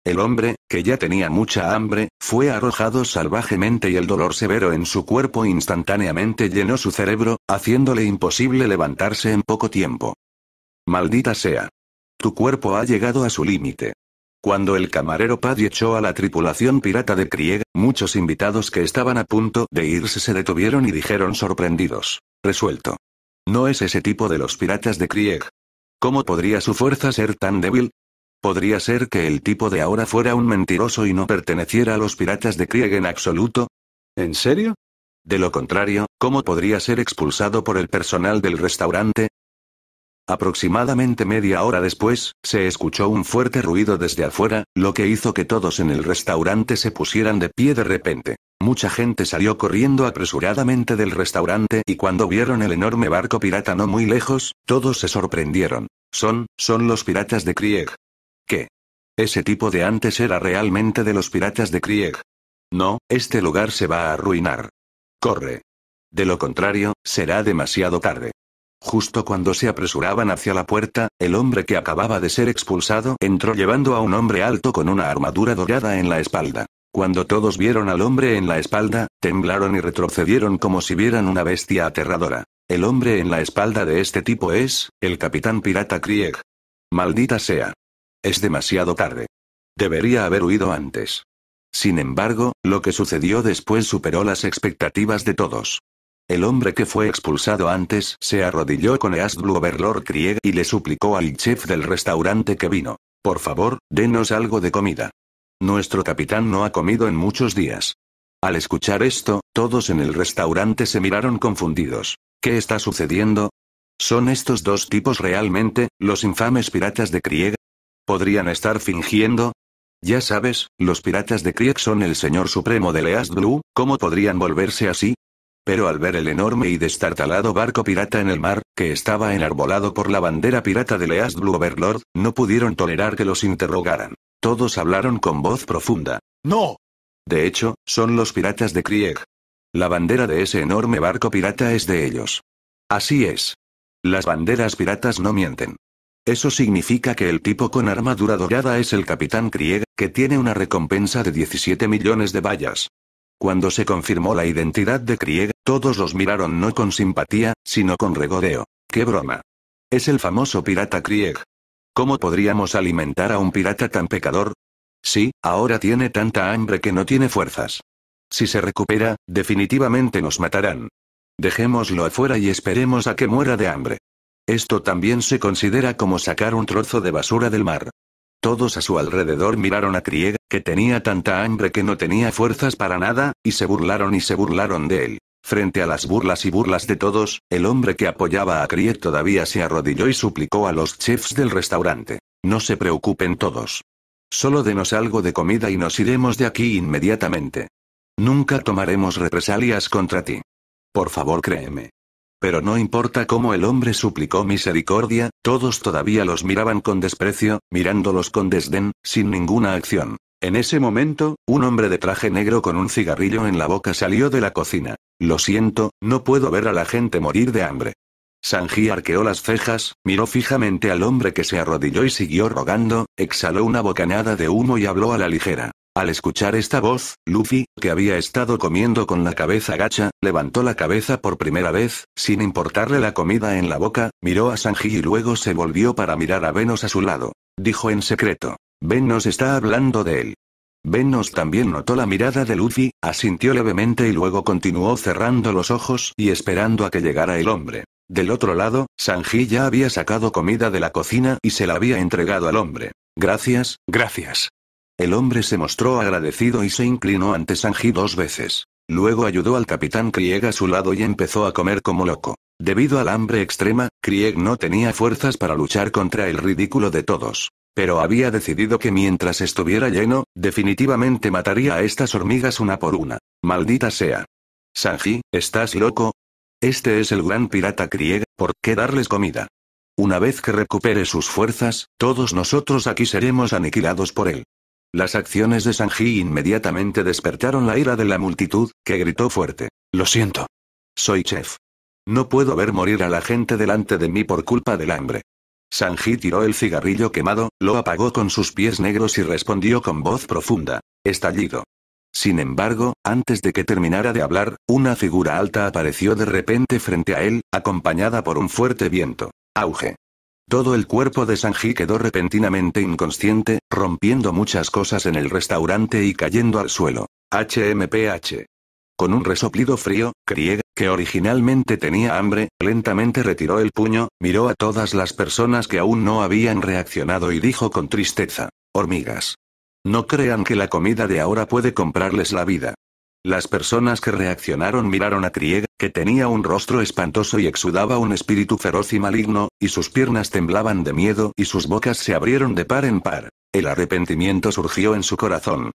El hombre, que ya tenía mucha hambre, fue arrojado salvajemente y el dolor severo en su cuerpo instantáneamente llenó su cerebro, haciéndole imposible levantarse en poco tiempo. Maldita sea. Tu cuerpo ha llegado a su límite. Cuando el camarero Paddy echó a la tripulación pirata de Krieg, muchos invitados que estaban a punto de irse se detuvieron y dijeron sorprendidos. Resuelto. No es ese tipo de los piratas de Krieg. ¿Cómo podría su fuerza ser tan débil? ¿Podría ser que el tipo de ahora fuera un mentiroso y no perteneciera a los piratas de Krieg en absoluto? ¿En serio? De lo contrario, ¿cómo podría ser expulsado por el personal del restaurante? Aproximadamente media hora después, se escuchó un fuerte ruido desde afuera, lo que hizo que todos en el restaurante se pusieran de pie de repente. Mucha gente salió corriendo apresuradamente del restaurante y cuando vieron el enorme barco pirata no muy lejos, todos se sorprendieron. Son, son los piratas de Krieg. ¿Qué? Ese tipo de antes era realmente de los piratas de Krieg. No, este lugar se va a arruinar. Corre. De lo contrario, será demasiado tarde. Justo cuando se apresuraban hacia la puerta, el hombre que acababa de ser expulsado entró llevando a un hombre alto con una armadura dorada en la espalda. Cuando todos vieron al hombre en la espalda, temblaron y retrocedieron como si vieran una bestia aterradora. El hombre en la espalda de este tipo es, el capitán pirata Krieg. Maldita sea. Es demasiado tarde. Debería haber huido antes. Sin embargo, lo que sucedió después superó las expectativas de todos. El hombre que fue expulsado antes se arrodilló con el Overlord Krieg y le suplicó al chef del restaurante que vino. Por favor, denos algo de comida. Nuestro capitán no ha comido en muchos días. Al escuchar esto, todos en el restaurante se miraron confundidos. ¿Qué está sucediendo? ¿Son estos dos tipos realmente, los infames piratas de Krieg? ¿Podrían estar fingiendo? Ya sabes, los piratas de Krieg son el señor supremo de Least Blue, ¿cómo podrían volverse así? Pero al ver el enorme y destartalado barco pirata en el mar, que estaba enarbolado por la bandera pirata de Leas Blue Overlord, no pudieron tolerar que los interrogaran. Todos hablaron con voz profunda. ¡No! De hecho, son los piratas de Krieg. La bandera de ese enorme barco pirata es de ellos. Así es. Las banderas piratas no mienten. Eso significa que el tipo con armadura dorada es el capitán Krieg, que tiene una recompensa de 17 millones de vallas. Cuando se confirmó la identidad de Krieg, todos los miraron no con simpatía, sino con regodeo. ¡Qué broma! Es el famoso pirata Krieg. ¿Cómo podríamos alimentar a un pirata tan pecador? Sí, ahora tiene tanta hambre que no tiene fuerzas. Si se recupera, definitivamente nos matarán. Dejémoslo afuera y esperemos a que muera de hambre. Esto también se considera como sacar un trozo de basura del mar. Todos a su alrededor miraron a Krieg, que tenía tanta hambre que no tenía fuerzas para nada, y se burlaron y se burlaron de él. Frente a las burlas y burlas de todos, el hombre que apoyaba a Krieg todavía se arrodilló y suplicó a los chefs del restaurante. No se preocupen todos. Solo denos algo de comida y nos iremos de aquí inmediatamente. Nunca tomaremos represalias contra ti. Por favor créeme. Pero no importa cómo el hombre suplicó misericordia, todos todavía los miraban con desprecio, mirándolos con desdén, sin ninguna acción. En ese momento, un hombre de traje negro con un cigarrillo en la boca salió de la cocina. Lo siento, no puedo ver a la gente morir de hambre. Sanji arqueó las cejas, miró fijamente al hombre que se arrodilló y siguió rogando, exhaló una bocanada de humo y habló a la ligera. Al escuchar esta voz, Luffy, que había estado comiendo con la cabeza gacha, levantó la cabeza por primera vez, sin importarle la comida en la boca, miró a Sanji y luego se volvió para mirar a Venus a su lado. Dijo en secreto. Venus está hablando de él. Venus también notó la mirada de Luffy, asintió levemente y luego continuó cerrando los ojos y esperando a que llegara el hombre. Del otro lado, Sanji ya había sacado comida de la cocina y se la había entregado al hombre. Gracias, gracias. El hombre se mostró agradecido y se inclinó ante Sanji dos veces. Luego ayudó al capitán Krieg a su lado y empezó a comer como loco. Debido al hambre extrema, Krieg no tenía fuerzas para luchar contra el ridículo de todos. Pero había decidido que mientras estuviera lleno, definitivamente mataría a estas hormigas una por una. Maldita sea. Sanji, ¿estás loco? Este es el gran pirata Krieg, ¿por qué darles comida? Una vez que recupere sus fuerzas, todos nosotros aquí seremos aniquilados por él. Las acciones de Sanji inmediatamente despertaron la ira de la multitud, que gritó fuerte. Lo siento. Soy chef. No puedo ver morir a la gente delante de mí por culpa del hambre. Sanji tiró el cigarrillo quemado, lo apagó con sus pies negros y respondió con voz profunda. Estallido. Sin embargo, antes de que terminara de hablar, una figura alta apareció de repente frente a él, acompañada por un fuerte viento. Auge. Todo el cuerpo de Sanji quedó repentinamente inconsciente, rompiendo muchas cosas en el restaurante y cayendo al suelo. HMPH. Con un resoplido frío, Krieg, que originalmente tenía hambre, lentamente retiró el puño, miró a todas las personas que aún no habían reaccionado y dijo con tristeza, hormigas. No crean que la comida de ahora puede comprarles la vida. Las personas que reaccionaron miraron a Krieg, que tenía un rostro espantoso y exudaba un espíritu feroz y maligno, y sus piernas temblaban de miedo y sus bocas se abrieron de par en par. El arrepentimiento surgió en su corazón.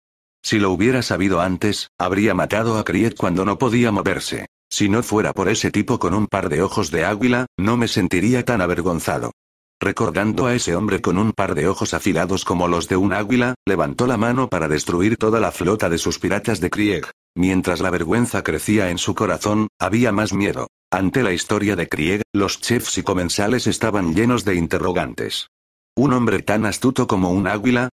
Si lo hubiera sabido antes, habría matado a Krieg cuando no podía moverse. Si no fuera por ese tipo con un par de ojos de águila, no me sentiría tan avergonzado. Recordando a ese hombre con un par de ojos afilados como los de un águila, levantó la mano para destruir toda la flota de sus piratas de Krieg. Mientras la vergüenza crecía en su corazón, había más miedo. Ante la historia de Krieg, los chefs y comensales estaban llenos de interrogantes. ¿Un hombre tan astuto como un águila?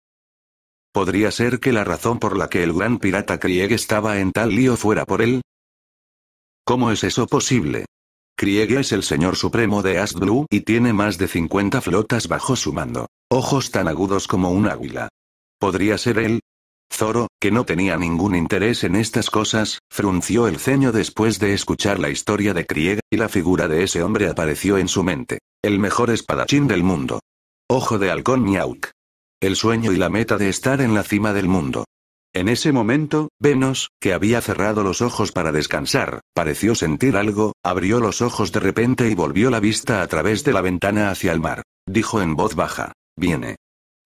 ¿Podría ser que la razón por la que el gran pirata Krieg estaba en tal lío fuera por él? ¿Cómo es eso posible? Krieg es el señor supremo de Blue y tiene más de 50 flotas bajo su mando. Ojos tan agudos como un águila. ¿Podría ser él? Zoro, que no tenía ningún interés en estas cosas, frunció el ceño después de escuchar la historia de Krieg, y la figura de ese hombre apareció en su mente. El mejor espadachín del mundo. Ojo de halcón Miauk. El sueño y la meta de estar en la cima del mundo. En ese momento, Venus, que había cerrado los ojos para descansar, pareció sentir algo, abrió los ojos de repente y volvió la vista a través de la ventana hacia el mar. Dijo en voz baja. Viene.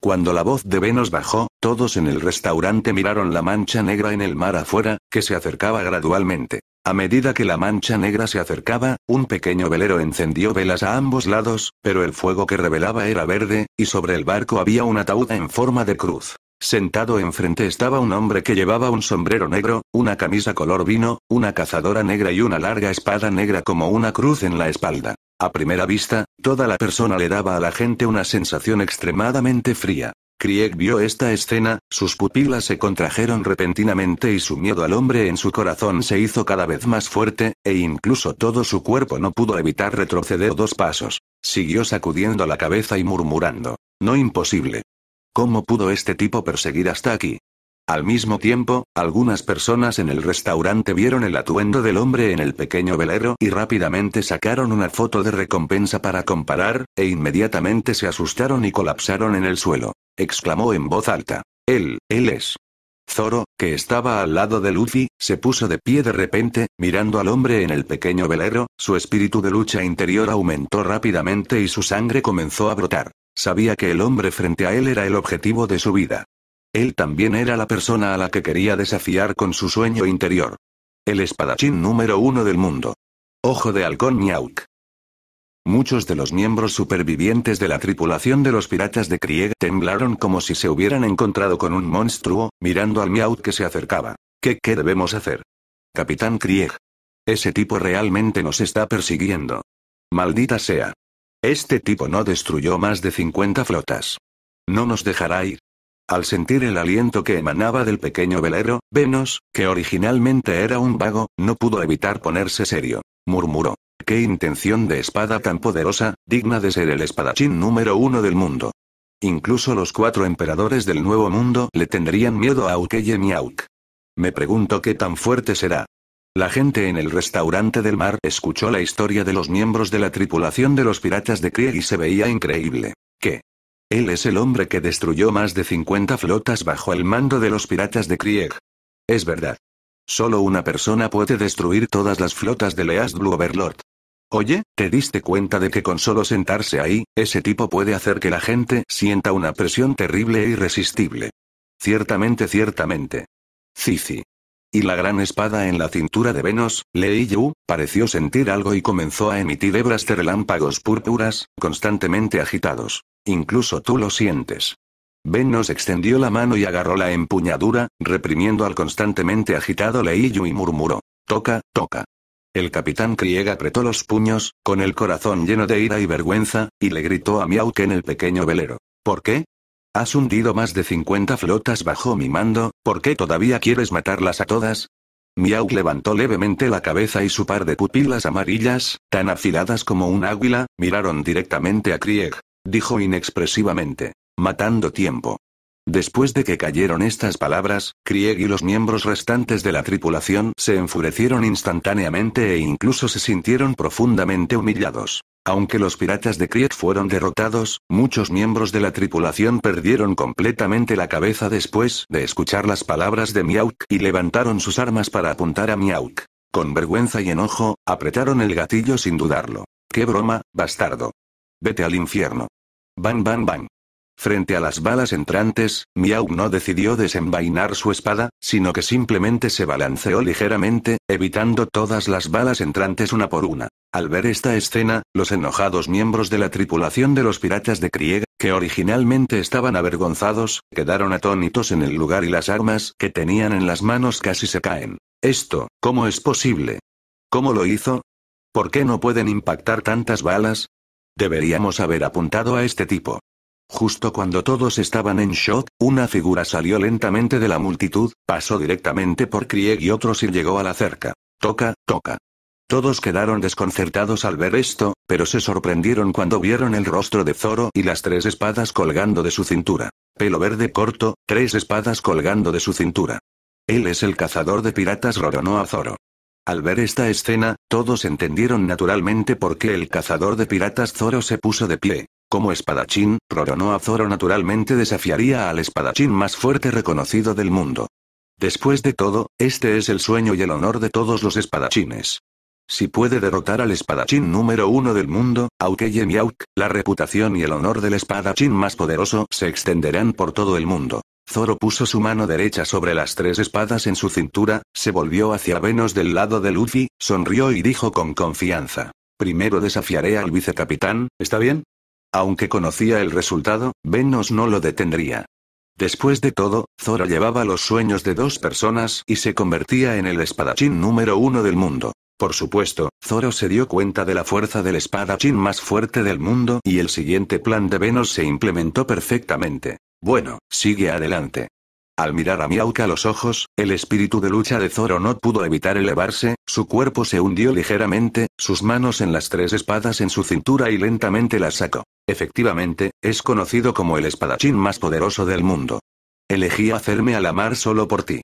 Cuando la voz de Venus bajó, todos en el restaurante miraron la mancha negra en el mar afuera, que se acercaba gradualmente. A medida que la mancha negra se acercaba, un pequeño velero encendió velas a ambos lados, pero el fuego que revelaba era verde, y sobre el barco había un ataúd en forma de cruz. Sentado enfrente estaba un hombre que llevaba un sombrero negro, una camisa color vino, una cazadora negra y una larga espada negra como una cruz en la espalda. A primera vista, toda la persona le daba a la gente una sensación extremadamente fría. Krieg vio esta escena, sus pupilas se contrajeron repentinamente y su miedo al hombre en su corazón se hizo cada vez más fuerte, e incluso todo su cuerpo no pudo evitar retroceder dos pasos. Siguió sacudiendo la cabeza y murmurando. No imposible. ¿Cómo pudo este tipo perseguir hasta aquí? Al mismo tiempo, algunas personas en el restaurante vieron el atuendo del hombre en el pequeño velero y rápidamente sacaron una foto de recompensa para comparar, e inmediatamente se asustaron y colapsaron en el suelo. Exclamó en voz alta. Él, él es. Zoro, que estaba al lado de Luffy, se puso de pie de repente, mirando al hombre en el pequeño velero, su espíritu de lucha interior aumentó rápidamente y su sangre comenzó a brotar. Sabía que el hombre frente a él era el objetivo de su vida. Él también era la persona a la que quería desafiar con su sueño interior. El espadachín número uno del mundo. Ojo de halcón Miauk. Muchos de los miembros supervivientes de la tripulación de los piratas de Krieg temblaron como si se hubieran encontrado con un monstruo, mirando al Miauk que se acercaba. ¿Qué, qué debemos hacer? Capitán Krieg. Ese tipo realmente nos está persiguiendo. Maldita sea. Este tipo no destruyó más de 50 flotas. No nos dejará ir. Al sentir el aliento que emanaba del pequeño velero, Venus, que originalmente era un vago, no pudo evitar ponerse serio. Murmuró. Qué intención de espada tan poderosa, digna de ser el espadachín número uno del mundo. Incluso los cuatro emperadores del Nuevo Mundo le tendrían miedo a Ukeye Miauk. Me pregunto qué tan fuerte será. La gente en el restaurante del mar escuchó la historia de los miembros de la tripulación de los piratas de Krieg y se veía increíble. ¿Qué? Él es el hombre que destruyó más de 50 flotas bajo el mando de los piratas de Krieg. Es verdad. Solo una persona puede destruir todas las flotas de Leas Blue Overlord. Oye, ¿te diste cuenta de que con solo sentarse ahí, ese tipo puede hacer que la gente sienta una presión terrible e irresistible? Ciertamente, ciertamente. Cici. Y la gran espada en la cintura de Venus, Lei Yu, pareció sentir algo y comenzó a emitir hebras de relámpagos púrpuras, constantemente agitados. Incluso tú lo sientes. Ben nos extendió la mano y agarró la empuñadura, reprimiendo al constantemente agitado Leillo y murmuró. Toca, toca. El capitán Krieg apretó los puños, con el corazón lleno de ira y vergüenza, y le gritó a en el pequeño velero. ¿Por qué? Has hundido más de 50 flotas bajo mi mando, ¿por qué todavía quieres matarlas a todas? Miau levantó levemente la cabeza y su par de pupilas amarillas, tan afiladas como un águila, miraron directamente a Krieg dijo inexpresivamente, matando tiempo. Después de que cayeron estas palabras, Krieg y los miembros restantes de la tripulación se enfurecieron instantáneamente e incluso se sintieron profundamente humillados. Aunque los piratas de Krieg fueron derrotados, muchos miembros de la tripulación perdieron completamente la cabeza después de escuchar las palabras de Miauk y levantaron sus armas para apuntar a Miauk. Con vergüenza y enojo, apretaron el gatillo sin dudarlo. ¡Qué broma, bastardo! Vete al infierno. Bang, bang, bang. Frente a las balas entrantes, Miau no decidió desenvainar su espada, sino que simplemente se balanceó ligeramente, evitando todas las balas entrantes una por una. Al ver esta escena, los enojados miembros de la tripulación de los piratas de Krieg, que originalmente estaban avergonzados, quedaron atónitos en el lugar y las armas que tenían en las manos casi se caen. Esto, ¿cómo es posible? ¿Cómo lo hizo? ¿Por qué no pueden impactar tantas balas? Deberíamos haber apuntado a este tipo. Justo cuando todos estaban en shock, una figura salió lentamente de la multitud, pasó directamente por Krieg y otros y llegó a la cerca. Toca, toca. Todos quedaron desconcertados al ver esto, pero se sorprendieron cuando vieron el rostro de Zoro y las tres espadas colgando de su cintura. Pelo verde corto, tres espadas colgando de su cintura. Él es el cazador de piratas a Zoro. Al ver esta escena, todos entendieron naturalmente por qué el cazador de piratas Zoro se puso de pie. Como espadachín, Roronoa Zoro naturalmente desafiaría al espadachín más fuerte reconocido del mundo. Después de todo, este es el sueño y el honor de todos los espadachines. Si puede derrotar al espadachín número uno del mundo, Aukeye Miauk, la reputación y el honor del espadachín más poderoso se extenderán por todo el mundo. Zoro puso su mano derecha sobre las tres espadas en su cintura, se volvió hacia Venus del lado de Luffy, sonrió y dijo con confianza. Primero desafiaré al vicecapitán, ¿está bien? Aunque conocía el resultado, Venus no lo detendría. Después de todo, Zoro llevaba los sueños de dos personas y se convertía en el espadachín número uno del mundo. Por supuesto, Zoro se dio cuenta de la fuerza del espadachín más fuerte del mundo y el siguiente plan de Venus se implementó perfectamente. Bueno, sigue adelante. Al mirar a Miauca los ojos, el espíritu de lucha de Zoro no pudo evitar elevarse, su cuerpo se hundió ligeramente, sus manos en las tres espadas en su cintura y lentamente las sacó. Efectivamente, es conocido como el espadachín más poderoso del mundo. Elegí hacerme a la mar solo por ti.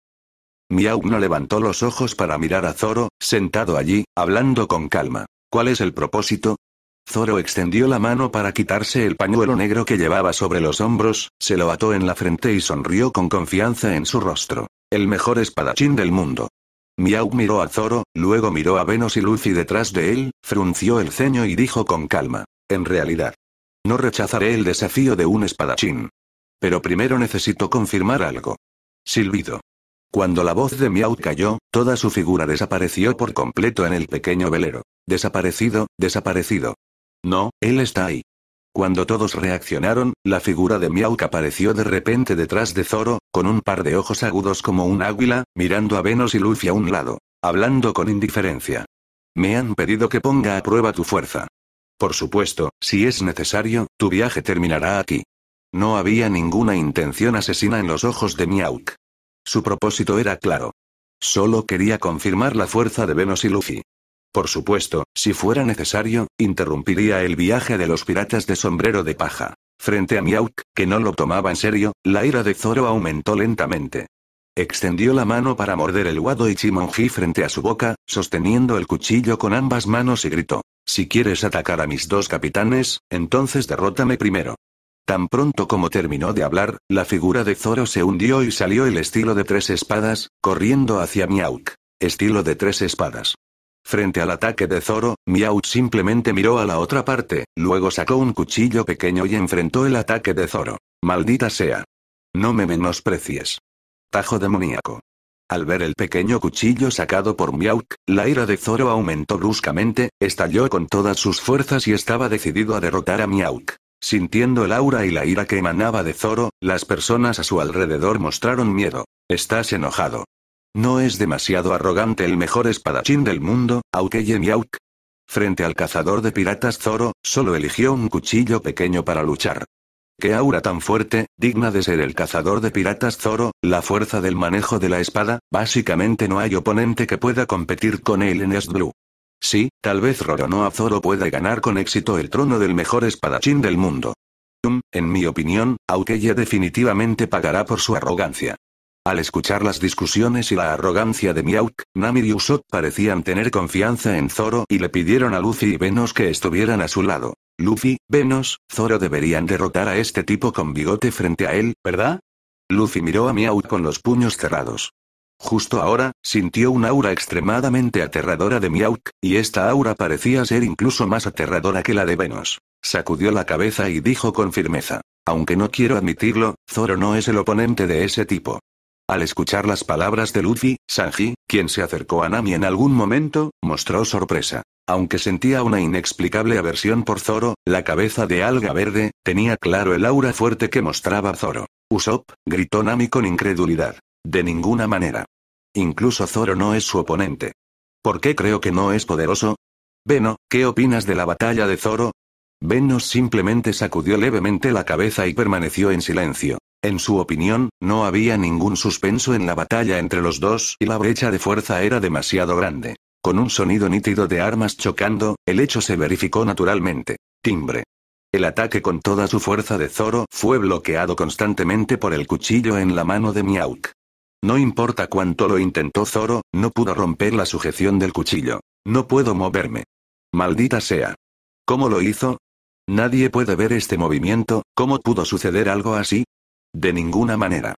Miau no levantó los ojos para mirar a Zoro, sentado allí, hablando con calma. ¿Cuál es el propósito? Zoro extendió la mano para quitarse el pañuelo negro que llevaba sobre los hombros, se lo ató en la frente y sonrió con confianza en su rostro. El mejor espadachín del mundo. Miau miró a Zoro, luego miró a Venus y Lucy detrás de él, frunció el ceño y dijo con calma. En realidad. No rechazaré el desafío de un espadachín. Pero primero necesito confirmar algo. Silbido. Cuando la voz de Miau cayó, toda su figura desapareció por completo en el pequeño velero. Desaparecido, desaparecido. No, él está ahí. Cuando todos reaccionaron, la figura de Miauk apareció de repente detrás de Zoro, con un par de ojos agudos como un águila, mirando a Venus y Luffy a un lado, hablando con indiferencia. Me han pedido que ponga a prueba tu fuerza. Por supuesto, si es necesario, tu viaje terminará aquí. No había ninguna intención asesina en los ojos de Miauk. Su propósito era claro. Solo quería confirmar la fuerza de Venus y Luffy. Por supuesto, si fuera necesario, interrumpiría el viaje de los piratas de sombrero de paja. Frente a Miauk, que no lo tomaba en serio, la ira de Zoro aumentó lentamente. Extendió la mano para morder el Wado Ichimonji frente a su boca, sosteniendo el cuchillo con ambas manos y gritó. Si quieres atacar a mis dos capitanes, entonces derrótame primero. Tan pronto como terminó de hablar, la figura de Zoro se hundió y salió el estilo de tres espadas, corriendo hacia Miauk. Estilo de tres espadas. Frente al ataque de Zoro, Miau simplemente miró a la otra parte, luego sacó un cuchillo pequeño y enfrentó el ataque de Zoro. Maldita sea. No me menosprecies. Tajo demoníaco. Al ver el pequeño cuchillo sacado por Miau, la ira de Zoro aumentó bruscamente, estalló con todas sus fuerzas y estaba decidido a derrotar a Miau. Sintiendo el aura y la ira que emanaba de Zoro, las personas a su alrededor mostraron miedo. Estás enojado. No es demasiado arrogante el mejor espadachín del mundo, Aukeye Miauk. Frente al cazador de piratas Zoro, solo eligió un cuchillo pequeño para luchar. Qué aura tan fuerte, digna de ser el cazador de piratas Zoro, la fuerza del manejo de la espada, básicamente no hay oponente que pueda competir con él en s Blue. Sí, tal vez Roronoa Zoro pueda ganar con éxito el trono del mejor espadachín del mundo. En mi opinión, Aukeye definitivamente pagará por su arrogancia. Al escuchar las discusiones y la arrogancia de Miauk, Nami y Usopp parecían tener confianza en Zoro y le pidieron a Luffy y Venus que estuvieran a su lado. Luffy, Venus, Zoro deberían derrotar a este tipo con bigote frente a él, ¿verdad? Luffy miró a Miauk con los puños cerrados. Justo ahora, sintió una aura extremadamente aterradora de Miauk, y esta aura parecía ser incluso más aterradora que la de Venus. Sacudió la cabeza y dijo con firmeza. Aunque no quiero admitirlo, Zoro no es el oponente de ese tipo. Al escuchar las palabras de Luffy, Sanji, quien se acercó a Nami en algún momento, mostró sorpresa. Aunque sentía una inexplicable aversión por Zoro, la cabeza de alga verde, tenía claro el aura fuerte que mostraba Zoro. Usopp, gritó Nami con incredulidad. De ninguna manera. Incluso Zoro no es su oponente. ¿Por qué creo que no es poderoso? Beno, ¿qué opinas de la batalla de Zoro? Venus simplemente sacudió levemente la cabeza y permaneció en silencio. En su opinión, no había ningún suspenso en la batalla entre los dos y la brecha de fuerza era demasiado grande. Con un sonido nítido de armas chocando, el hecho se verificó naturalmente. Timbre. El ataque con toda su fuerza de Zoro fue bloqueado constantemente por el cuchillo en la mano de Miauk. No importa cuánto lo intentó Zoro, no pudo romper la sujeción del cuchillo. No puedo moverme. Maldita sea. ¿Cómo lo hizo? Nadie puede ver este movimiento, ¿cómo pudo suceder algo así? De ninguna manera.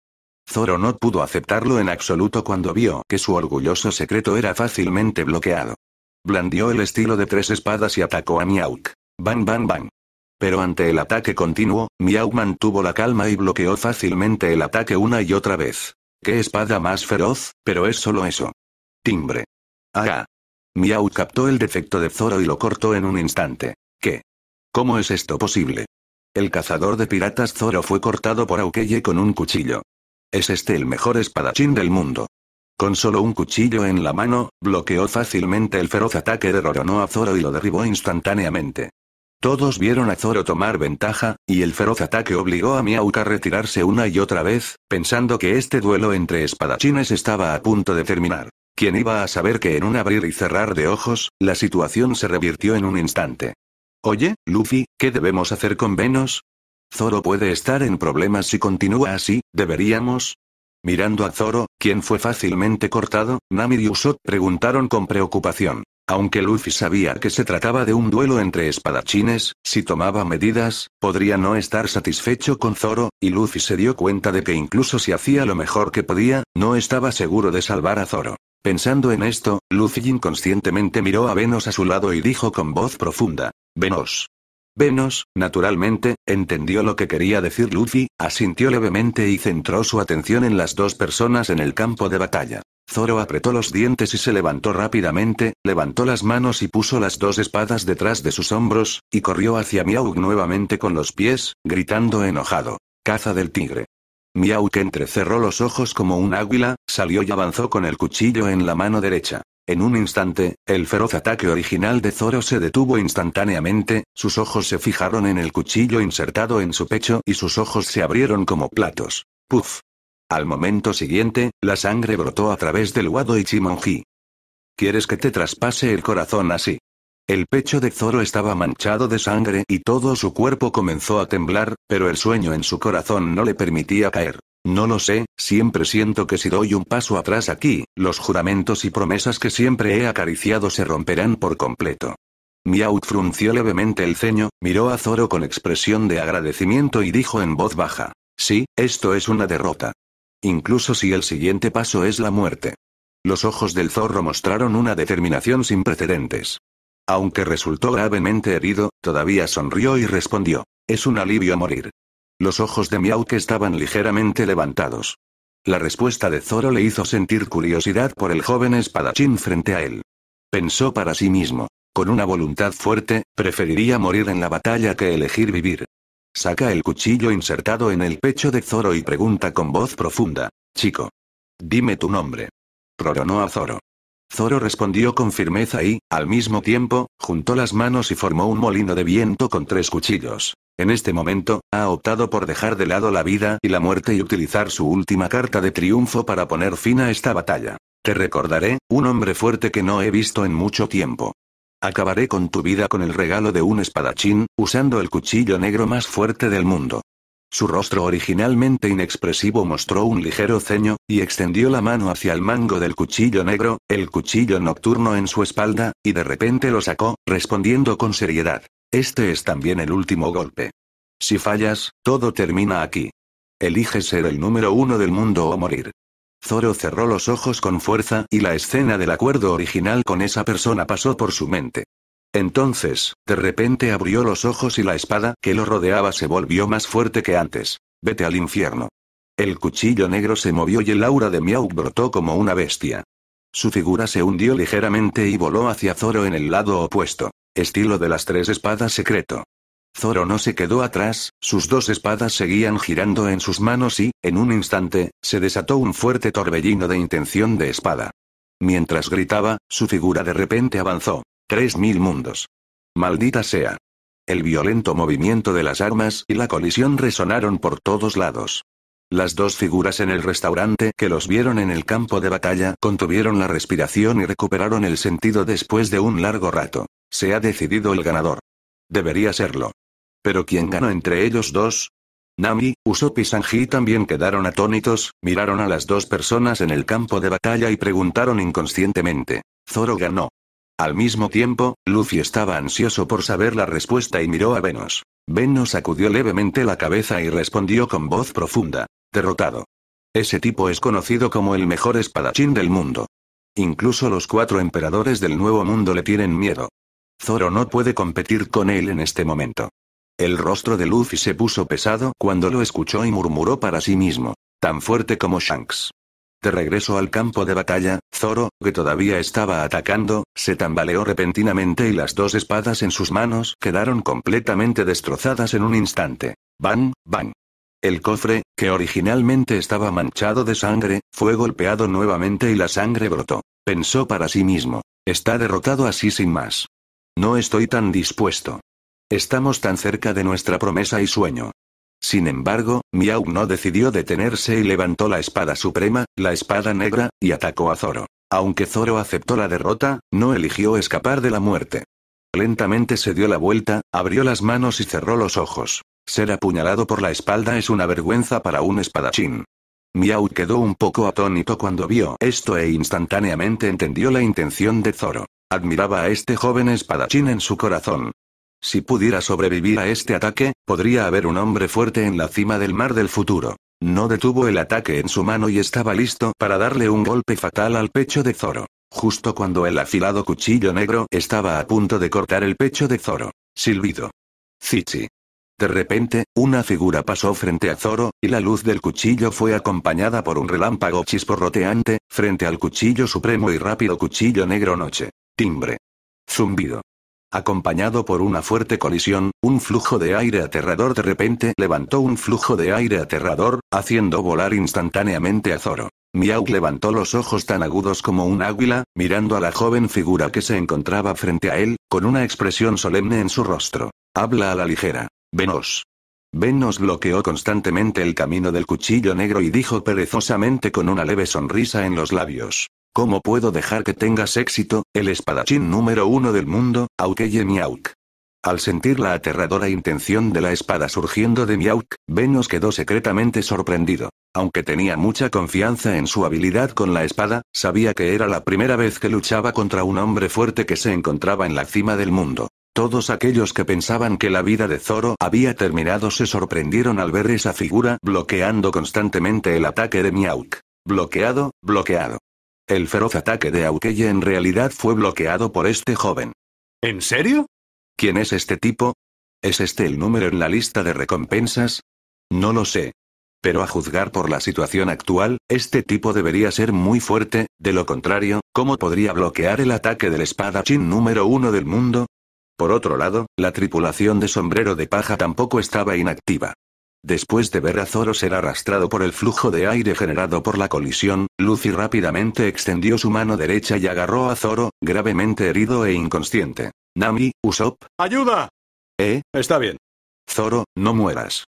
Zoro no pudo aceptarlo en absoluto cuando vio que su orgulloso secreto era fácilmente bloqueado. Blandió el estilo de tres espadas y atacó a Miauk. Bang bang bang. Pero ante el ataque continuo, Miauk mantuvo la calma y bloqueó fácilmente el ataque una y otra vez. ¡Qué espada más feroz! Pero es solo eso. Timbre. ¡Ah! ah. Miauk captó el defecto de Zoro y lo cortó en un instante. ¿Qué? ¿Cómo es esto posible? El cazador de piratas Zoro fue cortado por Aukeye con un cuchillo. Es este el mejor espadachín del mundo. Con solo un cuchillo en la mano, bloqueó fácilmente el feroz ataque de a Zoro y lo derribó instantáneamente. Todos vieron a Zoro tomar ventaja, y el feroz ataque obligó a Miauk a retirarse una y otra vez, pensando que este duelo entre espadachines estaba a punto de terminar. Quien iba a saber que en un abrir y cerrar de ojos, la situación se revirtió en un instante. Oye, Luffy, ¿qué debemos hacer con Venus? Zoro puede estar en problemas si continúa así, deberíamos. Mirando a Zoro, quien fue fácilmente cortado, Nami y Usopp preguntaron con preocupación. Aunque Luffy sabía que se trataba de un duelo entre espadachines, si tomaba medidas, podría no estar satisfecho con Zoro, y Luffy se dio cuenta de que incluso si hacía lo mejor que podía, no estaba seguro de salvar a Zoro. Pensando en esto, Luffy inconscientemente miró a Venus a su lado y dijo con voz profunda, Venos. Venos, naturalmente, entendió lo que quería decir Luffy, asintió levemente y centró su atención en las dos personas en el campo de batalla. Zoro apretó los dientes y se levantó rápidamente, levantó las manos y puso las dos espadas detrás de sus hombros, y corrió hacia Miauk nuevamente con los pies, gritando enojado. Caza del tigre. Miauk entrecerró los ojos como un águila, salió y avanzó con el cuchillo en la mano derecha. En un instante, el feroz ataque original de Zoro se detuvo instantáneamente, sus ojos se fijaron en el cuchillo insertado en su pecho y sus ojos se abrieron como platos. Puf. Al momento siguiente, la sangre brotó a través del Wado Ichimonji. ¿Quieres que te traspase el corazón así? El pecho de Zoro estaba manchado de sangre y todo su cuerpo comenzó a temblar, pero el sueño en su corazón no le permitía caer. No lo sé, siempre siento que si doy un paso atrás aquí, los juramentos y promesas que siempre he acariciado se romperán por completo. Miaut frunció levemente el ceño, miró a Zoro con expresión de agradecimiento y dijo en voz baja. Sí, esto es una derrota incluso si el siguiente paso es la muerte. Los ojos del zorro mostraron una determinación sin precedentes. Aunque resultó gravemente herido, todavía sonrió y respondió, es un alivio morir. Los ojos de Miauke estaban ligeramente levantados. La respuesta de Zoro le hizo sentir curiosidad por el joven espadachín frente a él. Pensó para sí mismo, con una voluntad fuerte, preferiría morir en la batalla que elegir vivir, Saca el cuchillo insertado en el pecho de Zoro y pregunta con voz profunda. Chico. Dime tu nombre. Proronó a Zoro. Zoro respondió con firmeza y, al mismo tiempo, juntó las manos y formó un molino de viento con tres cuchillos. En este momento, ha optado por dejar de lado la vida y la muerte y utilizar su última carta de triunfo para poner fin a esta batalla. Te recordaré, un hombre fuerte que no he visto en mucho tiempo. Acabaré con tu vida con el regalo de un espadachín, usando el cuchillo negro más fuerte del mundo. Su rostro originalmente inexpresivo mostró un ligero ceño, y extendió la mano hacia el mango del cuchillo negro, el cuchillo nocturno en su espalda, y de repente lo sacó, respondiendo con seriedad. Este es también el último golpe. Si fallas, todo termina aquí. Elige ser el número uno del mundo o morir. Zoro cerró los ojos con fuerza, y la escena del acuerdo original con esa persona pasó por su mente. Entonces, de repente abrió los ojos y la espada que lo rodeaba se volvió más fuerte que antes. Vete al infierno. El cuchillo negro se movió y el aura de Miau brotó como una bestia. Su figura se hundió ligeramente y voló hacia Zoro en el lado opuesto. Estilo de las tres espadas secreto. Zoro no se quedó atrás, sus dos espadas seguían girando en sus manos y, en un instante, se desató un fuerte torbellino de intención de espada. Mientras gritaba, su figura de repente avanzó. Tres mil mundos. Maldita sea. El violento movimiento de las armas y la colisión resonaron por todos lados. Las dos figuras en el restaurante que los vieron en el campo de batalla contuvieron la respiración y recuperaron el sentido después de un largo rato. Se ha decidido el ganador. Debería serlo. Pero ¿quién ganó entre ellos dos? Nami, Usopp y Sanji también quedaron atónitos, miraron a las dos personas en el campo de batalla y preguntaron inconscientemente. Zoro ganó. Al mismo tiempo, Luffy estaba ansioso por saber la respuesta y miró a Venus. Venus sacudió levemente la cabeza y respondió con voz profunda. Derrotado. Ese tipo es conocido como el mejor espadachín del mundo. Incluso los cuatro emperadores del Nuevo Mundo le tienen miedo. Zoro no puede competir con él en este momento. El rostro de Luffy se puso pesado cuando lo escuchó y murmuró para sí mismo. Tan fuerte como Shanks. De regreso al campo de batalla, Zoro, que todavía estaba atacando, se tambaleó repentinamente y las dos espadas en sus manos quedaron completamente destrozadas en un instante. ¡Bang! ¡Bang! El cofre, que originalmente estaba manchado de sangre, fue golpeado nuevamente y la sangre brotó. Pensó para sí mismo. Está derrotado así sin más. No estoy tan dispuesto. Estamos tan cerca de nuestra promesa y sueño. Sin embargo, Miau no decidió detenerse y levantó la espada suprema, la espada negra, y atacó a Zoro. Aunque Zoro aceptó la derrota, no eligió escapar de la muerte. Lentamente se dio la vuelta, abrió las manos y cerró los ojos. Ser apuñalado por la espalda es una vergüenza para un espadachín. Miau quedó un poco atónito cuando vio esto e instantáneamente entendió la intención de Zoro. Admiraba a este joven espadachín en su corazón. Si pudiera sobrevivir a este ataque, podría haber un hombre fuerte en la cima del mar del futuro. No detuvo el ataque en su mano y estaba listo para darle un golpe fatal al pecho de Zoro. Justo cuando el afilado cuchillo negro estaba a punto de cortar el pecho de Zoro. Silbido. Zichi. De repente, una figura pasó frente a Zoro, y la luz del cuchillo fue acompañada por un relámpago chisporroteante, frente al cuchillo supremo y rápido cuchillo negro noche. Timbre. Zumbido. Acompañado por una fuerte colisión, un flujo de aire aterrador de repente levantó un flujo de aire aterrador, haciendo volar instantáneamente a Zoro. Miau levantó los ojos tan agudos como un águila, mirando a la joven figura que se encontraba frente a él, con una expresión solemne en su rostro. Habla a la ligera. Venos. Venos bloqueó constantemente el camino del cuchillo negro y dijo perezosamente con una leve sonrisa en los labios. ¿Cómo puedo dejar que tengas éxito, el espadachín número uno del mundo, Aukeye Miauk? Al sentir la aterradora intención de la espada surgiendo de Miauk, Venus quedó secretamente sorprendido. Aunque tenía mucha confianza en su habilidad con la espada, sabía que era la primera vez que luchaba contra un hombre fuerte que se encontraba en la cima del mundo. Todos aquellos que pensaban que la vida de Zoro había terminado se sorprendieron al ver esa figura bloqueando constantemente el ataque de Miauk. Bloqueado, bloqueado. El feroz ataque de Aukeye en realidad fue bloqueado por este joven. ¿En serio? ¿Quién es este tipo? ¿Es este el número en la lista de recompensas? No lo sé. Pero a juzgar por la situación actual, este tipo debería ser muy fuerte, de lo contrario, ¿cómo podría bloquear el ataque del espadachín número uno del mundo? Por otro lado, la tripulación de sombrero de paja tampoco estaba inactiva. Después de ver a Zoro ser arrastrado por el flujo de aire generado por la colisión, Lucy rápidamente extendió su mano derecha y agarró a Zoro, gravemente herido e inconsciente. Nami, Usopp. ¡Ayuda! ¿Eh? Está bien. Zoro, no mueras.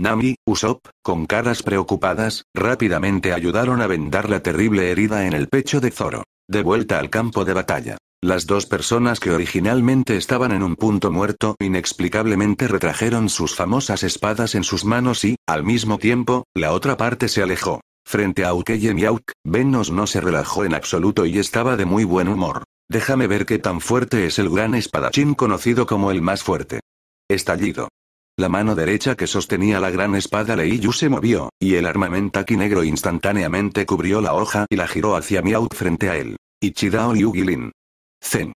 Nami, Usopp, con caras preocupadas, rápidamente ayudaron a vendar la terrible herida en el pecho de Zoro. De vuelta al campo de batalla. Las dos personas que originalmente estaban en un punto muerto inexplicablemente retrajeron sus famosas espadas en sus manos y, al mismo tiempo, la otra parte se alejó. Frente a Ukeyem y Venus no se relajó en absoluto y estaba de muy buen humor. Déjame ver qué tan fuerte es el gran espadachín conocido como el más fuerte. Estallido. La mano derecha que sostenía la gran espada yu se movió, y el armamentaki negro instantáneamente cubrió la hoja y la giró hacia Miao frente a él. Ichidao y Ugilin. Zen.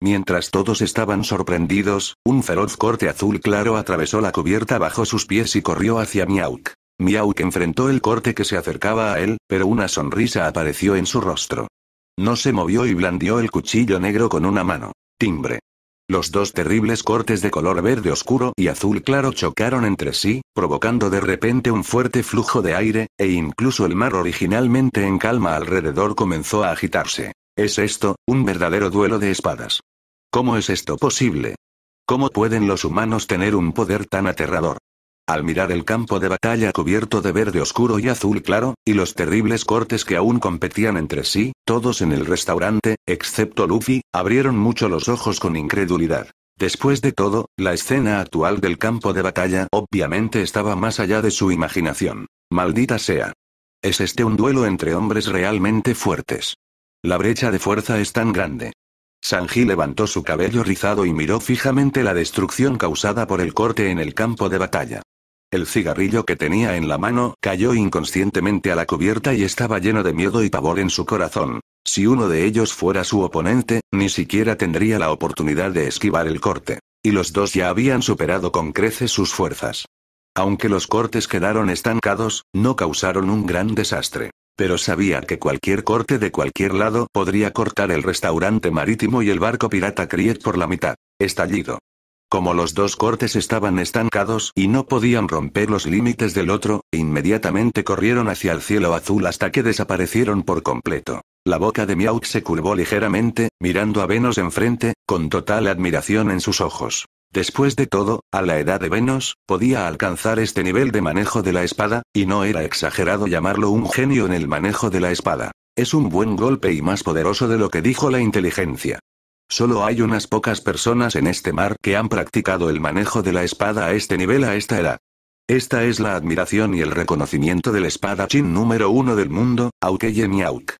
Mientras todos estaban sorprendidos, un feroz corte azul claro atravesó la cubierta bajo sus pies y corrió hacia Miauk. Miauk enfrentó el corte que se acercaba a él, pero una sonrisa apareció en su rostro. No se movió y blandió el cuchillo negro con una mano. Timbre. Los dos terribles cortes de color verde oscuro y azul claro chocaron entre sí, provocando de repente un fuerte flujo de aire, e incluso el mar originalmente en calma alrededor comenzó a agitarse. ¿Es esto, un verdadero duelo de espadas? ¿Cómo es esto posible? ¿Cómo pueden los humanos tener un poder tan aterrador? Al mirar el campo de batalla cubierto de verde oscuro y azul claro, y los terribles cortes que aún competían entre sí, todos en el restaurante, excepto Luffy, abrieron mucho los ojos con incredulidad. Después de todo, la escena actual del campo de batalla obviamente estaba más allá de su imaginación. Maldita sea. ¿Es este un duelo entre hombres realmente fuertes? La brecha de fuerza es tan grande. Sanji levantó su cabello rizado y miró fijamente la destrucción causada por el corte en el campo de batalla. El cigarrillo que tenía en la mano cayó inconscientemente a la cubierta y estaba lleno de miedo y pavor en su corazón. Si uno de ellos fuera su oponente, ni siquiera tendría la oportunidad de esquivar el corte. Y los dos ya habían superado con creces sus fuerzas. Aunque los cortes quedaron estancados, no causaron un gran desastre. Pero sabía que cualquier corte de cualquier lado podría cortar el restaurante marítimo y el barco pirata Criet por la mitad. Estallido. Como los dos cortes estaban estancados y no podían romper los límites del otro, inmediatamente corrieron hacia el cielo azul hasta que desaparecieron por completo. La boca de Miauk se curvó ligeramente, mirando a Venus enfrente, con total admiración en sus ojos. Después de todo, a la edad de Venus, podía alcanzar este nivel de manejo de la espada, y no era exagerado llamarlo un genio en el manejo de la espada. Es un buen golpe y más poderoso de lo que dijo la inteligencia. Solo hay unas pocas personas en este mar que han practicado el manejo de la espada a este nivel a esta edad. Esta es la admiración y el reconocimiento del espadachín número uno del mundo, Aukeye Auk.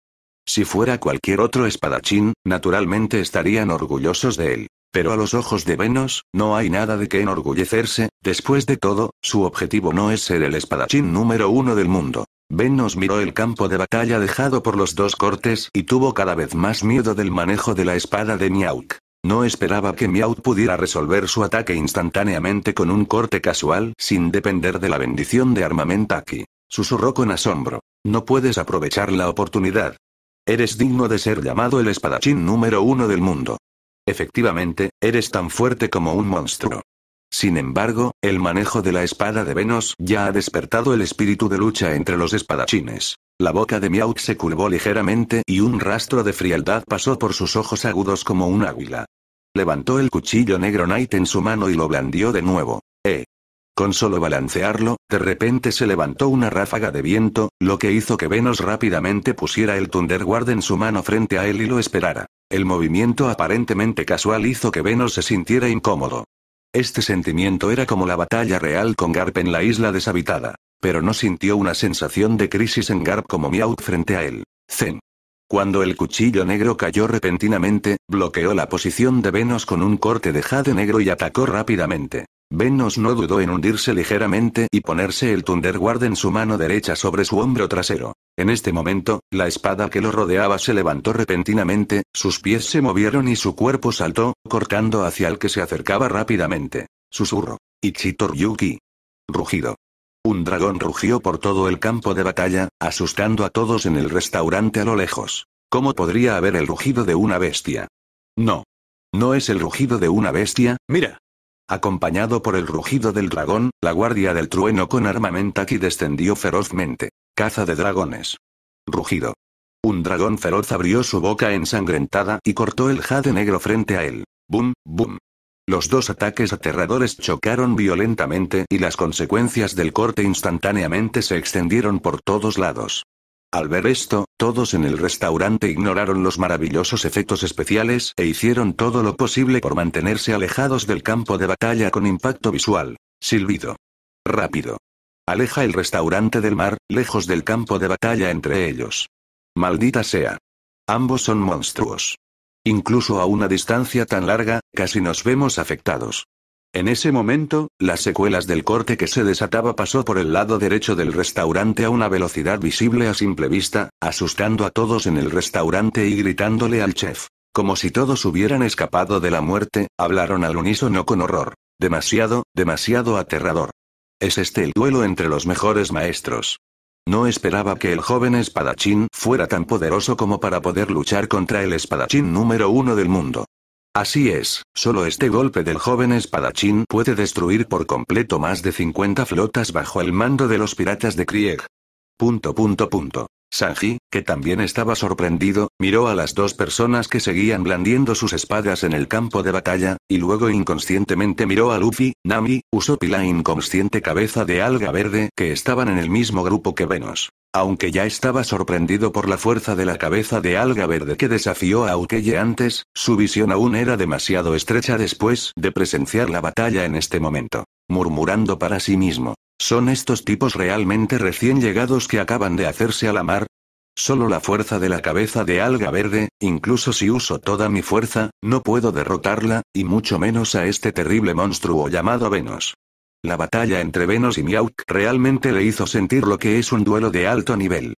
Si fuera cualquier otro espadachín, naturalmente estarían orgullosos de él. Pero a los ojos de Venus, no hay nada de qué enorgullecerse, después de todo, su objetivo no es ser el espadachín número uno del mundo nos miró el campo de batalla dejado por los dos cortes y tuvo cada vez más miedo del manejo de la espada de Miauk. No esperaba que Miauk pudiera resolver su ataque instantáneamente con un corte casual sin depender de la bendición de Armamentaki. Susurró con asombro. No puedes aprovechar la oportunidad. Eres digno de ser llamado el espadachín número uno del mundo. Efectivamente, eres tan fuerte como un monstruo. Sin embargo, el manejo de la espada de Venus ya ha despertado el espíritu de lucha entre los espadachines. La boca de Miauk se curvó ligeramente y un rastro de frialdad pasó por sus ojos agudos como un águila. Levantó el cuchillo negro Knight en su mano y lo blandió de nuevo. ¡Eh! Con solo balancearlo, de repente se levantó una ráfaga de viento, lo que hizo que Venus rápidamente pusiera el Thunder Guard en su mano frente a él y lo esperara. El movimiento aparentemente casual hizo que Venus se sintiera incómodo. Este sentimiento era como la batalla real con Garp en la isla deshabitada. Pero no sintió una sensación de crisis en Garp como Meowth frente a él. Zen. Cuando el cuchillo negro cayó repentinamente, bloqueó la posición de Venus con un corte de jade negro y atacó rápidamente. Venus no dudó en hundirse ligeramente y ponerse el Guard en su mano derecha sobre su hombro trasero. En este momento, la espada que lo rodeaba se levantó repentinamente, sus pies se movieron y su cuerpo saltó, cortando hacia el que se acercaba rápidamente. Susurro. Ichitor Yuki. Rugido. Un dragón rugió por todo el campo de batalla, asustando a todos en el restaurante a lo lejos. ¿Cómo podría haber el rugido de una bestia? No. No es el rugido de una bestia, mira, Acompañado por el rugido del dragón, la guardia del trueno con aquí descendió ferozmente. Caza de dragones. Rugido. Un dragón feroz abrió su boca ensangrentada y cortó el jade negro frente a él. Bum, boom. Los dos ataques aterradores chocaron violentamente y las consecuencias del corte instantáneamente se extendieron por todos lados. Al ver esto, todos en el restaurante ignoraron los maravillosos efectos especiales e hicieron todo lo posible por mantenerse alejados del campo de batalla con impacto visual. Silbido. Rápido. Aleja el restaurante del mar, lejos del campo de batalla entre ellos. Maldita sea. Ambos son monstruos. Incluso a una distancia tan larga, casi nos vemos afectados. En ese momento, las secuelas del corte que se desataba pasó por el lado derecho del restaurante a una velocidad visible a simple vista, asustando a todos en el restaurante y gritándole al chef. Como si todos hubieran escapado de la muerte, hablaron al unísono con horror. Demasiado, demasiado aterrador. ¿Es este el duelo entre los mejores maestros? No esperaba que el joven espadachín fuera tan poderoso como para poder luchar contra el espadachín número uno del mundo. Así es, solo este golpe del joven espadachín puede destruir por completo más de 50 flotas bajo el mando de los piratas de Krieg. Punto punto punto. Sanji, que también estaba sorprendido, miró a las dos personas que seguían blandiendo sus espadas en el campo de batalla, y luego inconscientemente miró a Luffy, Nami, Usopp y la inconsciente cabeza de alga verde que estaban en el mismo grupo que Venus. Aunque ya estaba sorprendido por la fuerza de la cabeza de alga verde que desafió a Ukeye antes, su visión aún era demasiado estrecha después de presenciar la batalla en este momento. Murmurando para sí mismo. ¿Son estos tipos realmente recién llegados que acaban de hacerse a la mar? Solo la fuerza de la cabeza de alga verde, incluso si uso toda mi fuerza, no puedo derrotarla, y mucho menos a este terrible monstruo llamado Venus. La batalla entre Venus y Miauk realmente le hizo sentir lo que es un duelo de alto nivel.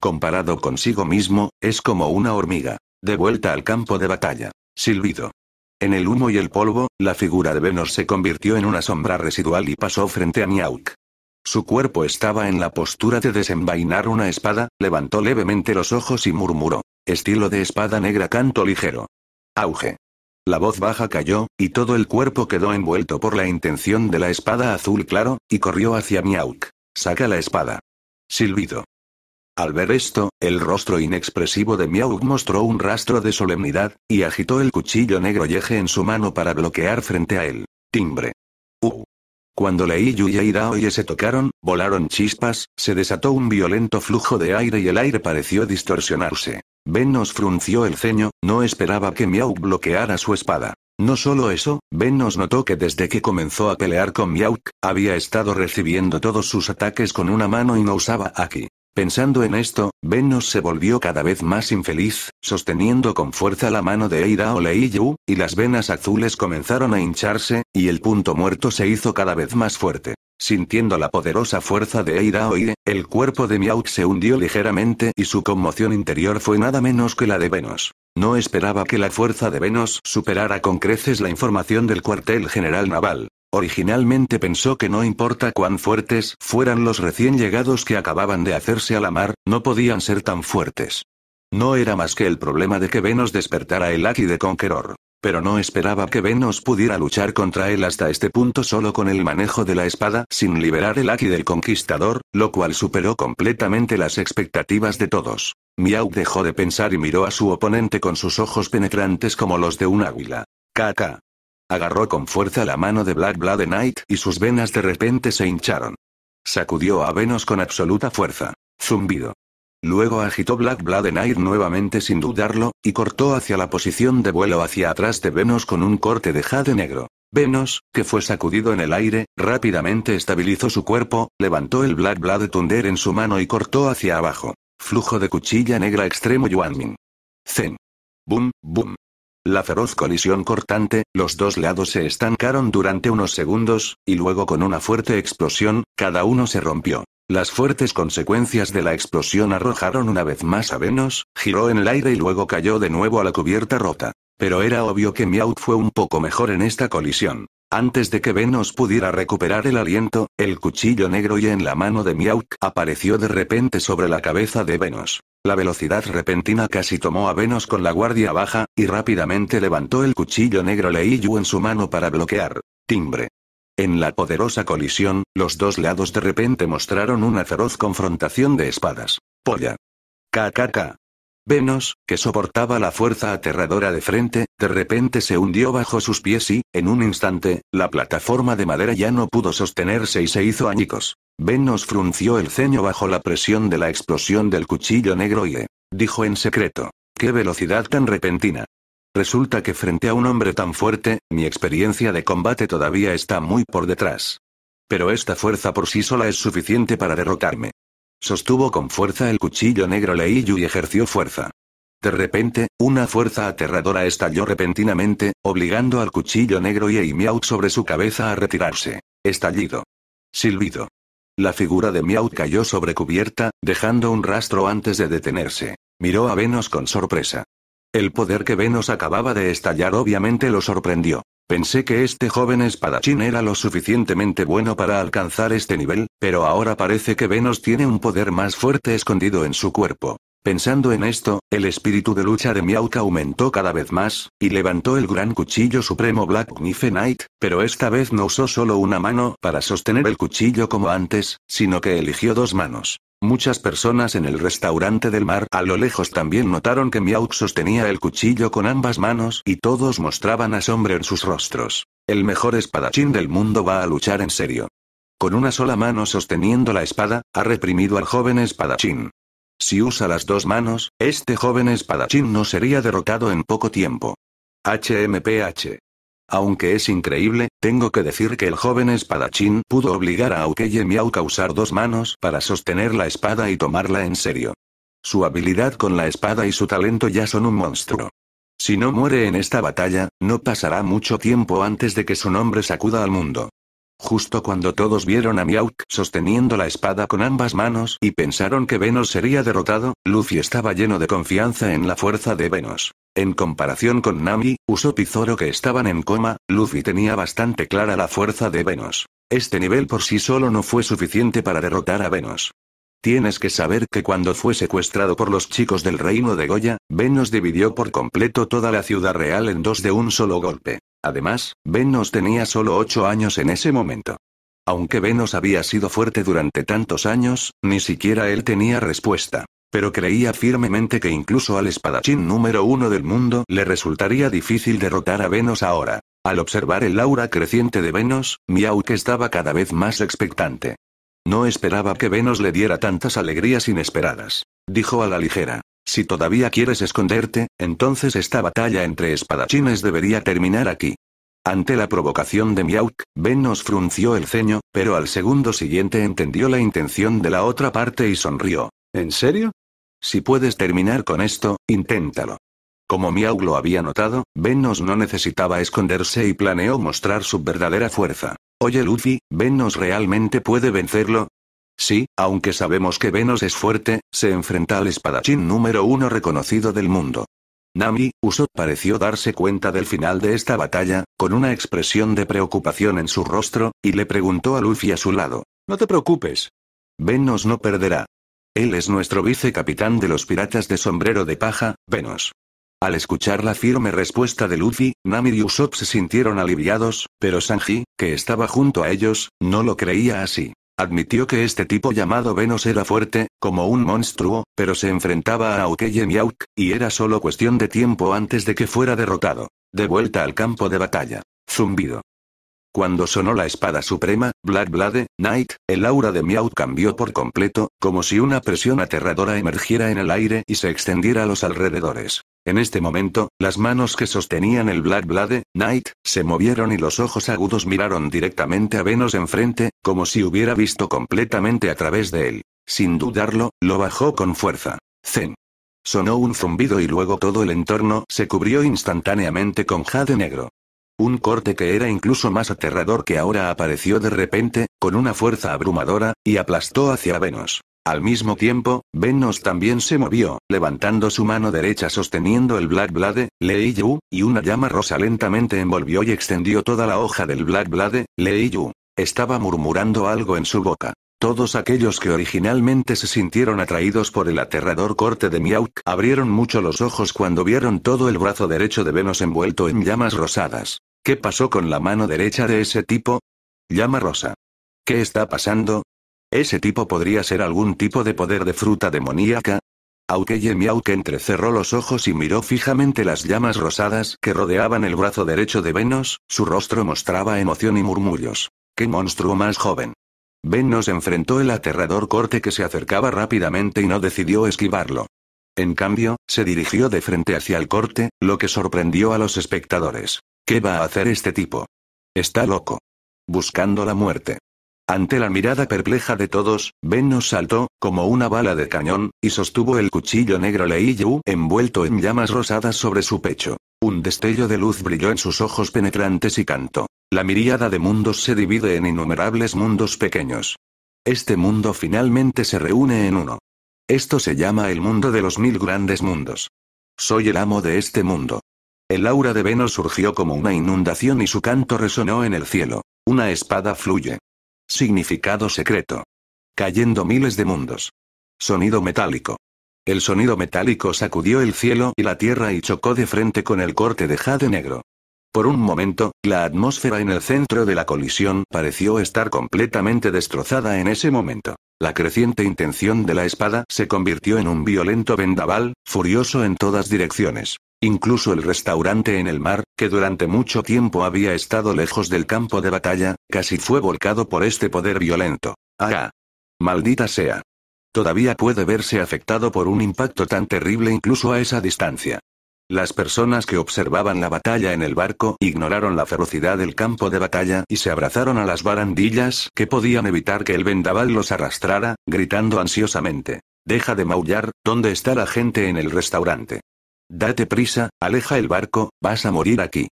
Comparado consigo mismo, es como una hormiga. De vuelta al campo de batalla. Silbido. En el humo y el polvo, la figura de Venus se convirtió en una sombra residual y pasó frente a Miauk. Su cuerpo estaba en la postura de desenvainar una espada, levantó levemente los ojos y murmuró. Estilo de espada negra canto ligero. Auge. La voz baja cayó, y todo el cuerpo quedó envuelto por la intención de la espada azul claro, y corrió hacia Miauk. Saca la espada. Silbido. Al ver esto, el rostro inexpresivo de Miauk mostró un rastro de solemnidad, y agitó el cuchillo negro yeje en su mano para bloquear frente a él. Timbre. Uh. Cuando la Yuya y oye se tocaron, volaron chispas, se desató un violento flujo de aire y el aire pareció distorsionarse. Venus frunció el ceño, no esperaba que Miau bloqueara su espada. No solo eso, Venus notó que desde que comenzó a pelear con Miauk, había estado recibiendo todos sus ataques con una mano y no usaba aquí. Pensando en esto, Venus se volvió cada vez más infeliz, sosteniendo con fuerza la mano de Eira o Leiyu, y las venas azules comenzaron a hincharse, y el punto muerto se hizo cada vez más fuerte. Sintiendo la poderosa fuerza de Eira el cuerpo de Miaut se hundió ligeramente y su conmoción interior fue nada menos que la de Venus. No esperaba que la fuerza de Venus superara con creces la información del cuartel general naval. Originalmente pensó que no importa cuán fuertes fueran los recién llegados que acababan de hacerse a la mar, no podían ser tan fuertes. No era más que el problema de que Venus despertara el Aki de Conqueror. Pero no esperaba que Venus pudiera luchar contra él hasta este punto solo con el manejo de la espada sin liberar el Aki del Conquistador, lo cual superó completamente las expectativas de todos. Miau dejó de pensar y miró a su oponente con sus ojos penetrantes como los de un águila. Kaka. Agarró con fuerza la mano de Black Blood Knight y sus venas de repente se hincharon. Sacudió a Venus con absoluta fuerza. Zumbido. Luego agitó Black en aire nuevamente sin dudarlo, y cortó hacia la posición de vuelo hacia atrás de Venus con un corte de jade negro. Venus, que fue sacudido en el aire, rápidamente estabilizó su cuerpo, levantó el Black Blade Thunder en su mano y cortó hacia abajo. Flujo de cuchilla negra extremo Yuanmin. Zen. Boom, boom. La feroz colisión cortante, los dos lados se estancaron durante unos segundos, y luego con una fuerte explosión, cada uno se rompió. Las fuertes consecuencias de la explosión arrojaron una vez más a Venus, giró en el aire y luego cayó de nuevo a la cubierta rota. Pero era obvio que out fue un poco mejor en esta colisión. Antes de que Venus pudiera recuperar el aliento, el cuchillo negro y en la mano de Miauk apareció de repente sobre la cabeza de Venus. La velocidad repentina casi tomó a Venus con la guardia baja, y rápidamente levantó el cuchillo negro Leiyu en su mano para bloquear. Timbre. En la poderosa colisión, los dos lados de repente mostraron una feroz confrontación de espadas. Polla. KKK. Venus, que soportaba la fuerza aterradora de frente, de repente se hundió bajo sus pies y, en un instante, la plataforma de madera ya no pudo sostenerse y se hizo añicos. Venus frunció el ceño bajo la presión de la explosión del cuchillo negro y, eh, dijo en secreto, ¡qué velocidad tan repentina! Resulta que frente a un hombre tan fuerte, mi experiencia de combate todavía está muy por detrás. Pero esta fuerza por sí sola es suficiente para derrotarme. Sostuvo con fuerza el cuchillo negro Leiyu y ejerció fuerza. De repente, una fuerza aterradora estalló repentinamente, obligando al cuchillo negro y Miau sobre su cabeza a retirarse. Estallido. Silbido. La figura de miau cayó sobre cubierta, dejando un rastro antes de detenerse. Miró a Venus con sorpresa. El poder que Venus acababa de estallar obviamente lo sorprendió. Pensé que este joven espadachín era lo suficientemente bueno para alcanzar este nivel, pero ahora parece que Venus tiene un poder más fuerte escondido en su cuerpo. Pensando en esto, el espíritu de lucha de Miauka aumentó cada vez más, y levantó el gran cuchillo supremo Black Knife Knight, pero esta vez no usó solo una mano para sostener el cuchillo como antes, sino que eligió dos manos. Muchas personas en el restaurante del mar a lo lejos también notaron que Miauk sostenía el cuchillo con ambas manos y todos mostraban asombro en sus rostros. El mejor espadachín del mundo va a luchar en serio. Con una sola mano sosteniendo la espada, ha reprimido al joven espadachín. Si usa las dos manos, este joven espadachín no sería derrotado en poco tiempo. HMPH. Aunque es increíble, tengo que decir que el joven espadachín pudo obligar a Aukeye Miau a usar dos manos para sostener la espada y tomarla en serio. Su habilidad con la espada y su talento ya son un monstruo. Si no muere en esta batalla, no pasará mucho tiempo antes de que su nombre sacuda al mundo. Justo cuando todos vieron a Miauk sosteniendo la espada con ambas manos y pensaron que Venus sería derrotado, Luffy estaba lleno de confianza en la fuerza de Venus. En comparación con Nami, Usopp y Zoro que estaban en coma, Luffy tenía bastante clara la fuerza de Venus. Este nivel por sí solo no fue suficiente para derrotar a Venus. Tienes que saber que cuando fue secuestrado por los chicos del reino de Goya, Venus dividió por completo toda la ciudad real en dos de un solo golpe. Además, Venus tenía solo ocho años en ese momento. Aunque Venus había sido fuerte durante tantos años, ni siquiera él tenía respuesta. Pero creía firmemente que incluso al espadachín número uno del mundo le resultaría difícil derrotar a Venus ahora. Al observar el aura creciente de Venus, Miauk estaba cada vez más expectante. No esperaba que Venus le diera tantas alegrías inesperadas. Dijo a la ligera. Si todavía quieres esconderte, entonces esta batalla entre espadachines debería terminar aquí. Ante la provocación de Miauk, Venus frunció el ceño, pero al segundo siguiente entendió la intención de la otra parte y sonrió. ¿En serio? Si puedes terminar con esto, inténtalo. Como Miau lo había notado, Venus no necesitaba esconderse y planeó mostrar su verdadera fuerza. Oye Luffy, ¿Venos realmente puede vencerlo? Sí, aunque sabemos que Venus es fuerte, se enfrenta al espadachín número uno reconocido del mundo. Nami, Usopp pareció darse cuenta del final de esta batalla, con una expresión de preocupación en su rostro, y le preguntó a Luffy a su lado. No te preocupes. Venos no perderá. Él es nuestro vicecapitán de los piratas de sombrero de paja, Venus. Al escuchar la firme respuesta de Luffy, Nami y Usopp se sintieron aliviados, pero Sanji, que estaba junto a ellos, no lo creía así. Admitió que este tipo llamado Venus era fuerte, como un monstruo, pero se enfrentaba a Aukeye y y era solo cuestión de tiempo antes de que fuera derrotado. De vuelta al campo de batalla. Zumbido. Cuando sonó la espada suprema, Black Blade, Knight, el aura de Meowth cambió por completo, como si una presión aterradora emergiera en el aire y se extendiera a los alrededores. En este momento, las manos que sostenían el Black Blade, Knight, se movieron y los ojos agudos miraron directamente a Venus enfrente, como si hubiera visto completamente a través de él. Sin dudarlo, lo bajó con fuerza. Zen. Sonó un zumbido y luego todo el entorno se cubrió instantáneamente con jade negro. Un corte que era incluso más aterrador que ahora apareció de repente, con una fuerza abrumadora, y aplastó hacia Venus. Al mismo tiempo, Venus también se movió, levantando su mano derecha sosteniendo el Black Blade, Lei Yu, y una llama rosa lentamente envolvió y extendió toda la hoja del Black Blade, Lei Yu. Estaba murmurando algo en su boca. Todos aquellos que originalmente se sintieron atraídos por el aterrador corte de Miauk abrieron mucho los ojos cuando vieron todo el brazo derecho de Venus envuelto en llamas rosadas. ¿Qué pasó con la mano derecha de ese tipo? Llama rosa. ¿Qué está pasando? ¿Ese tipo podría ser algún tipo de poder de fruta demoníaca? Aukeye Miauk entrecerró los ojos y miró fijamente las llamas rosadas que rodeaban el brazo derecho de Venus, su rostro mostraba emoción y murmullos. ¡Qué monstruo más joven! Ben nos enfrentó el aterrador corte que se acercaba rápidamente y no decidió esquivarlo. En cambio, se dirigió de frente hacia el corte, lo que sorprendió a los espectadores. ¿Qué va a hacer este tipo? Está loco. Buscando la muerte. Ante la mirada perpleja de todos, Ben nos saltó, como una bala de cañón, y sostuvo el cuchillo negro Lei Yu envuelto en llamas rosadas sobre su pecho. Un destello de luz brilló en sus ojos penetrantes y cantó. La miríada de mundos se divide en innumerables mundos pequeños. Este mundo finalmente se reúne en uno. Esto se llama el mundo de los mil grandes mundos. Soy el amo de este mundo. El aura de Venus surgió como una inundación y su canto resonó en el cielo. Una espada fluye. Significado secreto. Cayendo miles de mundos. Sonido metálico. El sonido metálico sacudió el cielo y la tierra y chocó de frente con el corte de jade negro. Por un momento, la atmósfera en el centro de la colisión pareció estar completamente destrozada en ese momento. La creciente intención de la espada se convirtió en un violento vendaval, furioso en todas direcciones. Incluso el restaurante en el mar, que durante mucho tiempo había estado lejos del campo de batalla, casi fue volcado por este poder violento. ¡Ah! Maldita sea todavía puede verse afectado por un impacto tan terrible incluso a esa distancia. Las personas que observaban la batalla en el barco ignoraron la ferocidad del campo de batalla y se abrazaron a las barandillas que podían evitar que el vendaval los arrastrara, gritando ansiosamente. Deja de maullar, ¿dónde está la gente en el restaurante? Date prisa, aleja el barco, vas a morir aquí.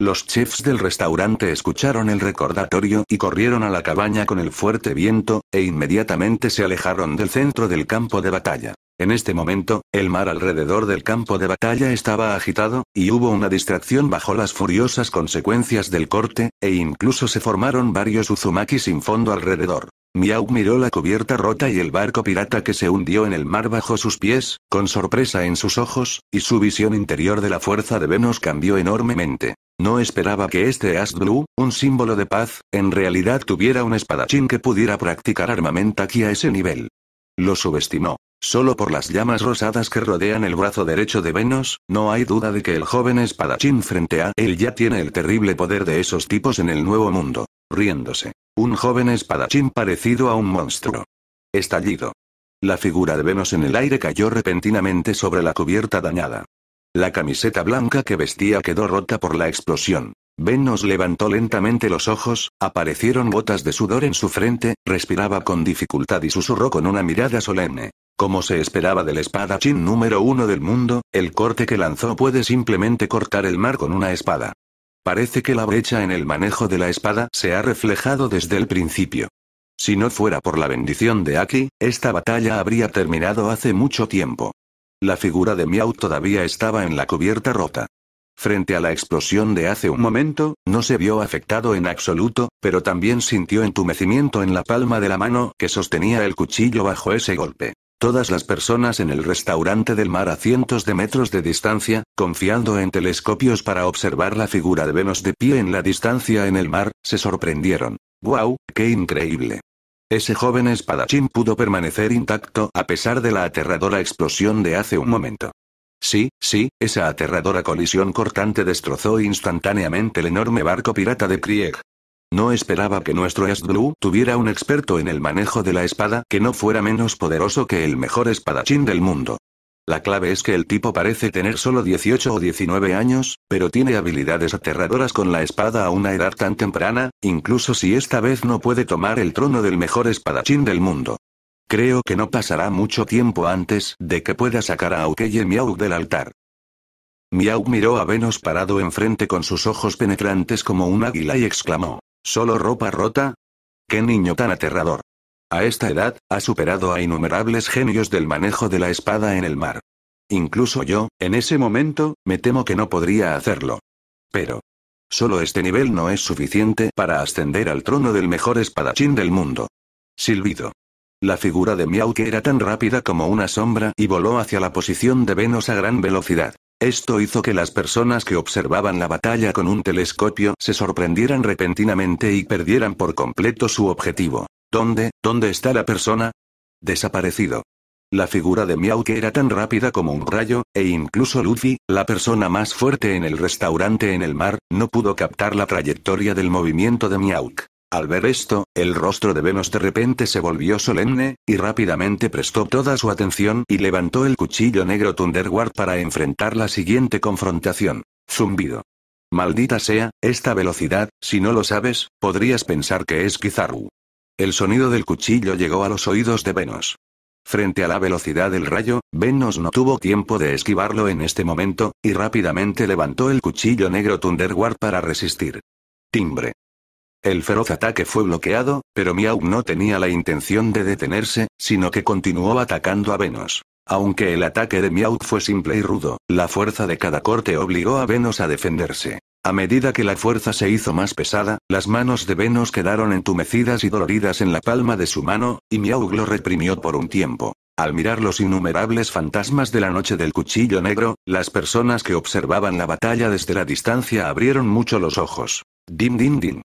Los chefs del restaurante escucharon el recordatorio y corrieron a la cabaña con el fuerte viento, e inmediatamente se alejaron del centro del campo de batalla. En este momento, el mar alrededor del campo de batalla estaba agitado, y hubo una distracción bajo las furiosas consecuencias del corte, e incluso se formaron varios Uzumaki sin fondo alrededor. Miau miró la cubierta rota y el barco pirata que se hundió en el mar bajo sus pies, con sorpresa en sus ojos, y su visión interior de la fuerza de Venus cambió enormemente. No esperaba que este As Blue, un símbolo de paz, en realidad tuviera un espadachín que pudiera practicar armamento aquí a ese nivel. Lo subestimó. Solo por las llamas rosadas que rodean el brazo derecho de Venus, no hay duda de que el joven espadachín frente a él ya tiene el terrible poder de esos tipos en el Nuevo Mundo riéndose. Un joven espadachín parecido a un monstruo. Estallido. La figura de Venus en el aire cayó repentinamente sobre la cubierta dañada. La camiseta blanca que vestía quedó rota por la explosión. Venus levantó lentamente los ojos, aparecieron gotas de sudor en su frente, respiraba con dificultad y susurró con una mirada solemne. Como se esperaba del espadachín número uno del mundo, el corte que lanzó puede simplemente cortar el mar con una espada. Parece que la brecha en el manejo de la espada se ha reflejado desde el principio. Si no fuera por la bendición de Aki, esta batalla habría terminado hace mucho tiempo. La figura de Miau todavía estaba en la cubierta rota. Frente a la explosión de hace un momento, no se vio afectado en absoluto, pero también sintió entumecimiento en la palma de la mano que sostenía el cuchillo bajo ese golpe. Todas las personas en el restaurante del mar a cientos de metros de distancia, confiando en telescopios para observar la figura de Venus de pie en la distancia en el mar, se sorprendieron. ¡Guau! ¡Qué increíble! Ese joven espadachín pudo permanecer intacto a pesar de la aterradora explosión de hace un momento. Sí, sí, esa aterradora colisión cortante destrozó instantáneamente el enorme barco pirata de Krieg, no esperaba que nuestro Esdlu Blue tuviera un experto en el manejo de la espada que no fuera menos poderoso que el mejor espadachín del mundo. La clave es que el tipo parece tener solo 18 o 19 años, pero tiene habilidades aterradoras con la espada a una edad tan temprana, incluso si esta vez no puede tomar el trono del mejor espadachín del mundo. Creo que no pasará mucho tiempo antes de que pueda sacar a Aukeye Miau del altar. Miau miró a Venus parado enfrente con sus ojos penetrantes como un águila y exclamó. ¿Solo ropa rota? ¡Qué niño tan aterrador! A esta edad, ha superado a innumerables genios del manejo de la espada en el mar. Incluso yo, en ese momento, me temo que no podría hacerlo. Pero. Solo este nivel no es suficiente para ascender al trono del mejor espadachín del mundo. Silbido. La figura de Miau era tan rápida como una sombra y voló hacia la posición de Venus a gran velocidad. Esto hizo que las personas que observaban la batalla con un telescopio se sorprendieran repentinamente y perdieran por completo su objetivo. ¿Dónde, dónde está la persona? Desaparecido. La figura de Miau era tan rápida como un rayo, e incluso Luffy, la persona más fuerte en el restaurante en el mar, no pudo captar la trayectoria del movimiento de Miauk. Al ver esto, el rostro de Venus de repente se volvió solemne, y rápidamente prestó toda su atención y levantó el cuchillo negro Thunderguard para enfrentar la siguiente confrontación. Zumbido. Maldita sea, esta velocidad, si no lo sabes, podrías pensar que es Kizaru. El sonido del cuchillo llegó a los oídos de Venus. Frente a la velocidad del rayo, Venus no tuvo tiempo de esquivarlo en este momento, y rápidamente levantó el cuchillo negro Thunderguard para resistir. Timbre. El feroz ataque fue bloqueado, pero Miau no tenía la intención de detenerse, sino que continuó atacando a Venus. Aunque el ataque de Miau fue simple y rudo, la fuerza de cada corte obligó a Venus a defenderse. A medida que la fuerza se hizo más pesada, las manos de Venus quedaron entumecidas y doloridas en la palma de su mano, y Miau lo reprimió por un tiempo. Al mirar los innumerables fantasmas de la noche del cuchillo negro, las personas que observaban la batalla desde la distancia abrieron mucho los ojos. Dim din dim.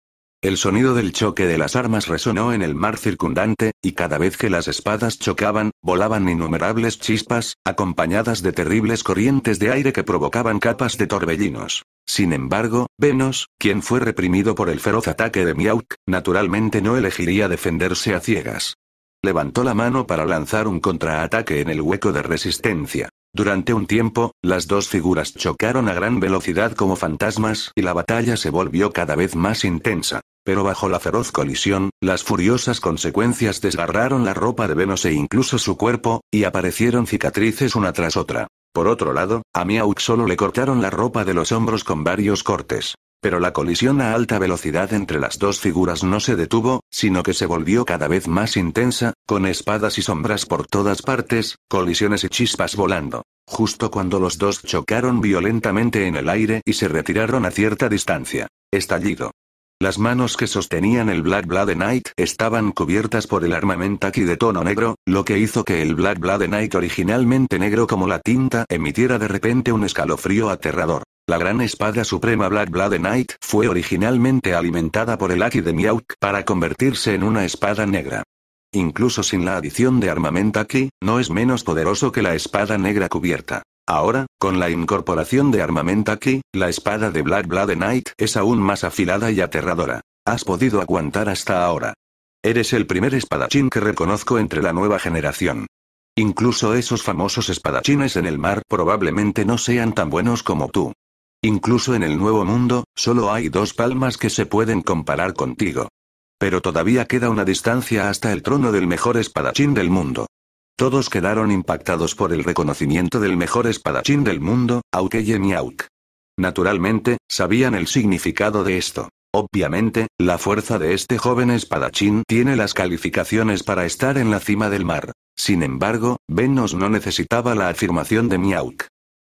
El sonido del choque de las armas resonó en el mar circundante, y cada vez que las espadas chocaban, volaban innumerables chispas, acompañadas de terribles corrientes de aire que provocaban capas de torbellinos. Sin embargo, Venus, quien fue reprimido por el feroz ataque de Miauk, naturalmente no elegiría defenderse a ciegas. Levantó la mano para lanzar un contraataque en el hueco de resistencia. Durante un tiempo, las dos figuras chocaron a gran velocidad como fantasmas y la batalla se volvió cada vez más intensa. Pero bajo la feroz colisión, las furiosas consecuencias desgarraron la ropa de Venus e incluso su cuerpo, y aparecieron cicatrices una tras otra. Por otro lado, a Miauk solo le cortaron la ropa de los hombros con varios cortes. Pero la colisión a alta velocidad entre las dos figuras no se detuvo, sino que se volvió cada vez más intensa, con espadas y sombras por todas partes, colisiones y chispas volando. Justo cuando los dos chocaron violentamente en el aire y se retiraron a cierta distancia. Estallido. Las manos que sostenían el Black Blade Knight estaban cubiertas por el armamentaki de tono negro, lo que hizo que el Black Blade Knight originalmente negro como la tinta emitiera de repente un escalofrío aterrador. La gran espada suprema Black Blade Knight fue originalmente alimentada por el Aki de Miauk para convertirse en una espada negra. Incluso sin la adición de armamentaki, no es menos poderoso que la espada negra cubierta. Ahora, con la incorporación de armamento aquí, la espada de Black Blade Knight es aún más afilada y aterradora. Has podido aguantar hasta ahora. Eres el primer espadachín que reconozco entre la nueva generación. Incluso esos famosos espadachines en el mar probablemente no sean tan buenos como tú. Incluso en el Nuevo Mundo, solo hay dos palmas que se pueden comparar contigo. Pero todavía queda una distancia hasta el trono del mejor espadachín del mundo. Todos quedaron impactados por el reconocimiento del mejor espadachín del mundo, Aukeye Miauk. Naturalmente, sabían el significado de esto. Obviamente, la fuerza de este joven espadachín tiene las calificaciones para estar en la cima del mar. Sin embargo, Venus no necesitaba la afirmación de Miauk.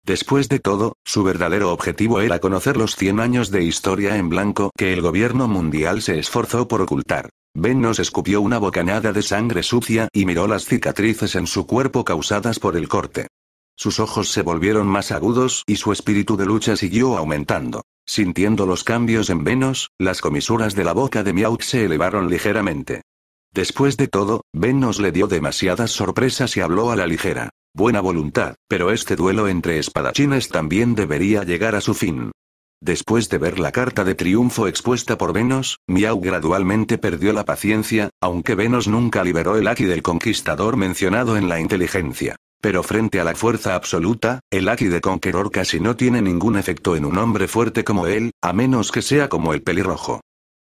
Después de todo, su verdadero objetivo era conocer los 100 años de historia en blanco que el gobierno mundial se esforzó por ocultar venus escupió una bocanada de sangre sucia y miró las cicatrices en su cuerpo causadas por el corte. Sus ojos se volvieron más agudos y su espíritu de lucha siguió aumentando. Sintiendo los cambios en Venus, las comisuras de la boca de miau se elevaron ligeramente. Después de todo, Venos le dio demasiadas sorpresas y habló a la ligera. Buena voluntad, pero este duelo entre espadachines también debería llegar a su fin. Después de ver la carta de triunfo expuesta por Venus, Miau gradualmente perdió la paciencia, aunque Venus nunca liberó el Aki del conquistador mencionado en la inteligencia. Pero frente a la fuerza absoluta, el Aki de Conqueror casi no tiene ningún efecto en un hombre fuerte como él, a menos que sea como el pelirrojo.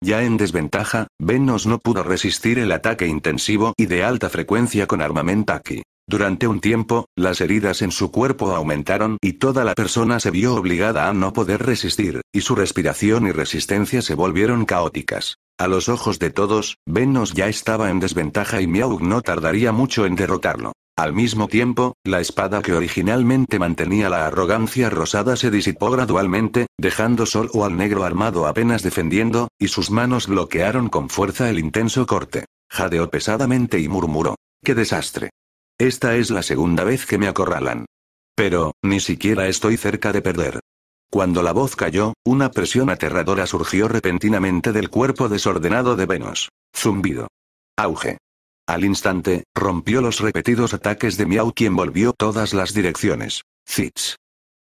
Ya en desventaja, Venus no pudo resistir el ataque intensivo y de alta frecuencia con armamento Aki. Durante un tiempo, las heridas en su cuerpo aumentaron y toda la persona se vio obligada a no poder resistir, y su respiración y resistencia se volvieron caóticas. A los ojos de todos, Venus ya estaba en desventaja y Miaug no tardaría mucho en derrotarlo. Al mismo tiempo, la espada que originalmente mantenía la arrogancia rosada se disipó gradualmente, dejando solo al negro armado apenas defendiendo, y sus manos bloquearon con fuerza el intenso corte. Jadeó pesadamente y murmuró. ¡Qué desastre! Esta es la segunda vez que me acorralan. Pero, ni siquiera estoy cerca de perder. Cuando la voz cayó, una presión aterradora surgió repentinamente del cuerpo desordenado de Venus. Zumbido. Auge. Al instante, rompió los repetidos ataques de Miau quien volvió todas las direcciones. Zitz.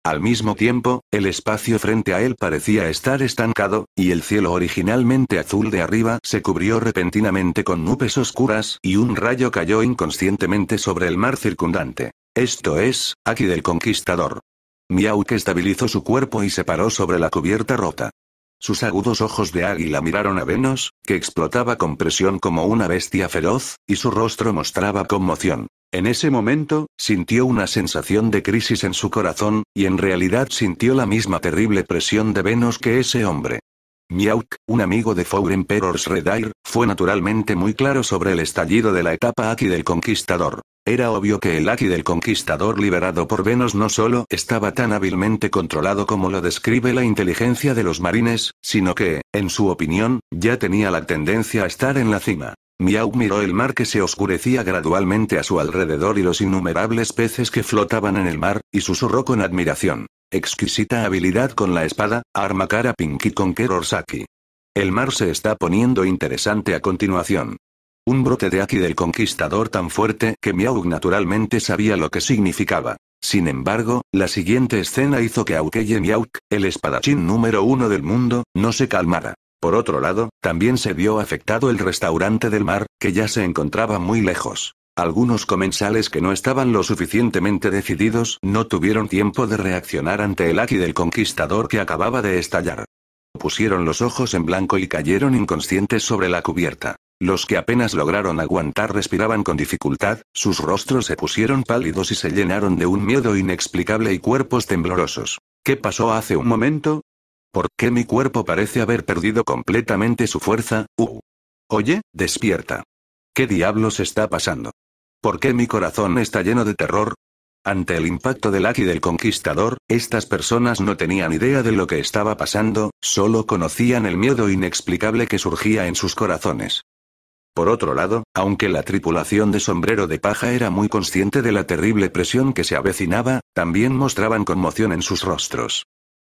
Al mismo tiempo, el espacio frente a él parecía estar estancado, y el cielo originalmente azul de arriba se cubrió repentinamente con nubes oscuras y un rayo cayó inconscientemente sobre el mar circundante. Esto es, aquí del conquistador. que estabilizó su cuerpo y se paró sobre la cubierta rota. Sus agudos ojos de águila miraron a Venus, que explotaba con presión como una bestia feroz, y su rostro mostraba conmoción. En ese momento, sintió una sensación de crisis en su corazón, y en realidad sintió la misma terrible presión de Venus que ese hombre. Miauk, un amigo de Four Emperor's Redair, fue naturalmente muy claro sobre el estallido de la etapa Aki del Conquistador. Era obvio que el Aki del Conquistador liberado por Venus no solo estaba tan hábilmente controlado como lo describe la inteligencia de los marines, sino que, en su opinión, ya tenía la tendencia a estar en la cima. Miau miró el mar que se oscurecía gradualmente a su alrededor y los innumerables peces que flotaban en el mar, y susurró con admiración. Exquisita habilidad con la espada, arma cara Pinky con Saki. El mar se está poniendo interesante a continuación. Un brote de aquí del conquistador tan fuerte que Miau naturalmente sabía lo que significaba. Sin embargo, la siguiente escena hizo que Aukeye Miauk, el espadachín número uno del mundo, no se calmara. Por otro lado, también se vio afectado el restaurante del mar, que ya se encontraba muy lejos. Algunos comensales que no estaban lo suficientemente decididos no tuvieron tiempo de reaccionar ante el aquí del conquistador que acababa de estallar. Pusieron los ojos en blanco y cayeron inconscientes sobre la cubierta. Los que apenas lograron aguantar respiraban con dificultad, sus rostros se pusieron pálidos y se llenaron de un miedo inexplicable y cuerpos temblorosos. ¿Qué pasó hace un momento? ¿Por qué mi cuerpo parece haber perdido completamente su fuerza? Uh. Oye, despierta. ¿Qué diablos está pasando? ¿Por qué mi corazón está lleno de terror? Ante el impacto del Aki del Conquistador, estas personas no tenían idea de lo que estaba pasando, solo conocían el miedo inexplicable que surgía en sus corazones. Por otro lado, aunque la tripulación de sombrero de paja era muy consciente de la terrible presión que se avecinaba, también mostraban conmoción en sus rostros.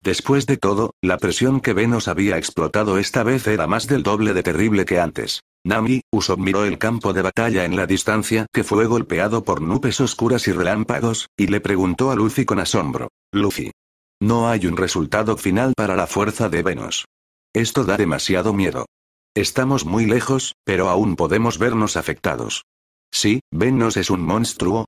Después de todo, la presión que Venus había explotado esta vez era más del doble de terrible que antes. Nami, Uso, miró el campo de batalla en la distancia que fue golpeado por nubes oscuras y relámpagos, y le preguntó a Luffy con asombro. Luffy. No hay un resultado final para la fuerza de Venus. Esto da demasiado miedo. Estamos muy lejos, pero aún podemos vernos afectados. Sí, Venus es un monstruo,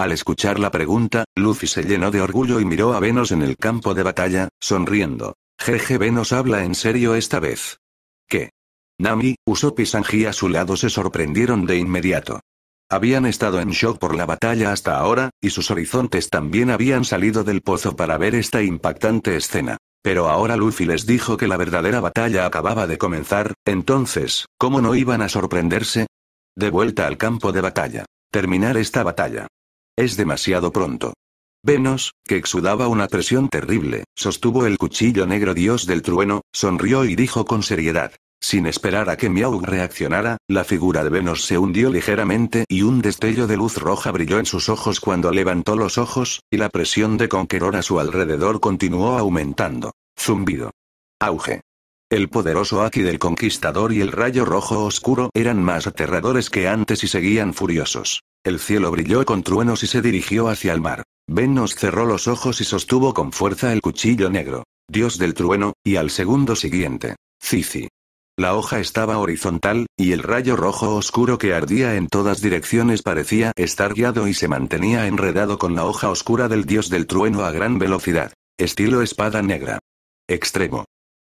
al escuchar la pregunta, Luffy se llenó de orgullo y miró a Venus en el campo de batalla, sonriendo. Jeje Venus habla en serio esta vez. ¿Qué? Nami, Usopp y Sanji a su lado se sorprendieron de inmediato. Habían estado en shock por la batalla hasta ahora, y sus horizontes también habían salido del pozo para ver esta impactante escena. Pero ahora Luffy les dijo que la verdadera batalla acababa de comenzar, entonces, ¿cómo no iban a sorprenderse? De vuelta al campo de batalla. Terminar esta batalla. Es demasiado pronto. Venus, que exudaba una presión terrible, sostuvo el cuchillo negro dios del trueno, sonrió y dijo con seriedad. Sin esperar a que miau reaccionara, la figura de Venus se hundió ligeramente y un destello de luz roja brilló en sus ojos cuando levantó los ojos, y la presión de Conqueror a su alrededor continuó aumentando. Zumbido. Auge. El poderoso Aki del Conquistador y el rayo rojo oscuro eran más aterradores que antes y seguían furiosos. El cielo brilló con truenos y se dirigió hacia el mar. nos cerró los ojos y sostuvo con fuerza el cuchillo negro. Dios del trueno, y al segundo siguiente. Cici. La hoja estaba horizontal, y el rayo rojo oscuro que ardía en todas direcciones parecía estar guiado y se mantenía enredado con la hoja oscura del dios del trueno a gran velocidad. Estilo espada negra. Extremo.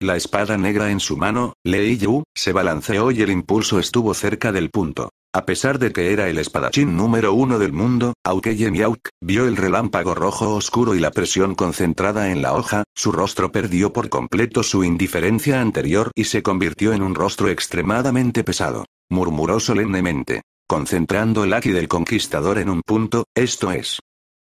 La espada negra en su mano, Lei Yu, se balanceó y el impulso estuvo cerca del punto. A pesar de que era el espadachín número uno del mundo, Aukeye Miauk, vio el relámpago rojo oscuro y la presión concentrada en la hoja, su rostro perdió por completo su indiferencia anterior y se convirtió en un rostro extremadamente pesado. Murmuró solemnemente, concentrando el aquí del conquistador en un punto, esto es.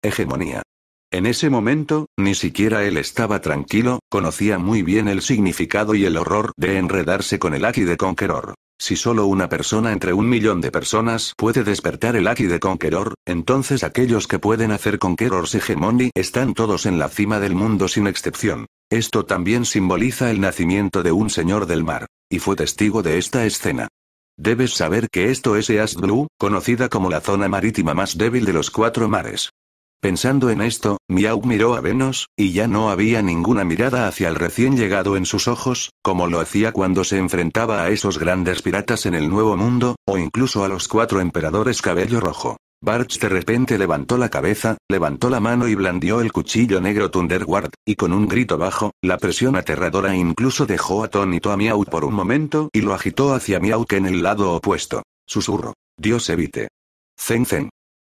Hegemonía. En ese momento, ni siquiera él estaba tranquilo, conocía muy bien el significado y el horror de enredarse con el Aki de Conqueror. Si solo una persona entre un millón de personas puede despertar el Aki de Conqueror, entonces aquellos que pueden hacer Conqueror Hegemony están todos en la cima del mundo sin excepción. Esto también simboliza el nacimiento de un señor del mar. Y fue testigo de esta escena. Debes saber que esto es East Blue, conocida como la zona marítima más débil de los cuatro mares. Pensando en esto, Miau miró a Venus, y ya no había ninguna mirada hacia el recién llegado en sus ojos, como lo hacía cuando se enfrentaba a esos grandes piratas en el Nuevo Mundo, o incluso a los cuatro emperadores cabello rojo. Bartz de repente levantó la cabeza, levantó la mano y blandió el cuchillo negro Thunderward, y con un grito bajo, la presión aterradora incluso dejó atónito a Miau por un momento y lo agitó hacia Miau que en el lado opuesto. Susurro. Dios evite. Zen Zen.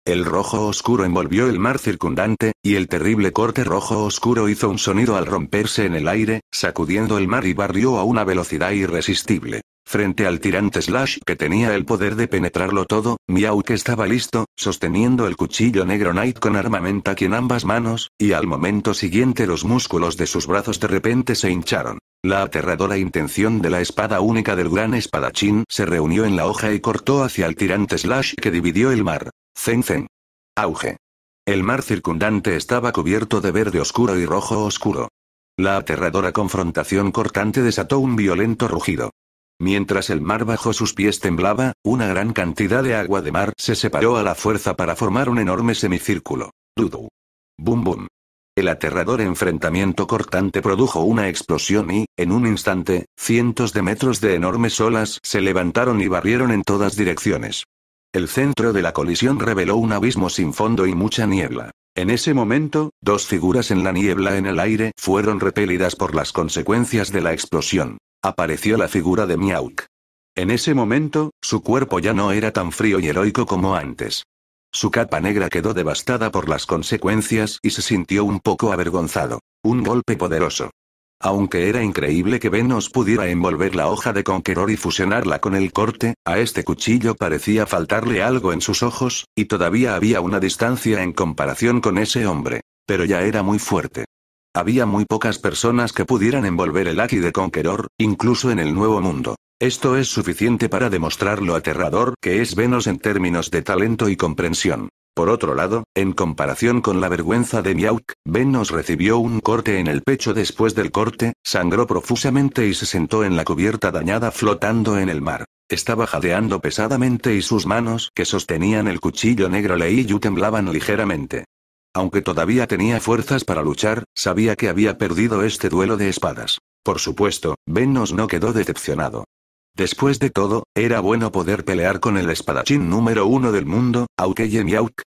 El rojo oscuro envolvió el mar circundante, y el terrible corte rojo oscuro hizo un sonido al romperse en el aire, sacudiendo el mar y barrió a una velocidad irresistible. Frente al tirante Slash que tenía el poder de penetrarlo todo, que estaba listo, sosteniendo el cuchillo negro Knight con armamenta en ambas manos, y al momento siguiente los músculos de sus brazos de repente se hincharon. La aterradora intención de la espada única del gran espadachín se reunió en la hoja y cortó hacia el tirante Slash que dividió el mar. Zen Auge. El mar circundante estaba cubierto de verde oscuro y rojo oscuro. La aterradora confrontación cortante desató un violento rugido. Mientras el mar bajo sus pies temblaba, una gran cantidad de agua de mar se separó a la fuerza para formar un enorme semicírculo. Dudu. Bum bum. El aterrador enfrentamiento cortante produjo una explosión y, en un instante, cientos de metros de enormes olas se levantaron y barrieron en todas direcciones. El centro de la colisión reveló un abismo sin fondo y mucha niebla. En ese momento, dos figuras en la niebla en el aire fueron repelidas por las consecuencias de la explosión. Apareció la figura de Miauk. En ese momento, su cuerpo ya no era tan frío y heroico como antes. Su capa negra quedó devastada por las consecuencias y se sintió un poco avergonzado. Un golpe poderoso. Aunque era increíble que Venus pudiera envolver la hoja de Conqueror y fusionarla con el corte, a este cuchillo parecía faltarle algo en sus ojos, y todavía había una distancia en comparación con ese hombre. Pero ya era muy fuerte. Había muy pocas personas que pudieran envolver el Aki de Conqueror, incluso en el Nuevo Mundo. Esto es suficiente para demostrar lo aterrador que es Venus en términos de talento y comprensión. Por otro lado, en comparación con la vergüenza de Miauk, venus recibió un corte en el pecho después del corte, sangró profusamente y se sentó en la cubierta dañada flotando en el mar. Estaba jadeando pesadamente y sus manos que sostenían el cuchillo negro yu, temblaban ligeramente. Aunque todavía tenía fuerzas para luchar, sabía que había perdido este duelo de espadas. Por supuesto, venus no quedó decepcionado. Después de todo, era bueno poder pelear con el espadachín número uno del mundo, aunque y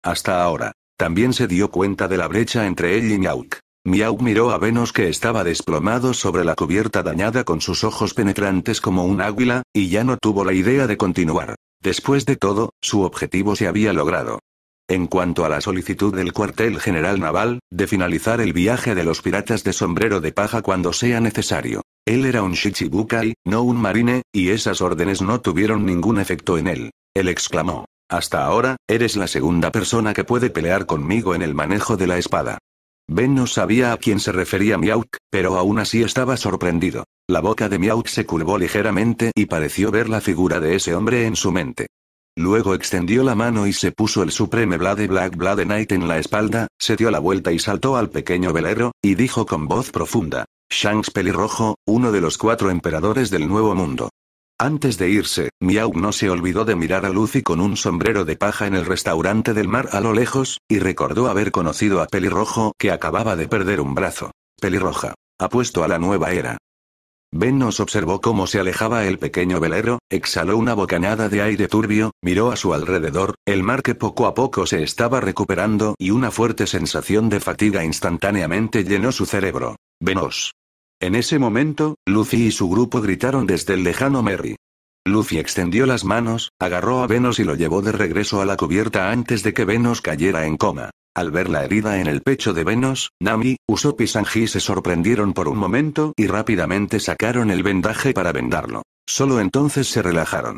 hasta ahora, también se dio cuenta de la brecha entre él y Miauk. Miauk miró a Venus que estaba desplomado sobre la cubierta dañada con sus ojos penetrantes como un águila, y ya no tuvo la idea de continuar. Después de todo, su objetivo se había logrado. En cuanto a la solicitud del cuartel general naval, de finalizar el viaje de los piratas de sombrero de paja cuando sea necesario. Él era un Shichibukai, no un marine, y esas órdenes no tuvieron ningún efecto en él. Él exclamó. Hasta ahora, eres la segunda persona que puede pelear conmigo en el manejo de la espada. Ben no sabía a quién se refería Miauk, pero aún así estaba sorprendido. La boca de Miauk se curvó ligeramente y pareció ver la figura de ese hombre en su mente. Luego extendió la mano y se puso el Supreme Blade Black Blade Knight en la espalda, se dio la vuelta y saltó al pequeño velero, y dijo con voz profunda, Shanks pelirrojo, uno de los cuatro emperadores del Nuevo Mundo. Antes de irse, Miau no se olvidó de mirar a Lucy con un sombrero de paja en el restaurante del mar a lo lejos, y recordó haber conocido a Pelirrojo que acababa de perder un brazo. Pelirroja. Apuesto a la nueva era. Venos nos observó cómo se alejaba el pequeño velero, exhaló una bocanada de aire turbio, miró a su alrededor, el mar que poco a poco se estaba recuperando y una fuerte sensación de fatiga instantáneamente llenó su cerebro. Venos. En ese momento, Lucy y su grupo gritaron desde el lejano Merry. Lucy extendió las manos, agarró a Venus y lo llevó de regreso a la cubierta antes de que Venus cayera en coma. Al ver la herida en el pecho de Venus, Nami, Usopp y Sanji se sorprendieron por un momento y rápidamente sacaron el vendaje para vendarlo. Solo entonces se relajaron.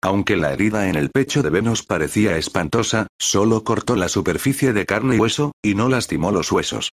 Aunque la herida en el pecho de Venus parecía espantosa, solo cortó la superficie de carne y hueso, y no lastimó los huesos.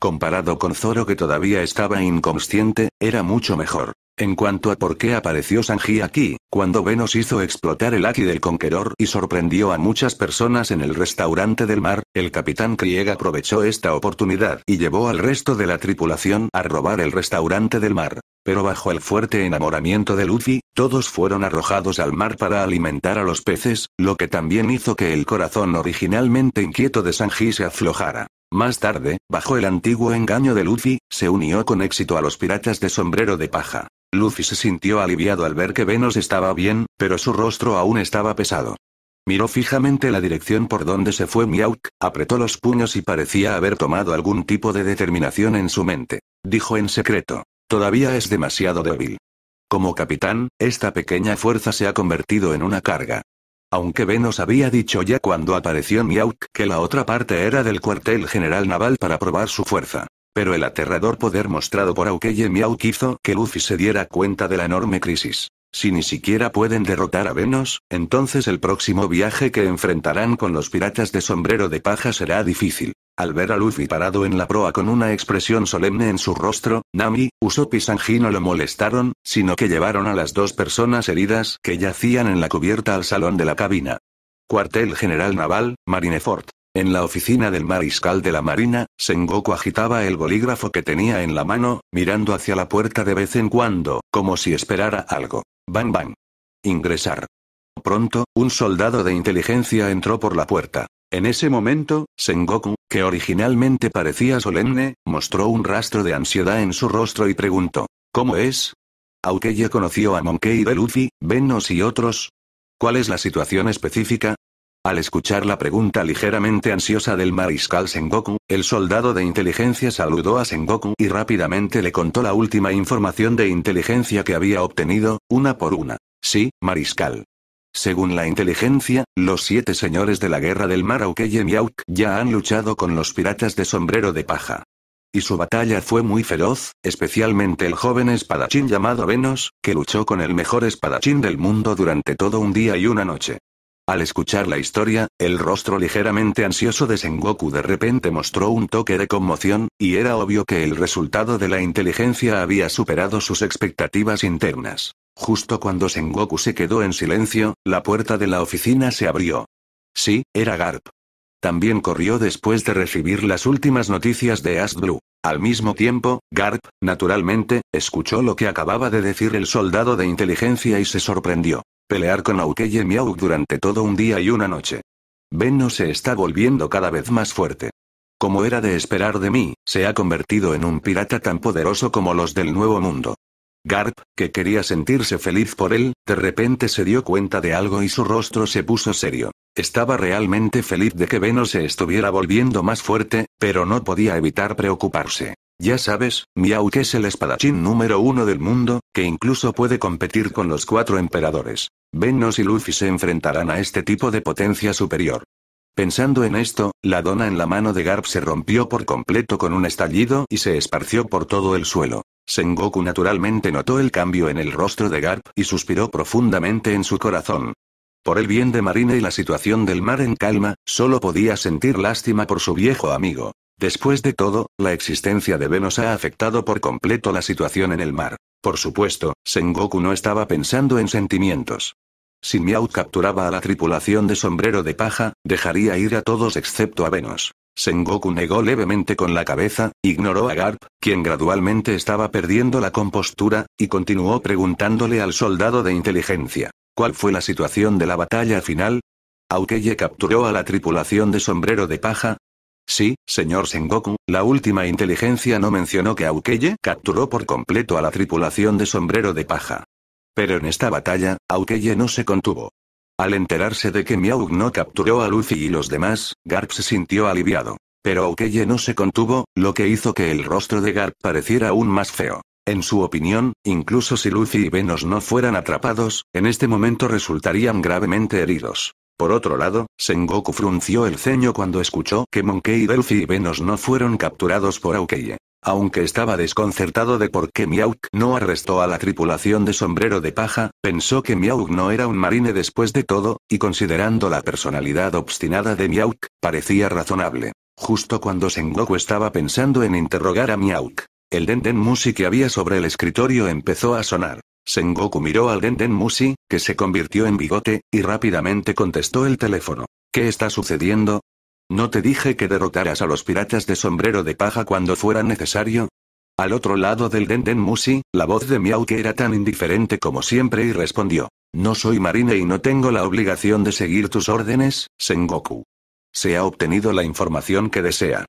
Comparado con Zoro que todavía estaba inconsciente, era mucho mejor. En cuanto a por qué apareció Sanji aquí, cuando Venus hizo explotar el Aki del Conqueror y sorprendió a muchas personas en el restaurante del mar, el capitán Krieg aprovechó esta oportunidad y llevó al resto de la tripulación a robar el restaurante del mar. Pero bajo el fuerte enamoramiento de Luffy, todos fueron arrojados al mar para alimentar a los peces, lo que también hizo que el corazón originalmente inquieto de Sanji se aflojara. Más tarde, bajo el antiguo engaño de Luffy, se unió con éxito a los piratas de sombrero de paja. Luffy se sintió aliviado al ver que Venus estaba bien, pero su rostro aún estaba pesado. Miró fijamente la dirección por donde se fue Meowth, apretó los puños y parecía haber tomado algún tipo de determinación en su mente. Dijo en secreto. Todavía es demasiado débil. Como capitán, esta pequeña fuerza se ha convertido en una carga. Aunque Venus había dicho ya cuando apareció Miauk que la otra parte era del cuartel general naval para probar su fuerza. Pero el aterrador poder mostrado por y Miauk hizo que Luffy se diera cuenta de la enorme crisis. Si ni siquiera pueden derrotar a Venus, entonces el próximo viaje que enfrentarán con los piratas de sombrero de paja será difícil. Al ver a Luffy parado en la proa con una expresión solemne en su rostro, Nami, Usopp y Sanji no lo molestaron, sino que llevaron a las dos personas heridas que yacían en la cubierta al salón de la cabina. Cuartel General Naval, Marineford. En la oficina del mariscal de la marina, Sengoku agitaba el bolígrafo que tenía en la mano, mirando hacia la puerta de vez en cuando, como si esperara algo. Bang bang. Ingresar. Pronto, un soldado de inteligencia entró por la puerta. En ese momento, Sengoku, que originalmente parecía solemne, mostró un rastro de ansiedad en su rostro y preguntó, ¿Cómo es? Aunque ya conoció a Monkey de Luffy, Venos y otros. ¿Cuál es la situación específica? Al escuchar la pregunta ligeramente ansiosa del mariscal Sengoku, el soldado de inteligencia saludó a Sengoku y rápidamente le contó la última información de inteligencia que había obtenido, una por una. Sí, mariscal. Según la inteligencia, los siete señores de la Guerra del Mar Aukeyem y ya han luchado con los piratas de sombrero de paja. Y su batalla fue muy feroz, especialmente el joven espadachín llamado Venos, que luchó con el mejor espadachín del mundo durante todo un día y una noche. Al escuchar la historia, el rostro ligeramente ansioso de Sengoku de repente mostró un toque de conmoción, y era obvio que el resultado de la inteligencia había superado sus expectativas internas. Justo cuando Sengoku se quedó en silencio, la puerta de la oficina se abrió. Sí, era Garp. También corrió después de recibir las últimas noticias de Ash Blue. Al mismo tiempo, Garp, naturalmente, escuchó lo que acababa de decir el soldado de inteligencia y se sorprendió. Pelear con y Miau durante todo un día y una noche. Venno se está volviendo cada vez más fuerte. Como era de esperar de mí, se ha convertido en un pirata tan poderoso como los del Nuevo Mundo. Garp, que quería sentirse feliz por él, de repente se dio cuenta de algo y su rostro se puso serio. Estaba realmente feliz de que Venus se estuviera volviendo más fuerte, pero no podía evitar preocuparse. Ya sabes, Miau que es el espadachín número uno del mundo, que incluso puede competir con los cuatro emperadores. Venus y Luffy se enfrentarán a este tipo de potencia superior. Pensando en esto, la dona en la mano de Garp se rompió por completo con un estallido y se esparció por todo el suelo. Sengoku naturalmente notó el cambio en el rostro de Garp y suspiró profundamente en su corazón. Por el bien de Marina y la situación del mar en calma, solo podía sentir lástima por su viejo amigo. Después de todo, la existencia de Venus ha afectado por completo la situación en el mar. Por supuesto, Sengoku no estaba pensando en sentimientos. Si Miau capturaba a la tripulación de sombrero de paja, dejaría ir a todos excepto a Venus. Sengoku negó levemente con la cabeza, ignoró a Garp, quien gradualmente estaba perdiendo la compostura, y continuó preguntándole al soldado de inteligencia. ¿Cuál fue la situación de la batalla final? ¿Aukeye capturó a la tripulación de sombrero de paja? Sí, señor Sengoku, la última inteligencia no mencionó que Aukeye capturó por completo a la tripulación de sombrero de paja. Pero en esta batalla, Aukeye no se contuvo. Al enterarse de que Miaug no capturó a Lucy y los demás, Garp se sintió aliviado. Pero Aukeye no se contuvo, lo que hizo que el rostro de Garp pareciera aún más feo. En su opinión, incluso si Lucy y Venus no fueran atrapados, en este momento resultarían gravemente heridos. Por otro lado, Sengoku frunció el ceño cuando escuchó que Monkey Delphi y Venus no fueron capturados por Aukeye. Aunque estaba desconcertado de por qué Miauk no arrestó a la tripulación de sombrero de paja, pensó que Miauk no era un marine después de todo, y considerando la personalidad obstinada de Miauk, parecía razonable. Justo cuando Sengoku estaba pensando en interrogar a Miauk, el Denden Musi que había sobre el escritorio empezó a sonar. Sengoku miró al Denden Musi, que se convirtió en bigote, y rápidamente contestó el teléfono. ¿Qué está sucediendo? ¿No te dije que derrotaras a los piratas de sombrero de paja cuando fuera necesario? Al otro lado del Denden Musi, la voz de Miau que era tan indiferente como siempre y respondió. No soy marine y no tengo la obligación de seguir tus órdenes, Sengoku. Se ha obtenido la información que desea.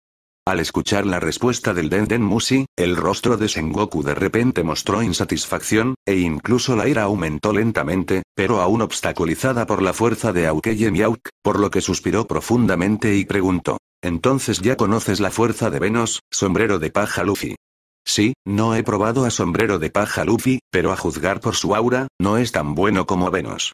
Al escuchar la respuesta del Denden Musi, el rostro de Sengoku de repente mostró insatisfacción, e incluso la ira aumentó lentamente, pero aún obstaculizada por la fuerza de Aukeye Miauk, por lo que suspiró profundamente y preguntó. Entonces ya conoces la fuerza de Venus, sombrero de paja Luffy. Sí, no he probado a sombrero de paja Luffy, pero a juzgar por su aura, no es tan bueno como Venus.